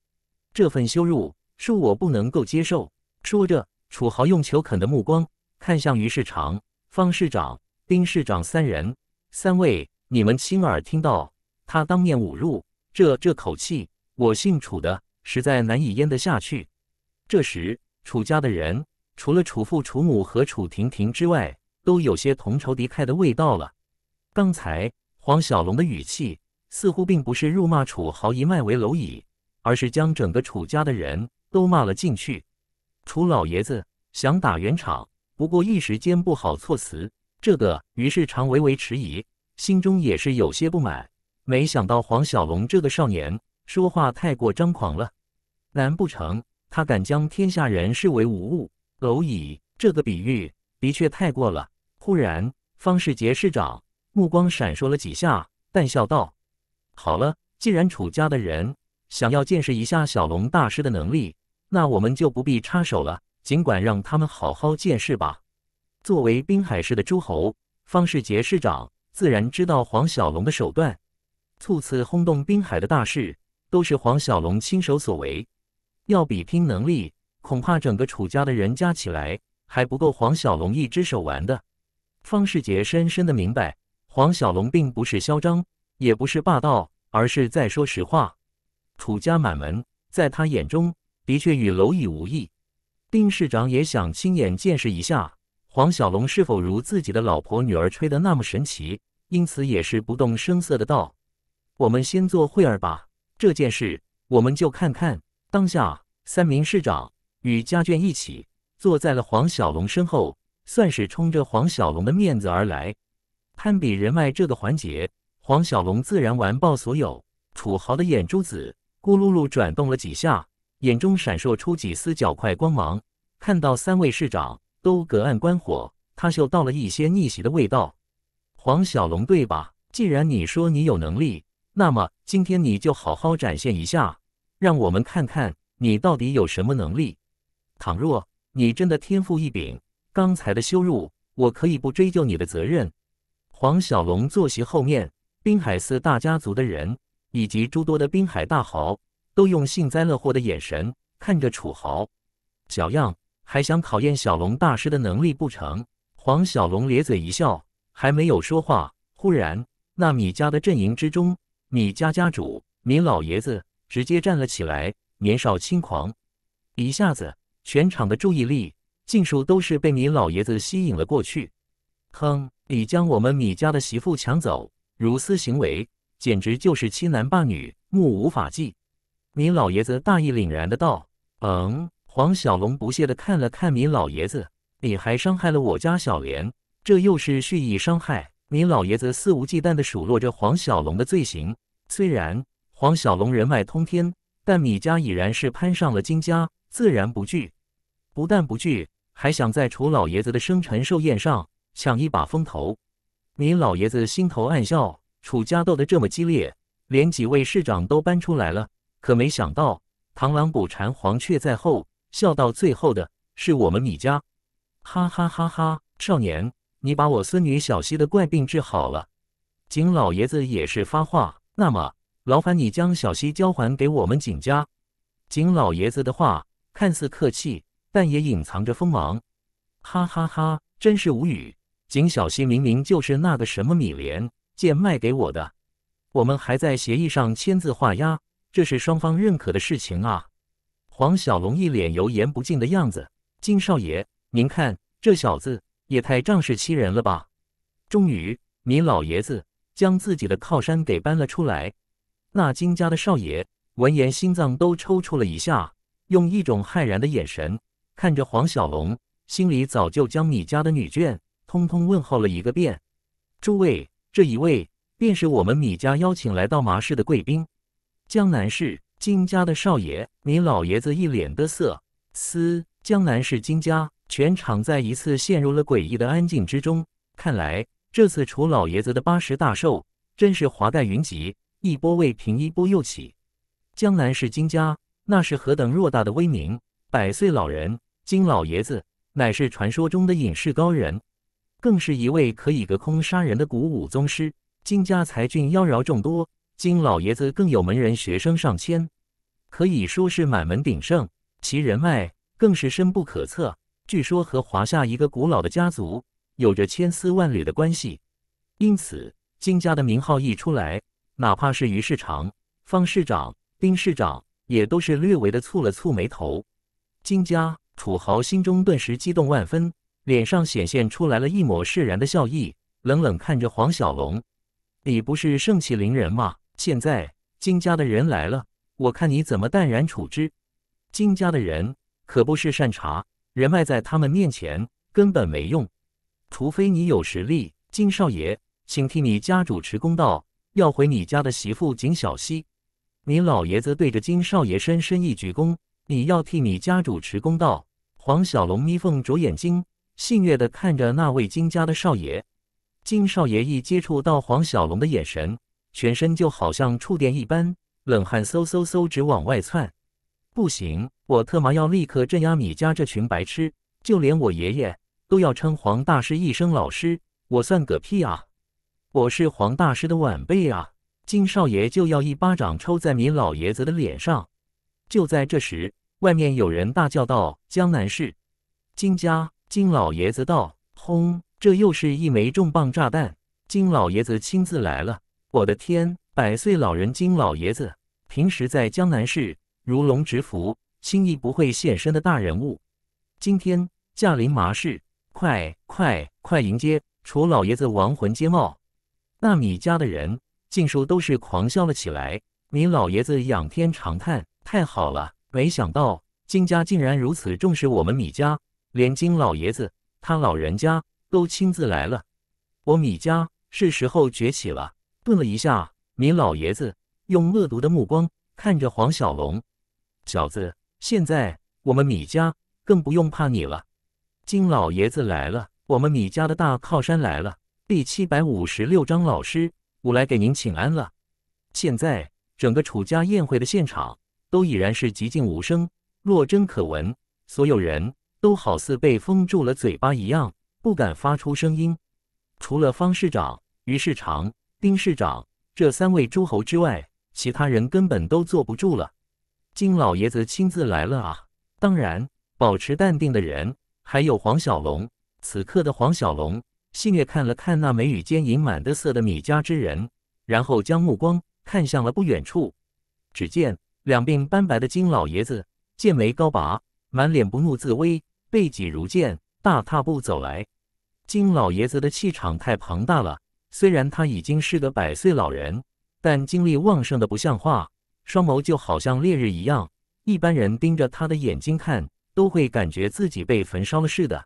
这份羞辱，恕我不能够接受。说着，楚豪用求肯的目光看向于世长、方市长。丁市长三人，三位，你们亲耳听到他当面侮辱，这这口气，我姓楚的实在难以咽得下去。这时，楚家的人除了楚父、楚母和楚婷婷之外，都有些同仇敌忾的味道了。刚才黄小龙的语气似乎并不是辱骂楚豪一脉为蝼蚁，而是将整个楚家的人都骂了进去。楚老爷子想打圆场，不过一时间不好措辞。这个，于是常微微迟疑，心中也是有些不满。没想到黄小龙这个少年说话太过张狂了，难不成他敢将天下人视为无物、蝼蚁？这个比喻的确太过了。忽然，方世杰市长目光闪烁了几下，淡笑道：“好了，既然楚家的人想要见识一下小龙大师的能力，那我们就不必插手了。尽管让他们好好见识吧。”作为滨海市的诸侯，方世杰市长自然知道黄小龙的手段。促次轰动滨海的大事，都是黄小龙亲手所为。要比拼能力，恐怕整个楚家的人加起来还不够黄小龙一只手玩的。方世杰深深的明白，黄小龙并不是嚣张，也不是霸道，而是在说实话。楚家满门，在他眼中的确与蝼蚁无异。丁市长也想亲眼见识一下。黄小龙是否如自己的老婆女儿吹的那么神奇？因此也是不动声色的道：“我们先做会儿吧，这件事我们就看看。”当下，三名市长与家眷一起坐在了黄小龙身后，算是冲着黄小龙的面子而来。攀比人脉这个环节，黄小龙自然完爆所有土豪的眼珠子，咕噜噜转动了几下，眼中闪烁出几丝狡块光芒，看到三位市长。都隔岸观火，他嗅到了一些逆袭的味道。黄小龙，对吧？既然你说你有能力，那么今天你就好好展现一下，让我们看看你到底有什么能力。倘若你真的天赋异禀，刚才的羞辱我可以不追究你的责任。黄小龙坐席后面，滨海四大家族的人以及诸多的滨海大豪，都用幸灾乐祸的眼神看着楚豪，小样。还想考验小龙大师的能力不成？黄小龙咧嘴一笑，还没有说话，忽然，那米家的阵营之中，米家家主米老爷子直接站了起来，年少轻狂，一下子全场的注意力尽数都是被米老爷子吸引了过去。哼，你将我们米家的媳妇抢走，如斯行为，简直就是欺男霸女，目无法纪！米老爷子大义凛然的道：“嗯。”黄小龙不屑地看了看米老爷子，你还伤害了我家小莲，这又是蓄意伤害。米老爷子肆无忌惮地数落着黄小龙的罪行。虽然黄小龙人脉通天，但米家已然是攀上了金家，自然不惧。不但不惧，还想在楚老爷子的生辰寿宴上抢一把风头。米老爷子心头暗笑，楚家斗得这么激烈，连几位市长都搬出来了，可没想到螳螂捕蝉，黄雀在后。笑到最后的是我们米家，哈哈哈哈！少年，你把我孙女小溪的怪病治好了，景老爷子也是发话，那么劳烦你将小溪交还给我们景家。景老爷子的话看似客气，但也隐藏着锋芒，哈哈哈，真是无语。景小溪明明就是那个什么米莲贱卖给我的，我们还在协议上签字画押，这是双方认可的事情啊。黄小龙一脸油盐不进的样子。金少爷，您看这小子也太仗势欺人了吧！终于，你老爷子将自己的靠山给搬了出来。那金家的少爷闻言心脏都抽搐了一下，用一种骇然的眼神看着黄小龙，心里早就将米家的女眷通通问候了一个遍。诸位，这一位便是我们米家邀请来到麻市的贵宾，江南市。金家的少爷，你老爷子一脸的瑟。嘶！江南是金家，全场再一次陷入了诡异的安静之中。看来这次楚老爷子的八十大寿，真是华盖云集，一波未平，一波又起。江南是金家，那是何等偌大的威名！百岁老人金老爷子，乃是传说中的隐世高人，更是一位可以隔空杀人的古武宗师。金家才俊妖娆众多。金老爷子更有门人学生上千，可以说是满门鼎盛，其人脉更是深不可测。据说和华夏一个古老的家族有着千丝万缕的关系。因此，金家的名号一出来，哪怕是于市长、方市长、丁市长，也都是略微的蹙了蹙眉头。金家土豪心中顿时激动万分，脸上显现出来了一抹释然的笑意，冷冷看着黄小龙：“你不是盛气凌人吗？”现在金家的人来了，我看你怎么淡然处之。金家的人可不是善茬，人脉在他们面前根本没用，除非你有实力。金少爷，请替你家主持公道，要回你家的媳妇景小溪。你老爷子对着金少爷深深一鞠躬，你要替你家主持公道。黄小龙眯缝着眼睛，戏谑的看着那位金家的少爷。金少爷一接触到黄小龙的眼神。全身就好像触电一般，冷汗嗖嗖嗖直往外窜。不行，我特妈要立刻镇压米家这群白痴，就连我爷爷都要称黄大师一声老师，我算个屁啊！我是黄大师的晚辈啊！金少爷就要一巴掌抽在米老爷子的脸上。就在这时，外面有人大叫道：“江南市，金家，金老爷子道：“轰，这又是一枚重磅炸弹，金老爷子亲自来了。我的天！百岁老人金老爷子，平时在江南市如龙执福，轻易不会现身的大人物，今天驾临麻市，快快快迎接楚老爷子亡魂皆冒！那米家的人尽数都是狂笑了起来。米老爷子仰天长叹：“太好了，没想到金家竟然如此重视我们米家，连金老爷子他老人家都亲自来了，我米家是时候崛起了。”顿了一下，米老爷子用恶毒的目光看着黄小龙，小子，现在我们米家更不用怕你了。金老爷子来了，我们米家的大靠山来了。第七百五十六章，老师，我来给您请安了。现在整个楚家宴会的现场都已然是寂静无声，若真可闻，所有人都好似被封住了嘴巴一样，不敢发出声音，除了方市长、于市长。丁市长，这三位诸侯之外，其他人根本都坐不住了。金老爷子亲自来了啊！当然，保持淡定的人还有黄小龙。此刻的黄小龙，戏谑看了看那眉宇间隐满得色的米家之人，然后将目光看向了不远处。只见两鬓斑白的金老爷子，剑眉高拔，满脸不怒自威，背脊如剑，大踏步走来。金老爷子的气场太庞大了。虽然他已经是个百岁老人，但精力旺盛的不像话，双眸就好像烈日一样，一般人盯着他的眼睛看，都会感觉自己被焚烧了似的。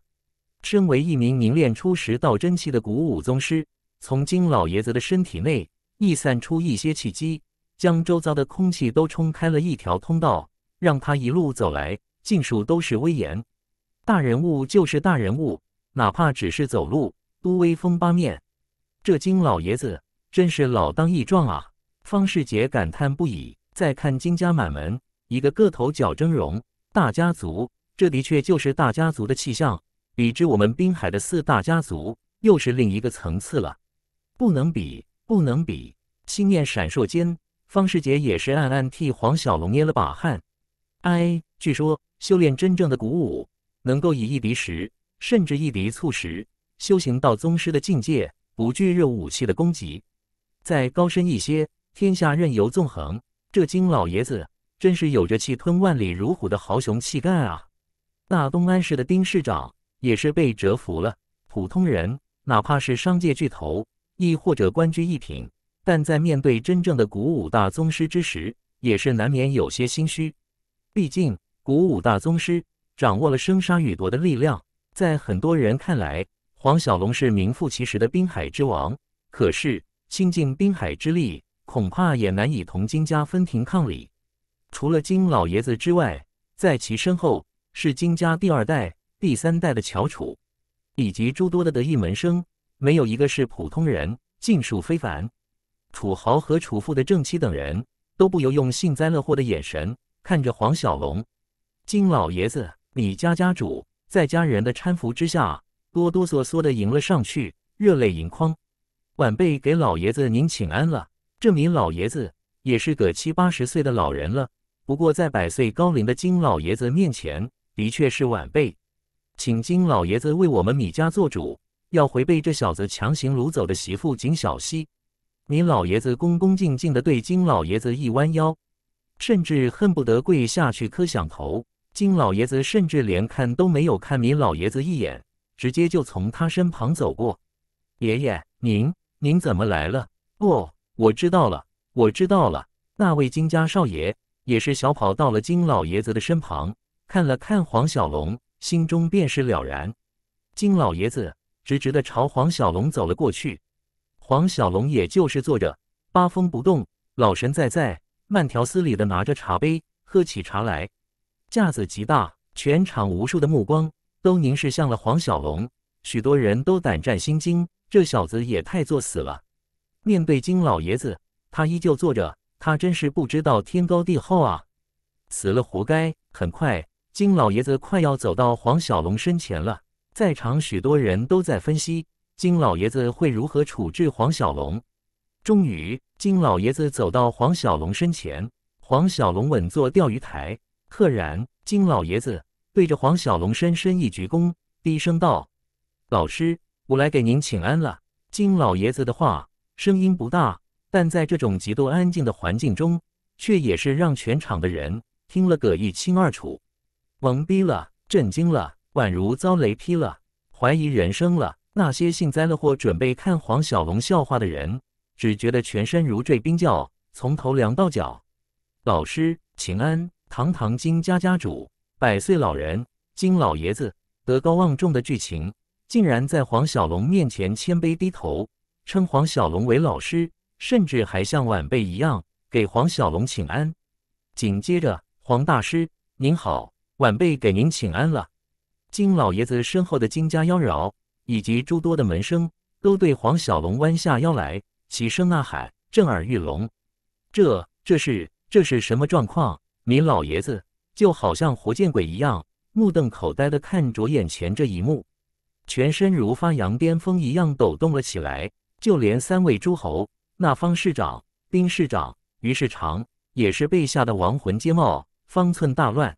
身为一名凝练初十道真气的古武宗师，从金老爷子的身体内溢散出一些气机，将周遭的空气都冲开了一条通道，让他一路走来，尽数都是威严。大人物就是大人物，哪怕只是走路，都威风八面。这金老爷子真是老当益壮啊！方世杰感叹不已。再看金家满门，一个个头角峥嵘，大家族，这的确就是大家族的气象。比之我们滨海的四大家族，又是另一个层次了，不能比，不能比。心念闪烁间，方世杰也是暗暗替黄小龙捏了把汗。哎，据说修炼真正的鼓舞，能够以一敌十，甚至一敌促十，修行到宗师的境界。不惧热武器的攻击，再高深一些，天下任由纵横。这金老爷子真是有着气吞万里如虎的豪雄气概啊！那东安市的丁市长也是被折服了。普通人，哪怕是商界巨头，亦或者官居一品，但在面对真正的古武大宗师之时，也是难免有些心虚。毕竟，古武大宗师掌握了生杀予夺的力量，在很多人看来。黄小龙是名副其实的滨海之王，可是倾尽滨海之力，恐怕也难以同金家分庭抗礼。除了金老爷子之外，在其身后是金家第二代、第三代的翘楚，以及诸多的得意门生，没有一个是普通人，尽数非凡。楚豪和楚父的正妻等人，都不由用幸灾乐祸的眼神看着黄小龙。金老爷子、李家家主，在家人的搀扶之下。哆哆嗦嗦的迎了上去，热泪盈眶。晚辈给老爷子您请安了。这名老爷子也是个七八十岁的老人了，不过在百岁高龄的金老爷子面前，的确是晚辈。请金老爷子为我们米家做主，要回被这小子强行掳走的媳妇景小溪。米老爷子恭恭敬敬的对金老爷子一弯腰，甚至恨不得跪下去磕响头。金老爷子甚至连看都没有看米老爷子一眼。直接就从他身旁走过。爷爷，您您怎么来了？哦，我知道了，我知道了。那位金家少爷也是小跑到了金老爷子的身旁，看了看黄小龙，心中便是了然。金老爷子直直的朝黄小龙走了过去。黄小龙也就是坐着，八风不动，老神在在，慢条斯理的拿着茶杯喝起茶来，架子极大，全场无数的目光。都凝视向了黄小龙，许多人都胆战心惊。这小子也太作死了！面对金老爷子，他依旧坐着，他真是不知道天高地厚啊！死了活该！很快，金老爷子快要走到黄小龙身前了，在场许多人都在分析金老爷子会如何处置黄小龙。终于，金老爷子走到黄小龙身前，黄小龙稳坐钓鱼台，赫然，金老爷子。对着黄小龙深深一鞠躬，低声道：“老师，我来给您请安了。”金老爷子的话声音不大，但在这种极度安静的环境中，却也是让全场的人听了个一清二楚。懵逼了，震惊了，宛如遭雷劈了，怀疑人生了。那些幸灾乐祸、准备看黄小龙笑话的人，只觉得全身如坠冰窖，从头凉到脚。老师，请安，堂堂金家家主。百岁老人金老爷子德高望重的剧情，竟然在黄小龙面前谦卑低头，称黄小龙为老师，甚至还像晚辈一样给黄小龙请安。紧接着，黄大师您好，晚辈给您请安了。金老爷子身后的金家妖娆以及诸多的门生，都对黄小龙弯下腰来，齐声呐喊，震耳欲聋。这这是这是什么状况？您老爷子？就好像活见鬼一样，目瞪口呆地看着眼前这一幕，全身如发羊癫疯一样抖动了起来。就连三位诸侯那方市长、丁市长、于是长也是被吓得亡魂皆冒，方寸大乱。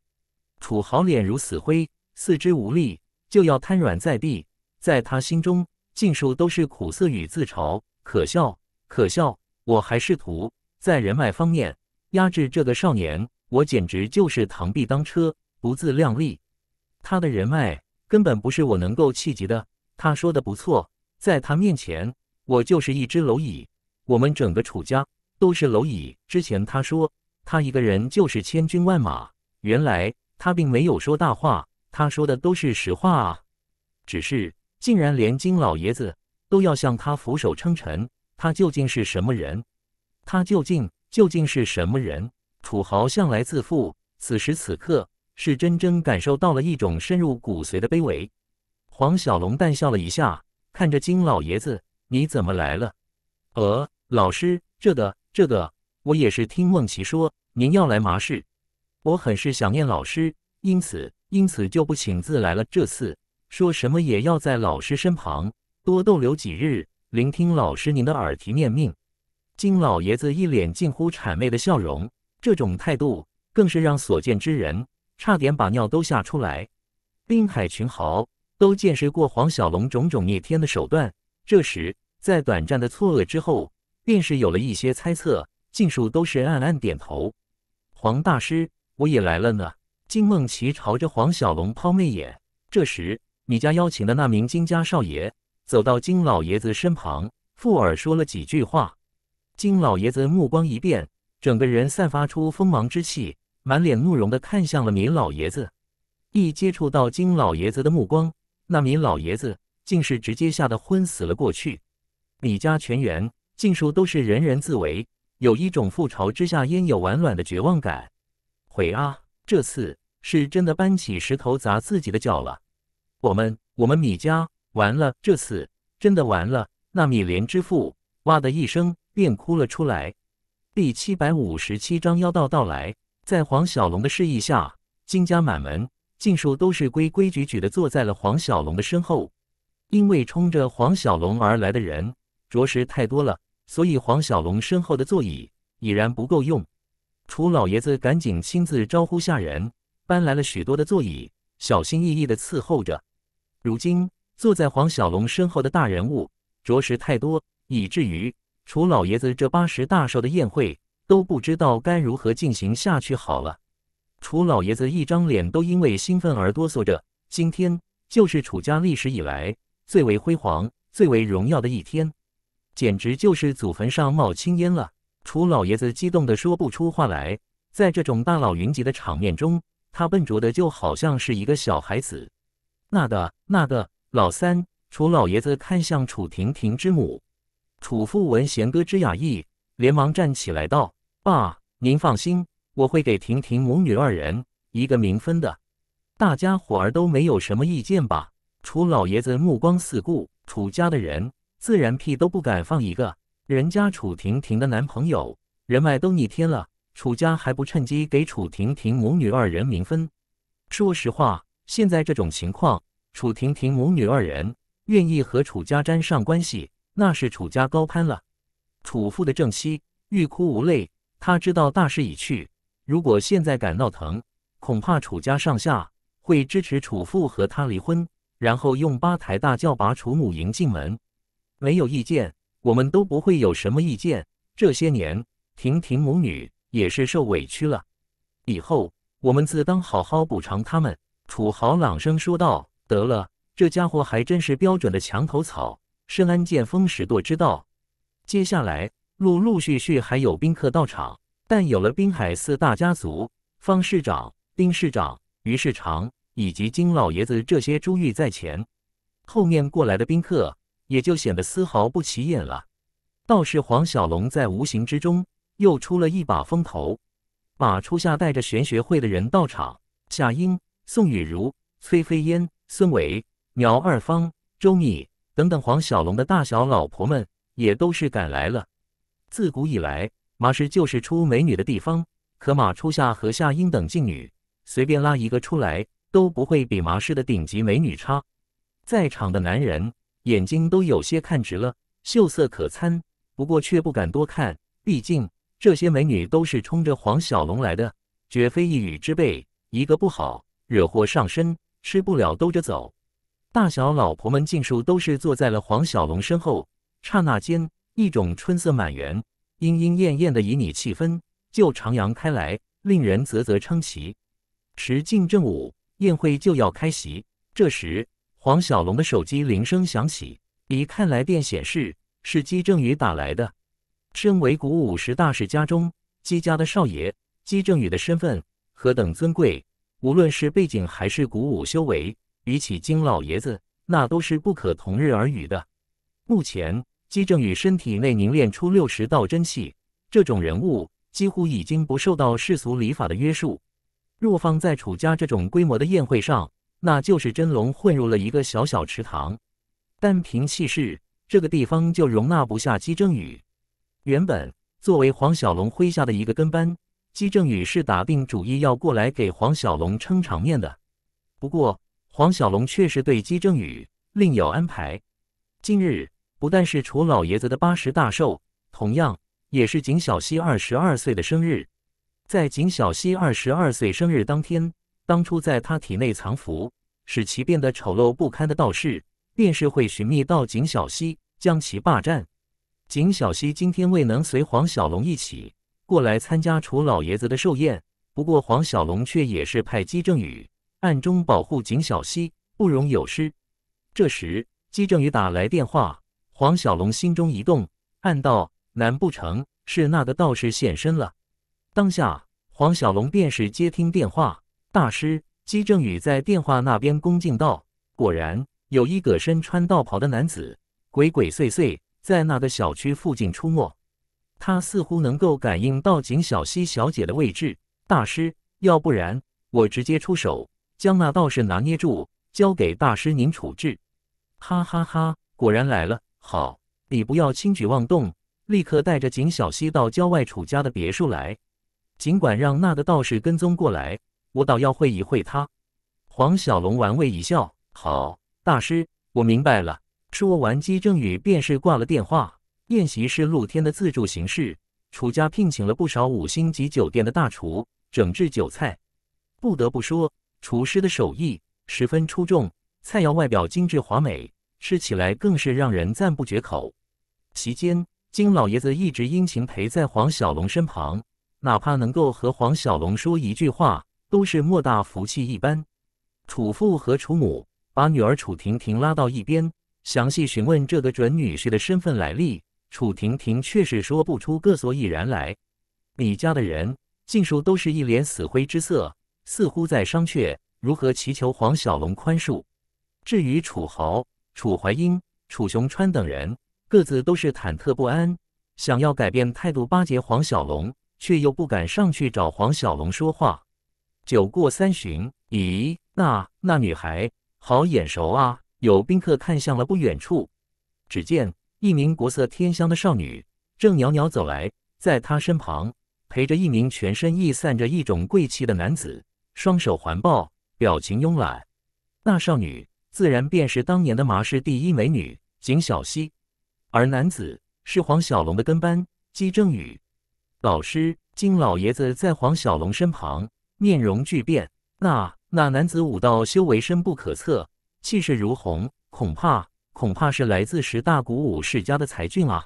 楚豪脸如死灰，四肢无力，就要瘫软在地。在他心中，尽数都是苦涩与自嘲。可笑，可笑！我还试图在人脉方面压制这个少年。我简直就是螳臂当车，不自量力。他的人脉根本不是我能够企及的。他说的不错，在他面前，我就是一只蝼蚁。我们整个楚家都是蝼蚁。之前他说他一个人就是千军万马，原来他并没有说大话，他说的都是实话啊。只是竟然连金老爷子都要向他俯首称臣，他究竟是什么人？他究竟究竟是什么人？土豪向来自负，此时此刻是真真感受到了一种深入骨髓的卑微。黄小龙淡笑了一下，看着金老爷子：“你怎么来了？”“呃，老师，这个、这个，我也是听梦琪说您要来麻市，我很是想念老师，因此、因此就不请自来了。这次说什么也要在老师身旁多逗留几日，聆听老师您的耳提面命。”金老爷子一脸近乎谄媚的笑容。这种态度更是让所见之人差点把尿都吓出来。滨海群豪都见识过黄小龙种种逆天的手段，这时在短暂的错愕之后，便是有了一些猜测，尽数都是暗暗点头。黄大师，我也来了呢。金梦琪朝着黄小龙抛媚眼。这时，米家邀请的那名金家少爷走到金老爷子身旁，附耳说了几句话。金老爷子目光一变。整个人散发出锋芒之气，满脸怒容的看向了米老爷子。一接触到金老爷子的目光，那米老爷子竟是直接吓得昏死了过去。米家全员尽数都是人人自危，有一种覆巢之下焉有完卵的绝望感。悔啊！这次是真的搬起石头砸自己的脚了。我们，我们米家完了，这次真的完了。那米莲之父哇的一声便哭了出来。第七百五十七章妖道到来。在黄小龙的示意下，金家满门尽数都是规规矩矩的坐在了黄小龙的身后。因为冲着黄小龙而来的人着实太多了，所以黄小龙身后的座椅已然不够用。楚老爷子赶紧亲自招呼下人，搬来了许多的座椅，小心翼翼的伺候着。如今坐在黄小龙身后的大人物着实太多，以至于……楚老爷子这八十大寿的宴会都不知道该如何进行下去好了。楚老爷子一张脸都因为兴奋而哆嗦着。今天就是楚家历史以来最为辉煌、最为荣耀的一天，简直就是祖坟上冒青烟了。楚老爷子激动的说不出话来，在这种大佬云集的场面中，他笨拙的就好像是一个小孩子。那个、那个，老三，楚老爷子看向楚婷婷之母。楚父闻贤哥之雅意，连忙站起来道：“爸，您放心，我会给婷婷母女二人一个名分的。大家伙儿都没有什么意见吧？”楚老爷子目光四顾，楚家的人自然屁都不敢放一个。人家楚婷婷的男朋友人脉都逆天了，楚家还不趁机给楚婷婷母女二人名分？说实话，现在这种情况，楚婷婷母女二人愿意和楚家沾上关系。那是楚家高攀了，楚父的正妻欲哭无泪。他知道大势已去，如果现在敢闹腾，恐怕楚家上下会支持楚父和他离婚，然后用八抬大轿把楚母迎进门。没有意见，我们都不会有什么意见。这些年，婷婷母女也是受委屈了，以后我们自当好好补偿他们。楚豪朗声说道：“得了，这家伙还真是标准的墙头草。”深谙见风使舵之道，接下来陆陆续续还有宾客到场，但有了滨海四大家族方市长、丁市长、于世长以及金老爷子这些珠玉在前，后面过来的宾客也就显得丝毫不起眼了。倒是黄小龙在无形之中又出了一把风头。马初夏带着玄学会的人到场，夏英、宋雨如、崔飞烟、孙伟、苗二方、周密。等等，黄小龙的大小老婆们也都是赶来了。自古以来，麻市就是出美女的地方。可马初夏和夏英等静女，随便拉一个出来，都不会比麻市的顶级美女差。在场的男人眼睛都有些看直了，秀色可餐，不过却不敢多看，毕竟这些美女都是冲着黄小龙来的，绝非一语之辈。一个不好，惹祸上身，吃不了兜着走。大小老婆们尽数都是坐在了黄小龙身后，刹那间，一种春色满园、莺莺燕燕的旖旎气氛就徜徉开来，令人啧啧称奇。时近正午，宴会就要开席。这时，黄小龙的手机铃声响起，一看来电显示是姬正宇打来的。身为古武十大世家中姬家的少爷，姬正宇的身份何等尊贵，无论是背景还是古武修为。比起金老爷子，那都是不可同日而语的。目前，姬正雨身体内凝练出六十道真气，这种人物几乎已经不受到世俗礼法的约束。若放在楚家这种规模的宴会上，那就是真龙混入了一个小小池塘。单凭气势，这个地方就容纳不下姬正雨。原本作为黄小龙麾下的一个跟班，姬正雨是打定主意要过来给黄小龙撑场面的。不过，黄小龙确实对姬正宇另有安排。近日不但是楚老爷子的八十大寿，同样也是景小溪二十二岁的生日。在景小溪二十二岁生日当天，当初在他体内藏符，使其变得丑陋不堪的道士，便是会寻觅到景小溪，将其霸占。景小溪今天未能随黄小龙一起过来参加楚老爷子的寿宴，不过黄小龙却也是派姬正宇暗中保护景小溪，不容有失。这时，姬正宇打来电话，黄小龙心中一动，暗道：难不成是那个道士现身了？当下，黄小龙便是接听电话。大师，姬正宇在电话那边恭敬道：“果然有一个身穿道袍的男子，鬼鬼祟祟在那个小区附近出没。他似乎能够感应到景小溪小姐的位置。大师，要不然我直接出手。”将那道士拿捏住，交给大师您处置。哈哈哈，果然来了。好，你不要轻举妄动，立刻带着景小溪到郊外楚家的别墅来。尽管让那个道士跟踪过来，我倒要会一会他。黄小龙玩味一笑。好，大师，我明白了。说完，姬正宇便是挂了电话。宴席是露天的自助形式，楚家聘请了不少五星级酒店的大厨整治酒菜。不得不说。厨师的手艺十分出众，菜肴外表精致华美，吃起来更是让人赞不绝口。席间，金老爷子一直殷勤陪在黄小龙身旁，哪怕能够和黄小龙说一句话，都是莫大福气一般。楚父和楚母把女儿楚婷婷拉到一边，详细询问这个准女婿的身份来历。楚婷婷却是说不出个所以然来。李家的人尽数都是一脸死灰之色。似乎在商榷如何祈求黄小龙宽恕。至于楚豪、楚怀英、楚雄川等人，各自都是忐忑不安，想要改变态度巴结黄小龙，却又不敢上去找黄小龙说话。酒过三巡，咦，那那女孩好眼熟啊！有宾客看向了不远处，只见一名国色天香的少女正袅袅走来，在她身旁陪着一名全身溢散着一种贵气的男子。双手环抱，表情慵懒。那少女自然便是当年的麻市第一美女景小溪，而男子是黄小龙的跟班姬正宇。老师金老爷子在黄小龙身旁，面容巨变。那那男子武道修为深不可测，气势如虹，恐怕恐怕是来自十大古武世家的才俊啊！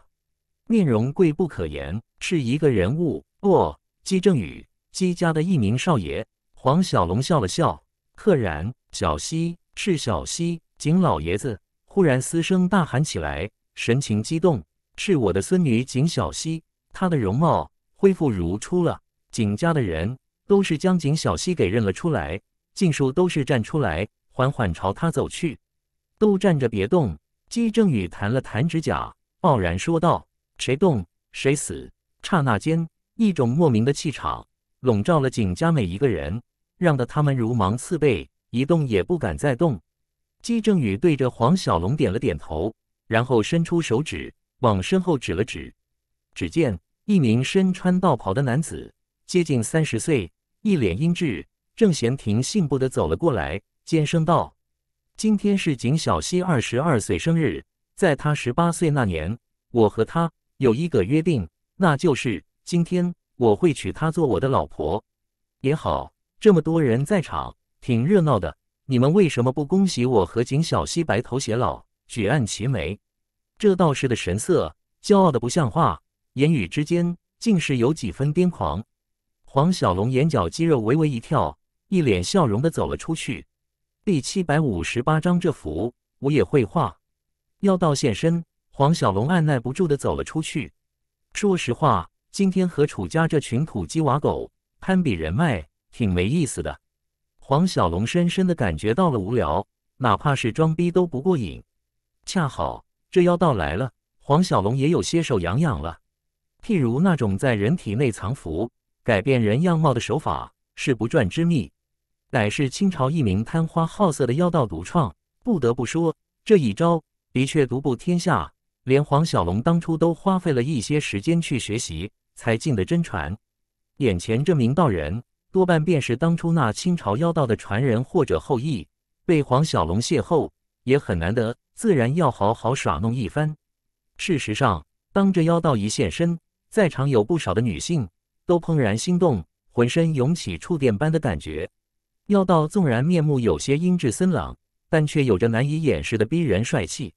面容贵不可言，是一个人物哦，姬正宇，姬家的一名少爷。黄小龙笑了笑，赫然小溪是小溪，景老爷子忽然嘶声大喊起来，神情激动：“是我的孙女景小溪，她的容貌恢复如初了。”景家的人都是将景小溪给认了出来，尽数都是站出来，缓缓朝他走去。都站着别动！姬正宇弹了弹指甲，傲然说道：“谁动谁死！”刹那间，一种莫名的气场笼罩了景家每一个人。让得他们如芒刺背，一动也不敢再动。季正宇对着黄小龙点了点头，然后伸出手指往身后指了指。只见一名身穿道袍的男子，接近三十岁，一脸英气，正闲庭信步的走了过来，尖声道：“今天是景小溪二十二岁生日，在他十八岁那年，我和他有一个约定，那就是今天我会娶她做我的老婆。”也好。这么多人在场，挺热闹的。你们为什么不恭喜我和景小溪白头偕老，举案齐眉？这道士的神色骄傲的不像话，言语之间竟是有几分癫狂。黄小龙眼角肌肉微微一跳，一脸笑容的走了出去。第七百五十八章，这幅我也会画。妖道现身，黄小龙按耐不住的走了出去。说实话，今天和楚家这群土鸡瓦狗攀比人脉。挺没意思的，黄小龙深深的感觉到了无聊，哪怕是装逼都不过瘾。恰好这妖道来了，黄小龙也有些手痒痒了。譬如那种在人体内藏符、改变人样貌的手法，是不传之秘，乃是清朝一名贪花好色的妖道独创。不得不说，这一招的确独步天下，连黄小龙当初都花费了一些时间去学习才进的真传。眼前这名道人。多半便是当初那清朝妖道的传人或者后裔，被黄小龙邂逅也很难得，自然要好好耍弄一番。事实上，当这妖道一现身，在场有不少的女性都怦然心动，浑身涌起触电般的感觉。妖道纵然面目有些英俊森朗，但却有着难以掩饰的逼人帅气。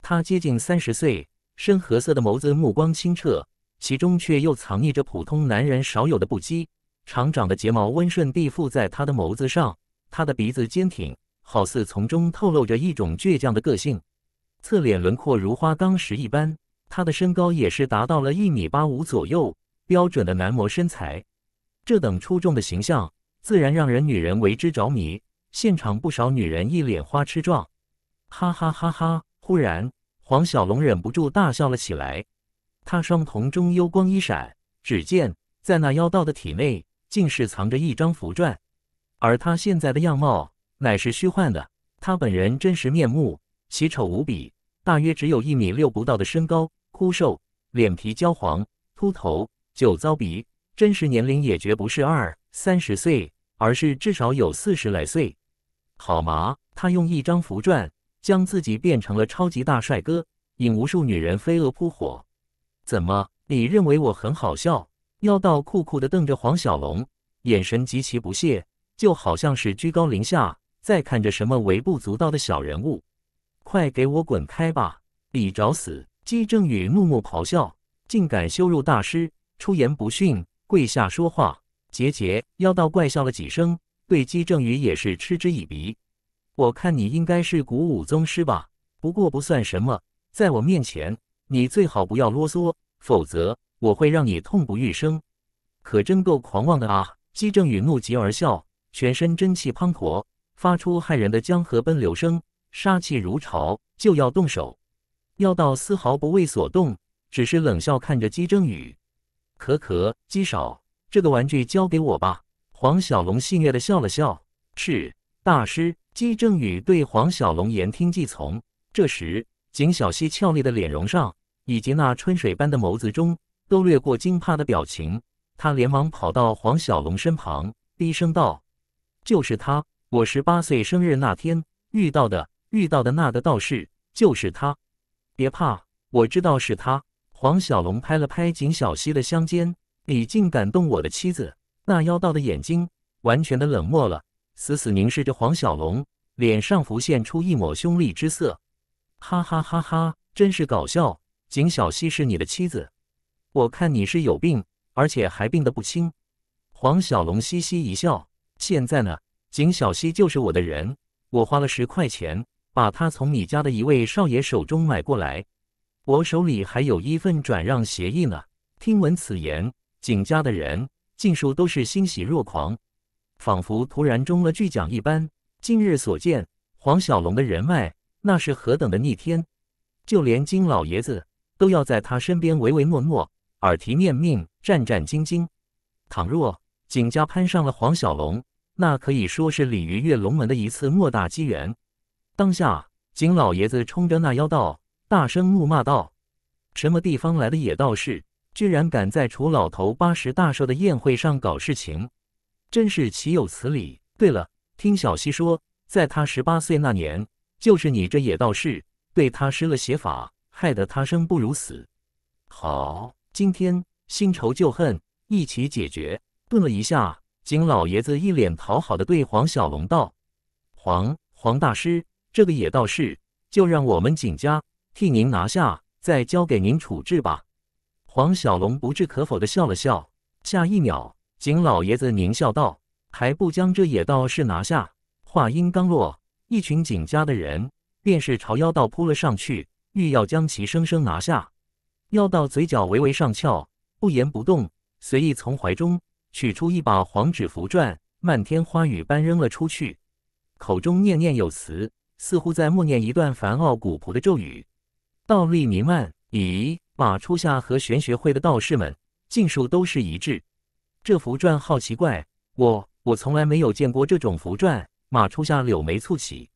他接近三十岁，深褐色的眸子目光清澈，其中却又藏匿着普通男人少有的不羁。长长的睫毛温顺地附在他的眸子上，他的鼻子坚挺，好似从中透露着一种倔强的个性。侧脸轮廓如花岗石一般，他的身高也是达到了一米八五左右，标准的男模身材。这等出众的形象，自然让人女人为之着迷。现场不少女人一脸花痴状，哈哈哈哈！忽然，黄小龙忍不住大笑了起来，他双瞳中幽光一闪，只见在那妖道的体内。竟是藏着一张符篆，而他现在的样貌乃是虚幻的，他本人真实面目奇丑无比，大约只有一米六不到的身高，枯瘦，脸皮焦黄，秃头，酒糟鼻，真实年龄也绝不是二三十岁，而是至少有四十来岁，好嘛？他用一张符篆将自己变成了超级大帅哥，引无数女人飞蛾扑火，怎么？你认为我很好笑？妖道酷酷的瞪着黄小龙，眼神极其不屑，就好像是居高临下在看着什么微不足道的小人物。快给我滚开吧！你找死！姬正宇怒目咆哮，竟敢羞辱大师，出言不逊，跪下说话。杰杰，妖道怪笑了几声，对姬正宇也是嗤之以鼻。我看你应该是古武宗师吧？不过不算什么，在我面前，你最好不要啰嗦，否则。我会让你痛不欲生，可真够狂妄的啊！姬正宇怒极而笑，全身真气滂沱，发出骇人的江河奔流声，杀气如潮，就要动手。药道丝毫不为所动，只是冷笑看着姬正宇。咳咳，姬少，这个玩具交给我吧。黄小龙戏谑的笑了笑。是，大师。姬正宇对黄小龙言听计从。这时，景小溪俏丽的脸容上，以及那春水般的眸子中。都略过惊怕的表情，他连忙跑到黄小龙身旁，低声道：“就是他，我十八岁生日那天遇到的，遇到的那个道士就是他。别怕，我知道是他。”黄小龙拍了拍景小溪的香肩：“你竟敢动我的妻子？”那妖道的眼睛完全的冷漠了，死死凝视着黄小龙，脸上浮现出一抹凶厉之色：“哈哈哈哈，真是搞笑！景小溪是你的妻子。”我看你是有病，而且还病得不轻。黄小龙嘻嘻一笑：“现在呢，景小溪就是我的人。我花了十块钱，把他从你家的一位少爷手中买过来。我手里还有一份转让协议呢。”听闻此言，景家的人尽数都是欣喜若狂，仿佛突然中了巨奖一般。近日所见，黄小龙的人脉那是何等的逆天，就连金老爷子都要在他身边唯唯诺诺。耳提面命，战战兢兢。倘若景家攀上了黄小龙，那可以说是鲤鱼跃龙门的一次莫大机缘。当下，景老爷子冲着那妖道大声怒骂道：“什么地方来的野道士，居然敢在楚老头八十大寿的宴会上搞事情，真是岂有此理！”对了，听小溪说，在他十八岁那年，就是你这野道士对他施了邪法，害得他生不如死。好。今天新仇旧恨一起解决。顿了一下，景老爷子一脸讨好的对黄小龙道：“黄黄大师，这个野道士就让我们景家替您拿下，再交给您处置吧。”黄小龙不置可否的笑了笑。下一秒，景老爷子狞笑道：“还不将这野道士拿下！”话音刚落，一群景家的人便是朝妖道扑了上去，欲要将其生生拿下。要到嘴角微微上翘，不言不动，随意从怀中取出一把黄纸符篆，漫天花雨般扔了出去，口中念念有词，似乎在默念一段繁奥古朴的咒语。道力弥漫。咦，马初夏和玄学会的道士们尽数都是一致。这符篆好奇怪，我我从来没有见过这种符篆。马初夏柳眉蹙起。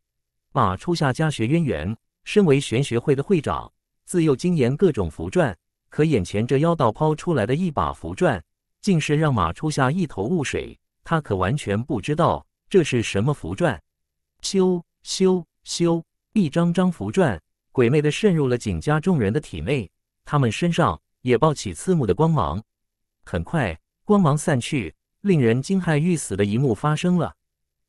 马初夏家学渊源，身为玄学会的会长。自幼精研各种符篆，可眼前这妖道抛出来的一把符篆，竟是让马初夏一头雾水。他可完全不知道这是什么符篆。咻咻咻！一张张符篆鬼魅的渗入了景家众人的体内，他们身上也爆起刺目的光芒。很快，光芒散去，令人惊骇欲死的一幕发生了：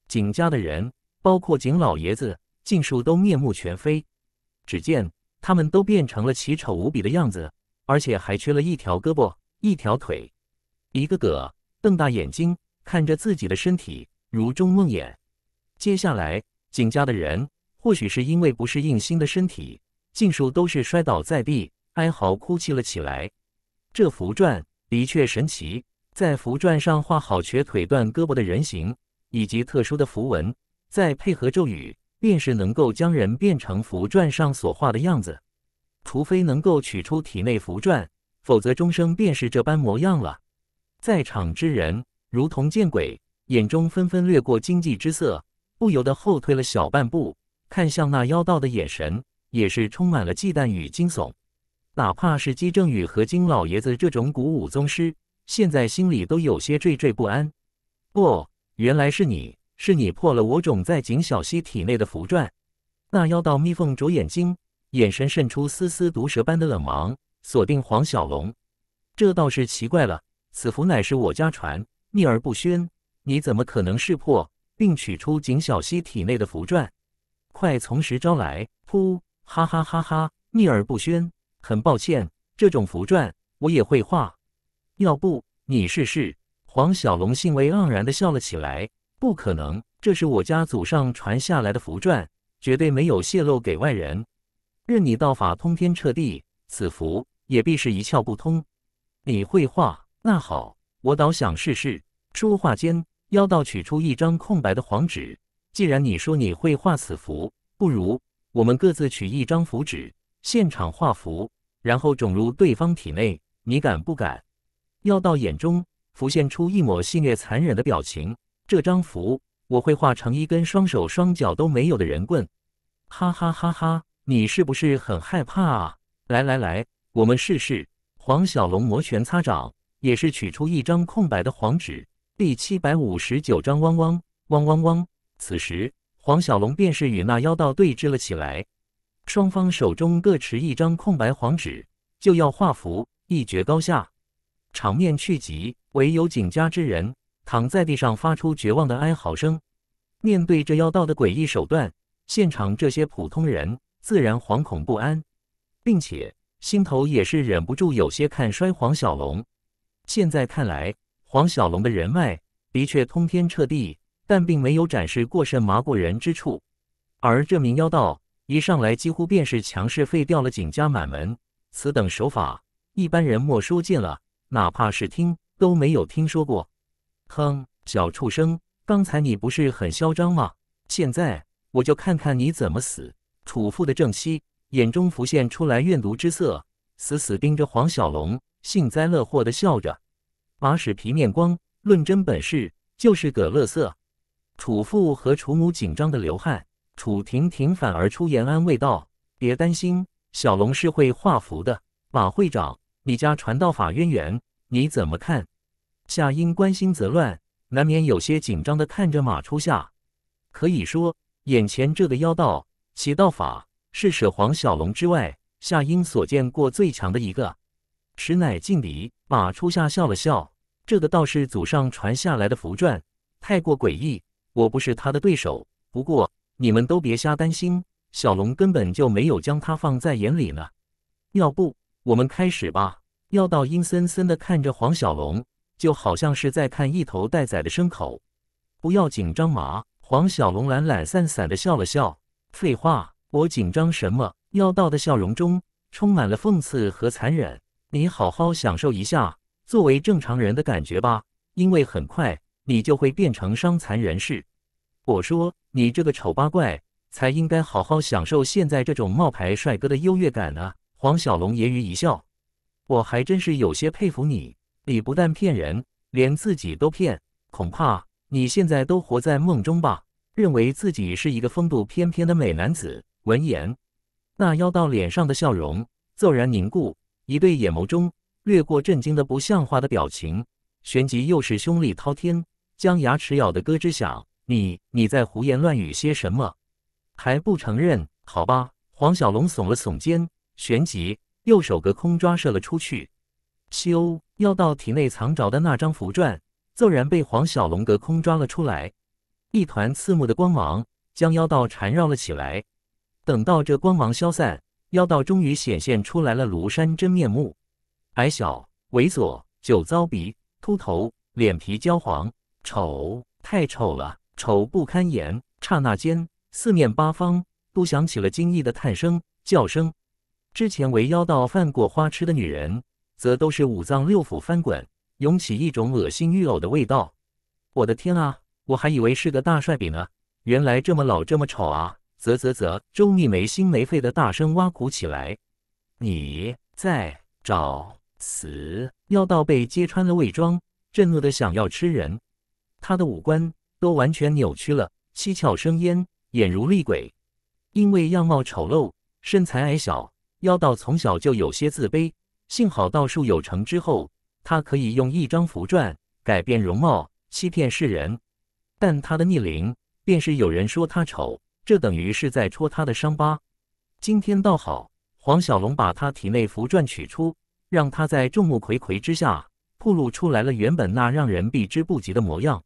景家的人，包括景老爷子，尽数都面目全非。只见……他们都变成了奇丑无比的样子，而且还缺了一条胳膊、一条腿，一个个瞪大眼睛看着自己的身体，如中梦魇。接下来，景家的人或许是因为不适应新的身体，尽数都是摔倒在地，哀嚎哭泣了起来。这符篆的确神奇，在符篆上画好瘸腿断胳膊的人形以及特殊的符文，再配合咒语。便是能够将人变成符篆上所画的样子，除非能够取出体内符篆，否则终生便是这般模样了。在场之人如同见鬼，眼中纷纷掠过惊悸之色，不由得后退了小半步，看向那妖道的眼神也是充满了忌惮与惊悚。哪怕是姬正宇和金老爷子这种古武宗师，现在心里都有些惴惴不安。不，原来是你。是你破了我种在景小溪体内的符篆，那妖道眯缝着眼睛，眼神渗出丝丝毒蛇般的冷芒，锁定黄小龙。这倒是奇怪了，此符乃是我家传，秘而不宣，你怎么可能识破并取出景小溪体内的符篆？快从实招来！噗，哈哈哈哈！秘而不宣，很抱歉，这种符篆我也会画。要不你试试？黄小龙兴味盎然地笑了起来。不可能，这是我家祖上传下来的符篆，绝对没有泄露给外人。任你道法通天彻地，此符也必是一窍不通。你会画？那好，我倒想试试。说话间，妖道取出一张空白的黄纸。既然你说你会画此符，不如我们各自取一张符纸，现场画符，然后种入对方体内。你敢不敢？妖道眼中浮现出一抹戏谑、残忍的表情。这张符我会画成一根双手双脚都没有的人棍，哈哈哈哈！你是不是很害怕啊？来来来，我们试试。黄小龙摩拳擦掌，也是取出一张空白的黄纸。第七百五十九张，汪汪汪汪汪！此时，黄小龙便是与那妖道对峙了起来，双方手中各持一张空白黄纸，就要画符一决高下，场面去极，唯有景家之人。躺在地上发出绝望的哀嚎声。面对这妖道的诡异手段，现场这些普通人自然惶恐不安，并且心头也是忍不住有些看衰黄小龙。现在看来，黄小龙的人脉的确通天彻地，但并没有展示过甚麻过人之处。而这名妖道一上来几乎便是强势废掉了景家满门，此等手法，一般人莫说见了，哪怕是听都没有听说过。哼，小畜生，刚才你不是很嚣张吗？现在我就看看你怎么死！楚父的正妻眼中浮现出来怨毒之色，死死盯着黄小龙，幸灾乐祸的笑着。马屎皮面光，论真本事就是个乐色。楚父和楚母紧张的流汗，楚婷婷反而出言安慰道：“别担心，小龙是会画符的。马会长，你家传道法渊源，你怎么看？”夏英关心则乱，难免有些紧张的看着马初夏。可以说，眼前这个妖道其道法是舍黄小龙之外，夏英所见过最强的一个，实乃劲敌。马初夏笑了笑：“这个道士祖上传下来的符篆太过诡异，我不是他的对手。不过你们都别瞎担心，小龙根本就没有将他放在眼里呢。要不我们开始吧。”妖道阴森森的看着黄小龙。就好像是在看一头待宰的牲口，不要紧张嘛！黄小龙懒懒散散的笑了笑。废话，我紧张什么？妖道的笑容中充满了讽刺和残忍。你好好享受一下作为正常人的感觉吧，因为很快你就会变成伤残人士。我说，你这个丑八怪才应该好好享受现在这种冒牌帅哥的优越感呢！黄小龙揶揄一笑，我还真是有些佩服你。你不但骗人，连自己都骗，恐怕你现在都活在梦中吧？认为自己是一个风度翩翩的美男子。闻言，那妖道脸上的笑容骤然凝固，一对眼眸中掠过震惊的不像话的表情，旋即又是凶厉滔天，将牙齿咬得咯吱响。你你在胡言乱语些什么？还不承认？好吧，黄小龙耸了耸肩，旋即右手隔空抓射了出去。修妖道体内藏着的那张符篆，骤然被黄小龙隔空抓了出来，一团刺目的光芒将妖道缠绕了起来。等到这光芒消散，妖道终于显现出来了庐山真面目：矮小、猥琐、酒糟鼻、秃头、脸皮焦黄，丑，太丑了，丑不堪言。刹那间，四面八方都响起了惊异的叹声、叫声。之前为妖道犯过花痴的女人。则都是五脏六腑翻滚，涌起一种恶心欲呕的味道。我的天啊，我还以为是个大帅比呢，原来这么老这么丑啊！啧啧啧，周密没心没肺的大声挖苦起来。你在找死！妖道被揭穿了伪装，震怒的想要吃人。他的五官都完全扭曲了，七窍生烟，眼如厉鬼。因为样貌丑陋，身材矮小，妖道从小就有些自卑。幸好道术有成之后，他可以用一张符篆改变容貌，欺骗世人。但他的逆鳞便是有人说他丑，这等于是在戳他的伤疤。今天倒好，黄小龙把他体内符篆取出，让他在众目睽睽之下暴露出来了原本那让人避之不及的模样。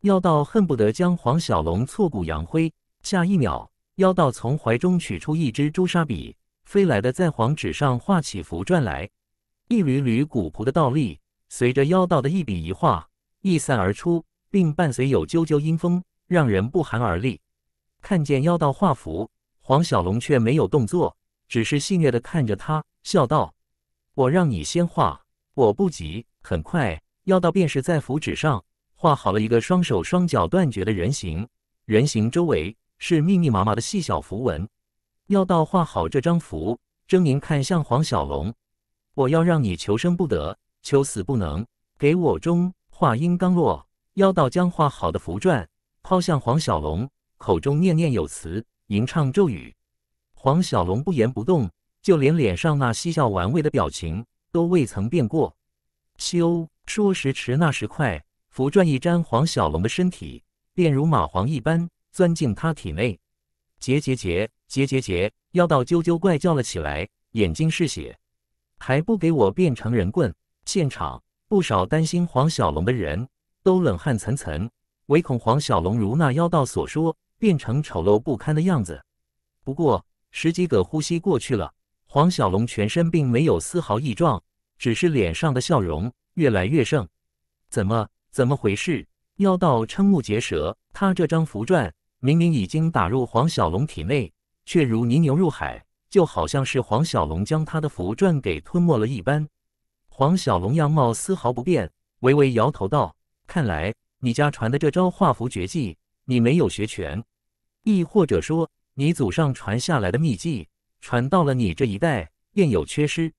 妖道恨不得将黄小龙挫骨扬灰。下一秒，妖道从怀中取出一支朱砂笔，飞来的在黄纸上画起符篆来。一缕缕古朴的倒立，随着妖道的一笔一画溢散而出，并伴随有啾啾阴风，让人不寒而栗。看见妖道画符，黄小龙却没有动作，只是戏谑的看着他，笑道：“我让你先画，我不急。”很快，妖道便是在符纸上画好了一个双手双脚断绝的人形，人形周围是密密麻麻的细小符文。妖道画好这张符，狰狞看向黄小龙。我要让你求生不得，求死不能！给我中！话音刚落，妖道将画好的符篆抛向黄小龙，口中念念有词，吟唱咒语。黄小龙不言不动，就连脸上那嬉笑玩味的表情都未曾变过。咻！说时迟，那时快，符篆一沾黄小龙的身体，便如蚂蟥一般钻进他体内。结结结结结结！妖道啾啾怪叫了起来，眼睛是血。还不给我变成人棍！现场不少担心黄小龙的人都冷汗涔涔，唯恐黄小龙如那妖道所说，变成丑陋不堪的样子。不过十几个呼吸过去了，黄小龙全身并没有丝毫异状，只是脸上的笑容越来越盛。怎么？怎么回事？妖道瞠目结舌。他这张符篆明明已经打入黄小龙体内，却如泥牛入海。就好像是黄小龙将他的符篆给吞没了一般。黄小龙样貌丝毫不变，微微摇头道：“看来你家传的这招画符绝技，你没有学全，亦或者说你祖上传下来的秘技，传到了你这一代便有缺失。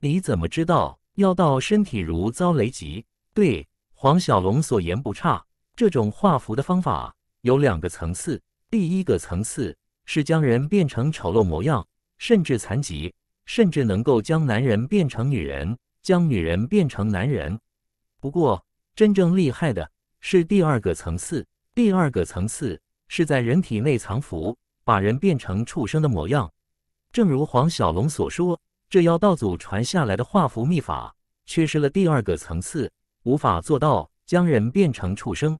你怎么知道？要到身体如遭雷击。”对，黄小龙所言不差。这种画符的方法有两个层次，第一个层次是将人变成丑陋模样。甚至残疾，甚至能够将男人变成女人，将女人变成男人。不过，真正厉害的是第二个层次。第二个层次是在人体内藏符，把人变成畜生的模样。正如黄小龙所说，这妖道祖传下来的画符秘法缺失了第二个层次，无法做到将人变成畜生。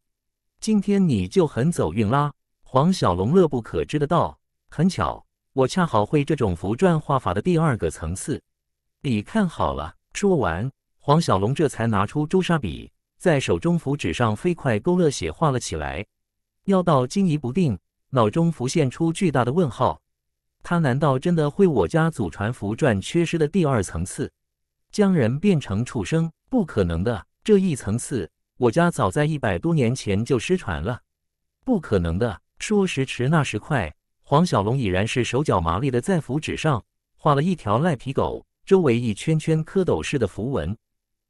今天你就很走运啦，黄小龙乐不可支的道，很巧。我恰好会这种符篆画法的第二个层次，你看好了。说完，黄小龙这才拿出朱砂笔，在手中符纸上飞快勾勒写画了起来。妖道惊疑不定，脑中浮现出巨大的问号：他难道真的会我家祖传符篆缺失的第二层次，将人变成畜生？不可能的，这一层次我家早在一百多年前就失传了，不可能的。说时迟，那时快。黄小龙已然是手脚麻利的在符纸上画了一条赖皮狗，周围一圈圈蝌蚪似的符文。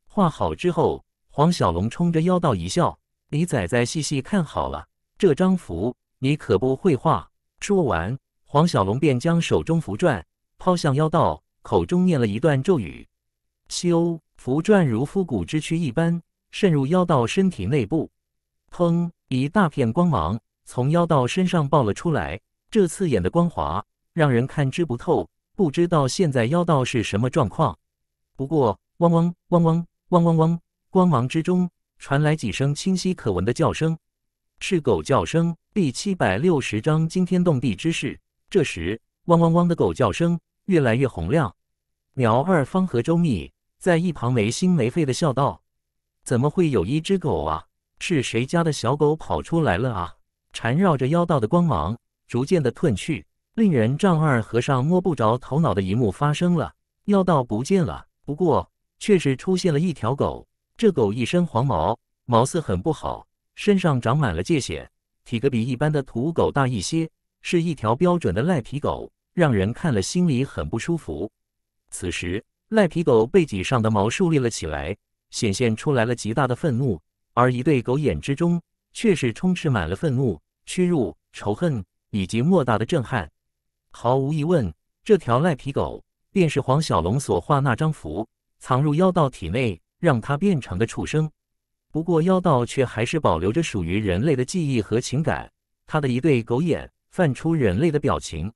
画好之后，黄小龙冲着妖道一笑：“李仔仔细细看好了，这张符你可不会画。”说完，黄小龙便将手中符篆抛向妖道，口中念了一段咒语。修符篆如枯骨之躯一般渗入妖道身体内部，砰！一大片光芒从妖道身上爆了出来。这刺眼的光华让人看之不透，不知道现在妖道是什么状况。不过，汪汪汪汪汪汪汪！光芒之中传来几声清晰可闻的叫声，是狗叫声。第七百六十章惊天动地之事。这时，汪汪汪的狗叫声越来越洪亮。苗二方和周密在一旁没心没肺的笑道：“怎么会有一只狗啊？是谁家的小狗跑出来了啊？”缠绕着妖道的光芒。逐渐的褪去，令人丈二和尚摸不着头脑的一幕发生了，妖道不见了，不过却是出现了一条狗。这狗一身黄毛，毛色很不好，身上长满了疥癣，体格比一般的土狗大一些，是一条标准的赖皮狗，让人看了心里很不舒服。此时，赖皮狗背脊上的毛竖立了起来，显现出来了极大的愤怒，而一对狗眼之中却是充斥满了愤怒、屈辱、仇恨。以及莫大的震撼，毫无疑问，这条赖皮狗便是黄小龙所画那张符藏入妖道体内，让它变成的畜生。不过，妖道却还是保留着属于人类的记忆和情感。他的一对狗眼泛出人类的表情。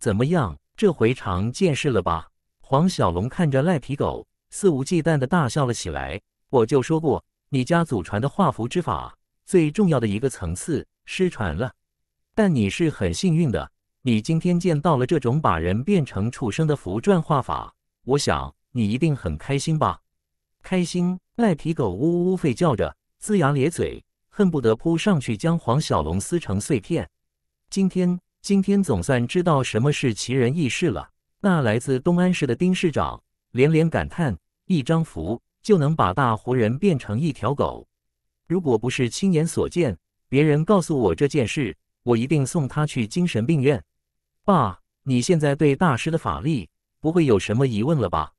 怎么样，这回长见识了吧？黄小龙看着赖皮狗，肆无忌惮的大笑了起来。我就说过，你家祖传的画符之法，最重要的一个层次失传了。但你是很幸运的，你今天见到了这种把人变成畜生的符篆画法，我想你一定很开心吧？开心！赖皮狗呜呜呜吠叫着，龇牙咧嘴，恨不得扑上去将黄小龙撕成碎片。今天，今天总算知道什么是奇人异事了。那来自东安市的丁市长连连感叹：一张符就能把大活人变成一条狗。如果不是亲眼所见，别人告诉我这件事。我一定送他去精神病院，爸，你现在对大师的法力不会有什么疑问了吧？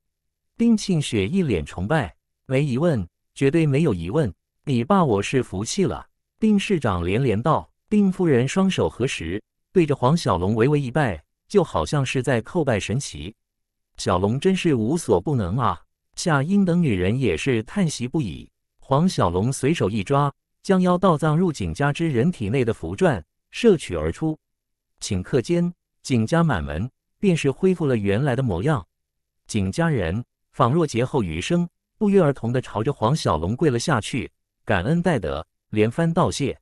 丁庆雪一脸崇拜，没疑问，绝对没有疑问。你爸我是服气了。丁市长连连道。丁夫人双手合十，对着黄小龙微微一拜，就好像是在叩拜神奇。小龙真是无所不能啊！夏英等女人也是叹息不已。黄小龙随手一抓，将要盗藏入景家之人体内的符篆。摄取而出，顷刻间，景家满门便是恢复了原来的模样。景家人仿若劫后余生，不约而同的朝着黄小龙跪了下去，感恩戴德，连番道谢。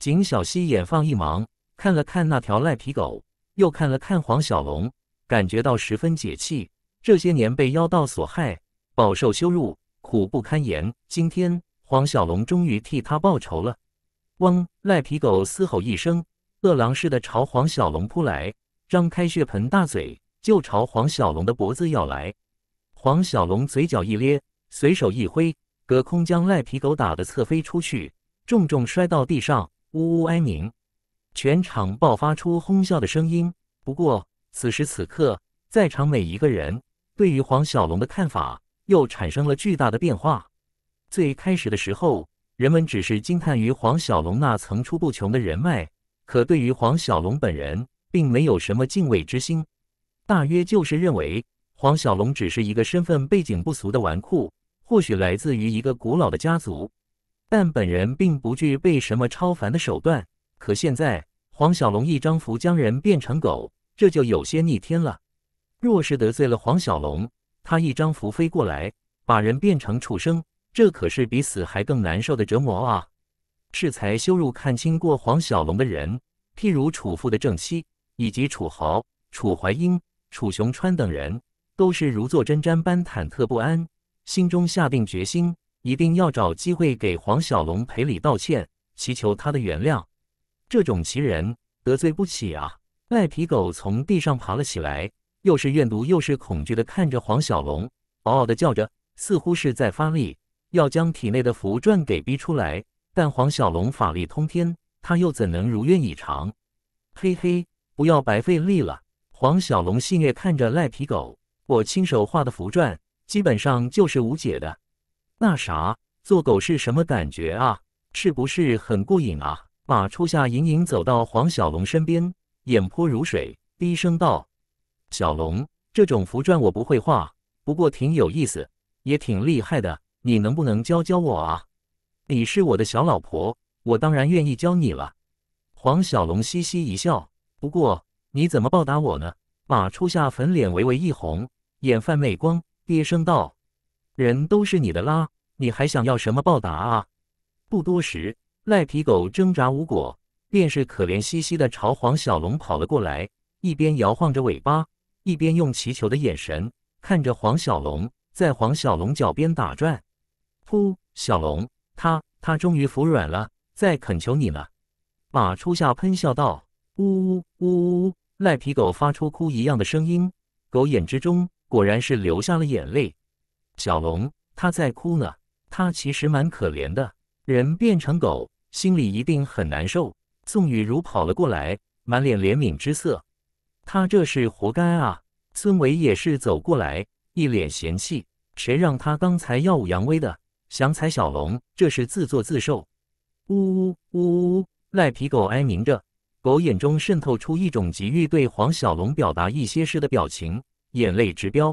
景小溪眼放一芒，看了看那条赖皮狗，又看了看黄小龙，感觉到十分解气。这些年被妖道所害，饱受羞辱，苦不堪言。今天，黄小龙终于替他报仇了。汪！赖皮狗嘶吼一声，饿狼似的朝黄小龙扑来，张开血盆大嘴就朝黄小龙的脖子咬来。黄小龙嘴角一咧，随手一挥，隔空将赖皮狗打得侧飞出去，重重摔到地上，呜呜哀鸣。全场爆发出哄笑的声音。不过，此时此刻，在场每一个人对于黄小龙的看法又产生了巨大的变化。最开始的时候。人们只是惊叹于黄小龙那层出不穷的人脉，可对于黄小龙本人，并没有什么敬畏之心。大约就是认为黄小龙只是一个身份背景不俗的纨绔，或许来自于一个古老的家族，但本人并不具备什么超凡的手段。可现在，黄小龙一张符将人变成狗，这就有些逆天了。若是得罪了黄小龙，他一张符飞过来，把人变成畜生。这可是比死还更难受的折磨啊！适才羞辱、看清过黄小龙的人，譬如楚父的正妻，以及楚豪、楚怀英、楚雄川等人，都是如坐针毡般忐忑不安，心中下定决心，一定要找机会给黄小龙赔礼道歉，祈求他的原谅。这种奇人得罪不起啊！赖皮狗从地上爬了起来，又是怨毒又是恐惧的看着黄小龙，嗷嗷的叫着，似乎是在发力。要将体内的符篆给逼出来，但黄小龙法力通天，他又怎能如愿以偿？嘿嘿，不要白费力了。黄小龙戏谑看着赖皮狗：“我亲手画的符篆，基本上就是无解的。”那啥，做狗是什么感觉啊？是不是很过瘾啊？马初夏隐隐走到黄小龙身边，眼波如水，低声道：“小龙，这种符篆我不会画，不过挺有意思，也挺厉害的。”你能不能教教我啊？你是我的小老婆，我当然愿意教你了。黄小龙嘻嘻一笑，不过你怎么报答我呢？马初夏粉脸微微一红，眼泛媚光，低声道：“人都是你的啦，你还想要什么报答啊？”不多时，赖皮狗挣扎无果，便是可怜兮兮的朝黄小龙跑了过来，一边摇晃着尾巴，一边用祈求的眼神看着黄小龙，在黄小龙脚边打转。呜，小龙，他他终于服软了，在恳求你了。马初夏喷笑道。呜呜呜呜，赖皮狗发出哭一样的声音，狗眼之中果然是流下了眼泪。小龙他在哭呢，他其实蛮可怜的，人变成狗，心里一定很难受。宋雨如跑了过来，满脸怜悯之色。他这是活该啊！孙伟也是走过来，一脸嫌弃，谁让他刚才耀武扬威的。想踩小龙，这是自作自受。呜呜呜呜！赖皮狗哀鸣着，狗眼中渗透出一种急于对黄小龙表达一些事的表情，眼泪直飙。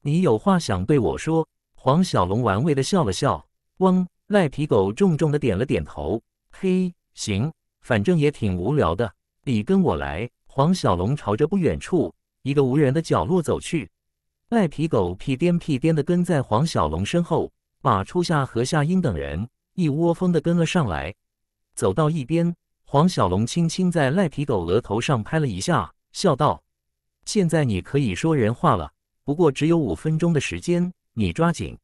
你有话想对我说？黄小龙玩味的笑了笑。汪！赖皮狗重重的点了点头。嘿，行，反正也挺无聊的，你跟我来。黄小龙朝着不远处一个无人的角落走去，赖皮狗屁颠屁颠的跟在黄小龙身后。马初夏和夏英等人一窝蜂的跟了上来，走到一边，黄小龙轻轻在赖皮狗额头上拍了一下，笑道：“现在你可以说人话了，不过只有五分钟的时间，你抓紧。”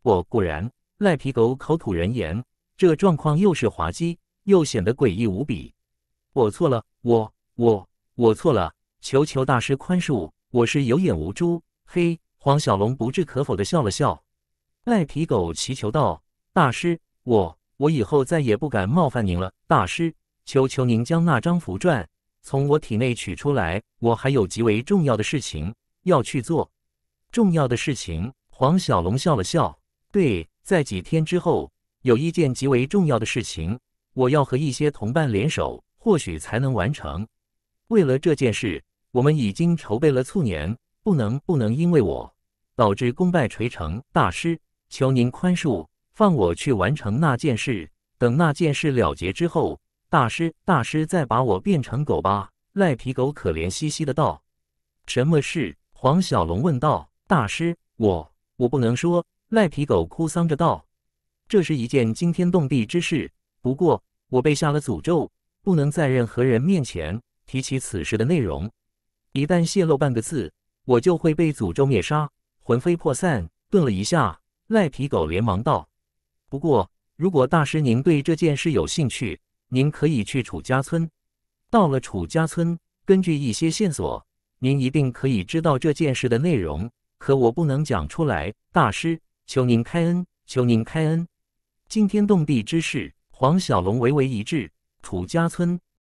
我果然，赖皮狗口吐人言，这状况又是滑稽，又显得诡异无比。我错了，我我我错了，求求大师宽恕，我是有眼无珠。嘿，黄小龙不置可否的笑了笑。赖皮狗祈求道：“大师，我我以后再也不敢冒犯您了。大师，求求您将那张符篆从我体内取出来，我还有极为重要的事情要去做。重要的事情。”黄小龙笑了笑：“对，在几天之后，有一件极为重要的事情，我要和一些同伴联手，或许才能完成。为了这件事，我们已经筹备了数年，不能不能因为我导致功败垂成，大师。”求您宽恕，放我去完成那件事。等那件事了结之后，大师，大师再把我变成狗吧。”赖皮狗可怜兮兮的道。“什么事？”黄小龙问道。“大师，我……我不能说。”赖皮狗哭丧着道，“这是一件惊天动地之事。不过，我被下了诅咒，不能在任何人面前提起此事的内容。一旦泄露半个字，我就会被诅咒灭杀，魂飞魄散。”顿了一下。赖皮狗连忙道：“不过，如果大师您对这件事有兴趣，您可以去楚家村。到了楚家村，根据一些线索，您一定可以知道这件事的内容。可我不能讲出来，大师，求您开恩，求您开恩！惊天动地之事。”黄小龙微微一滞，楚家村。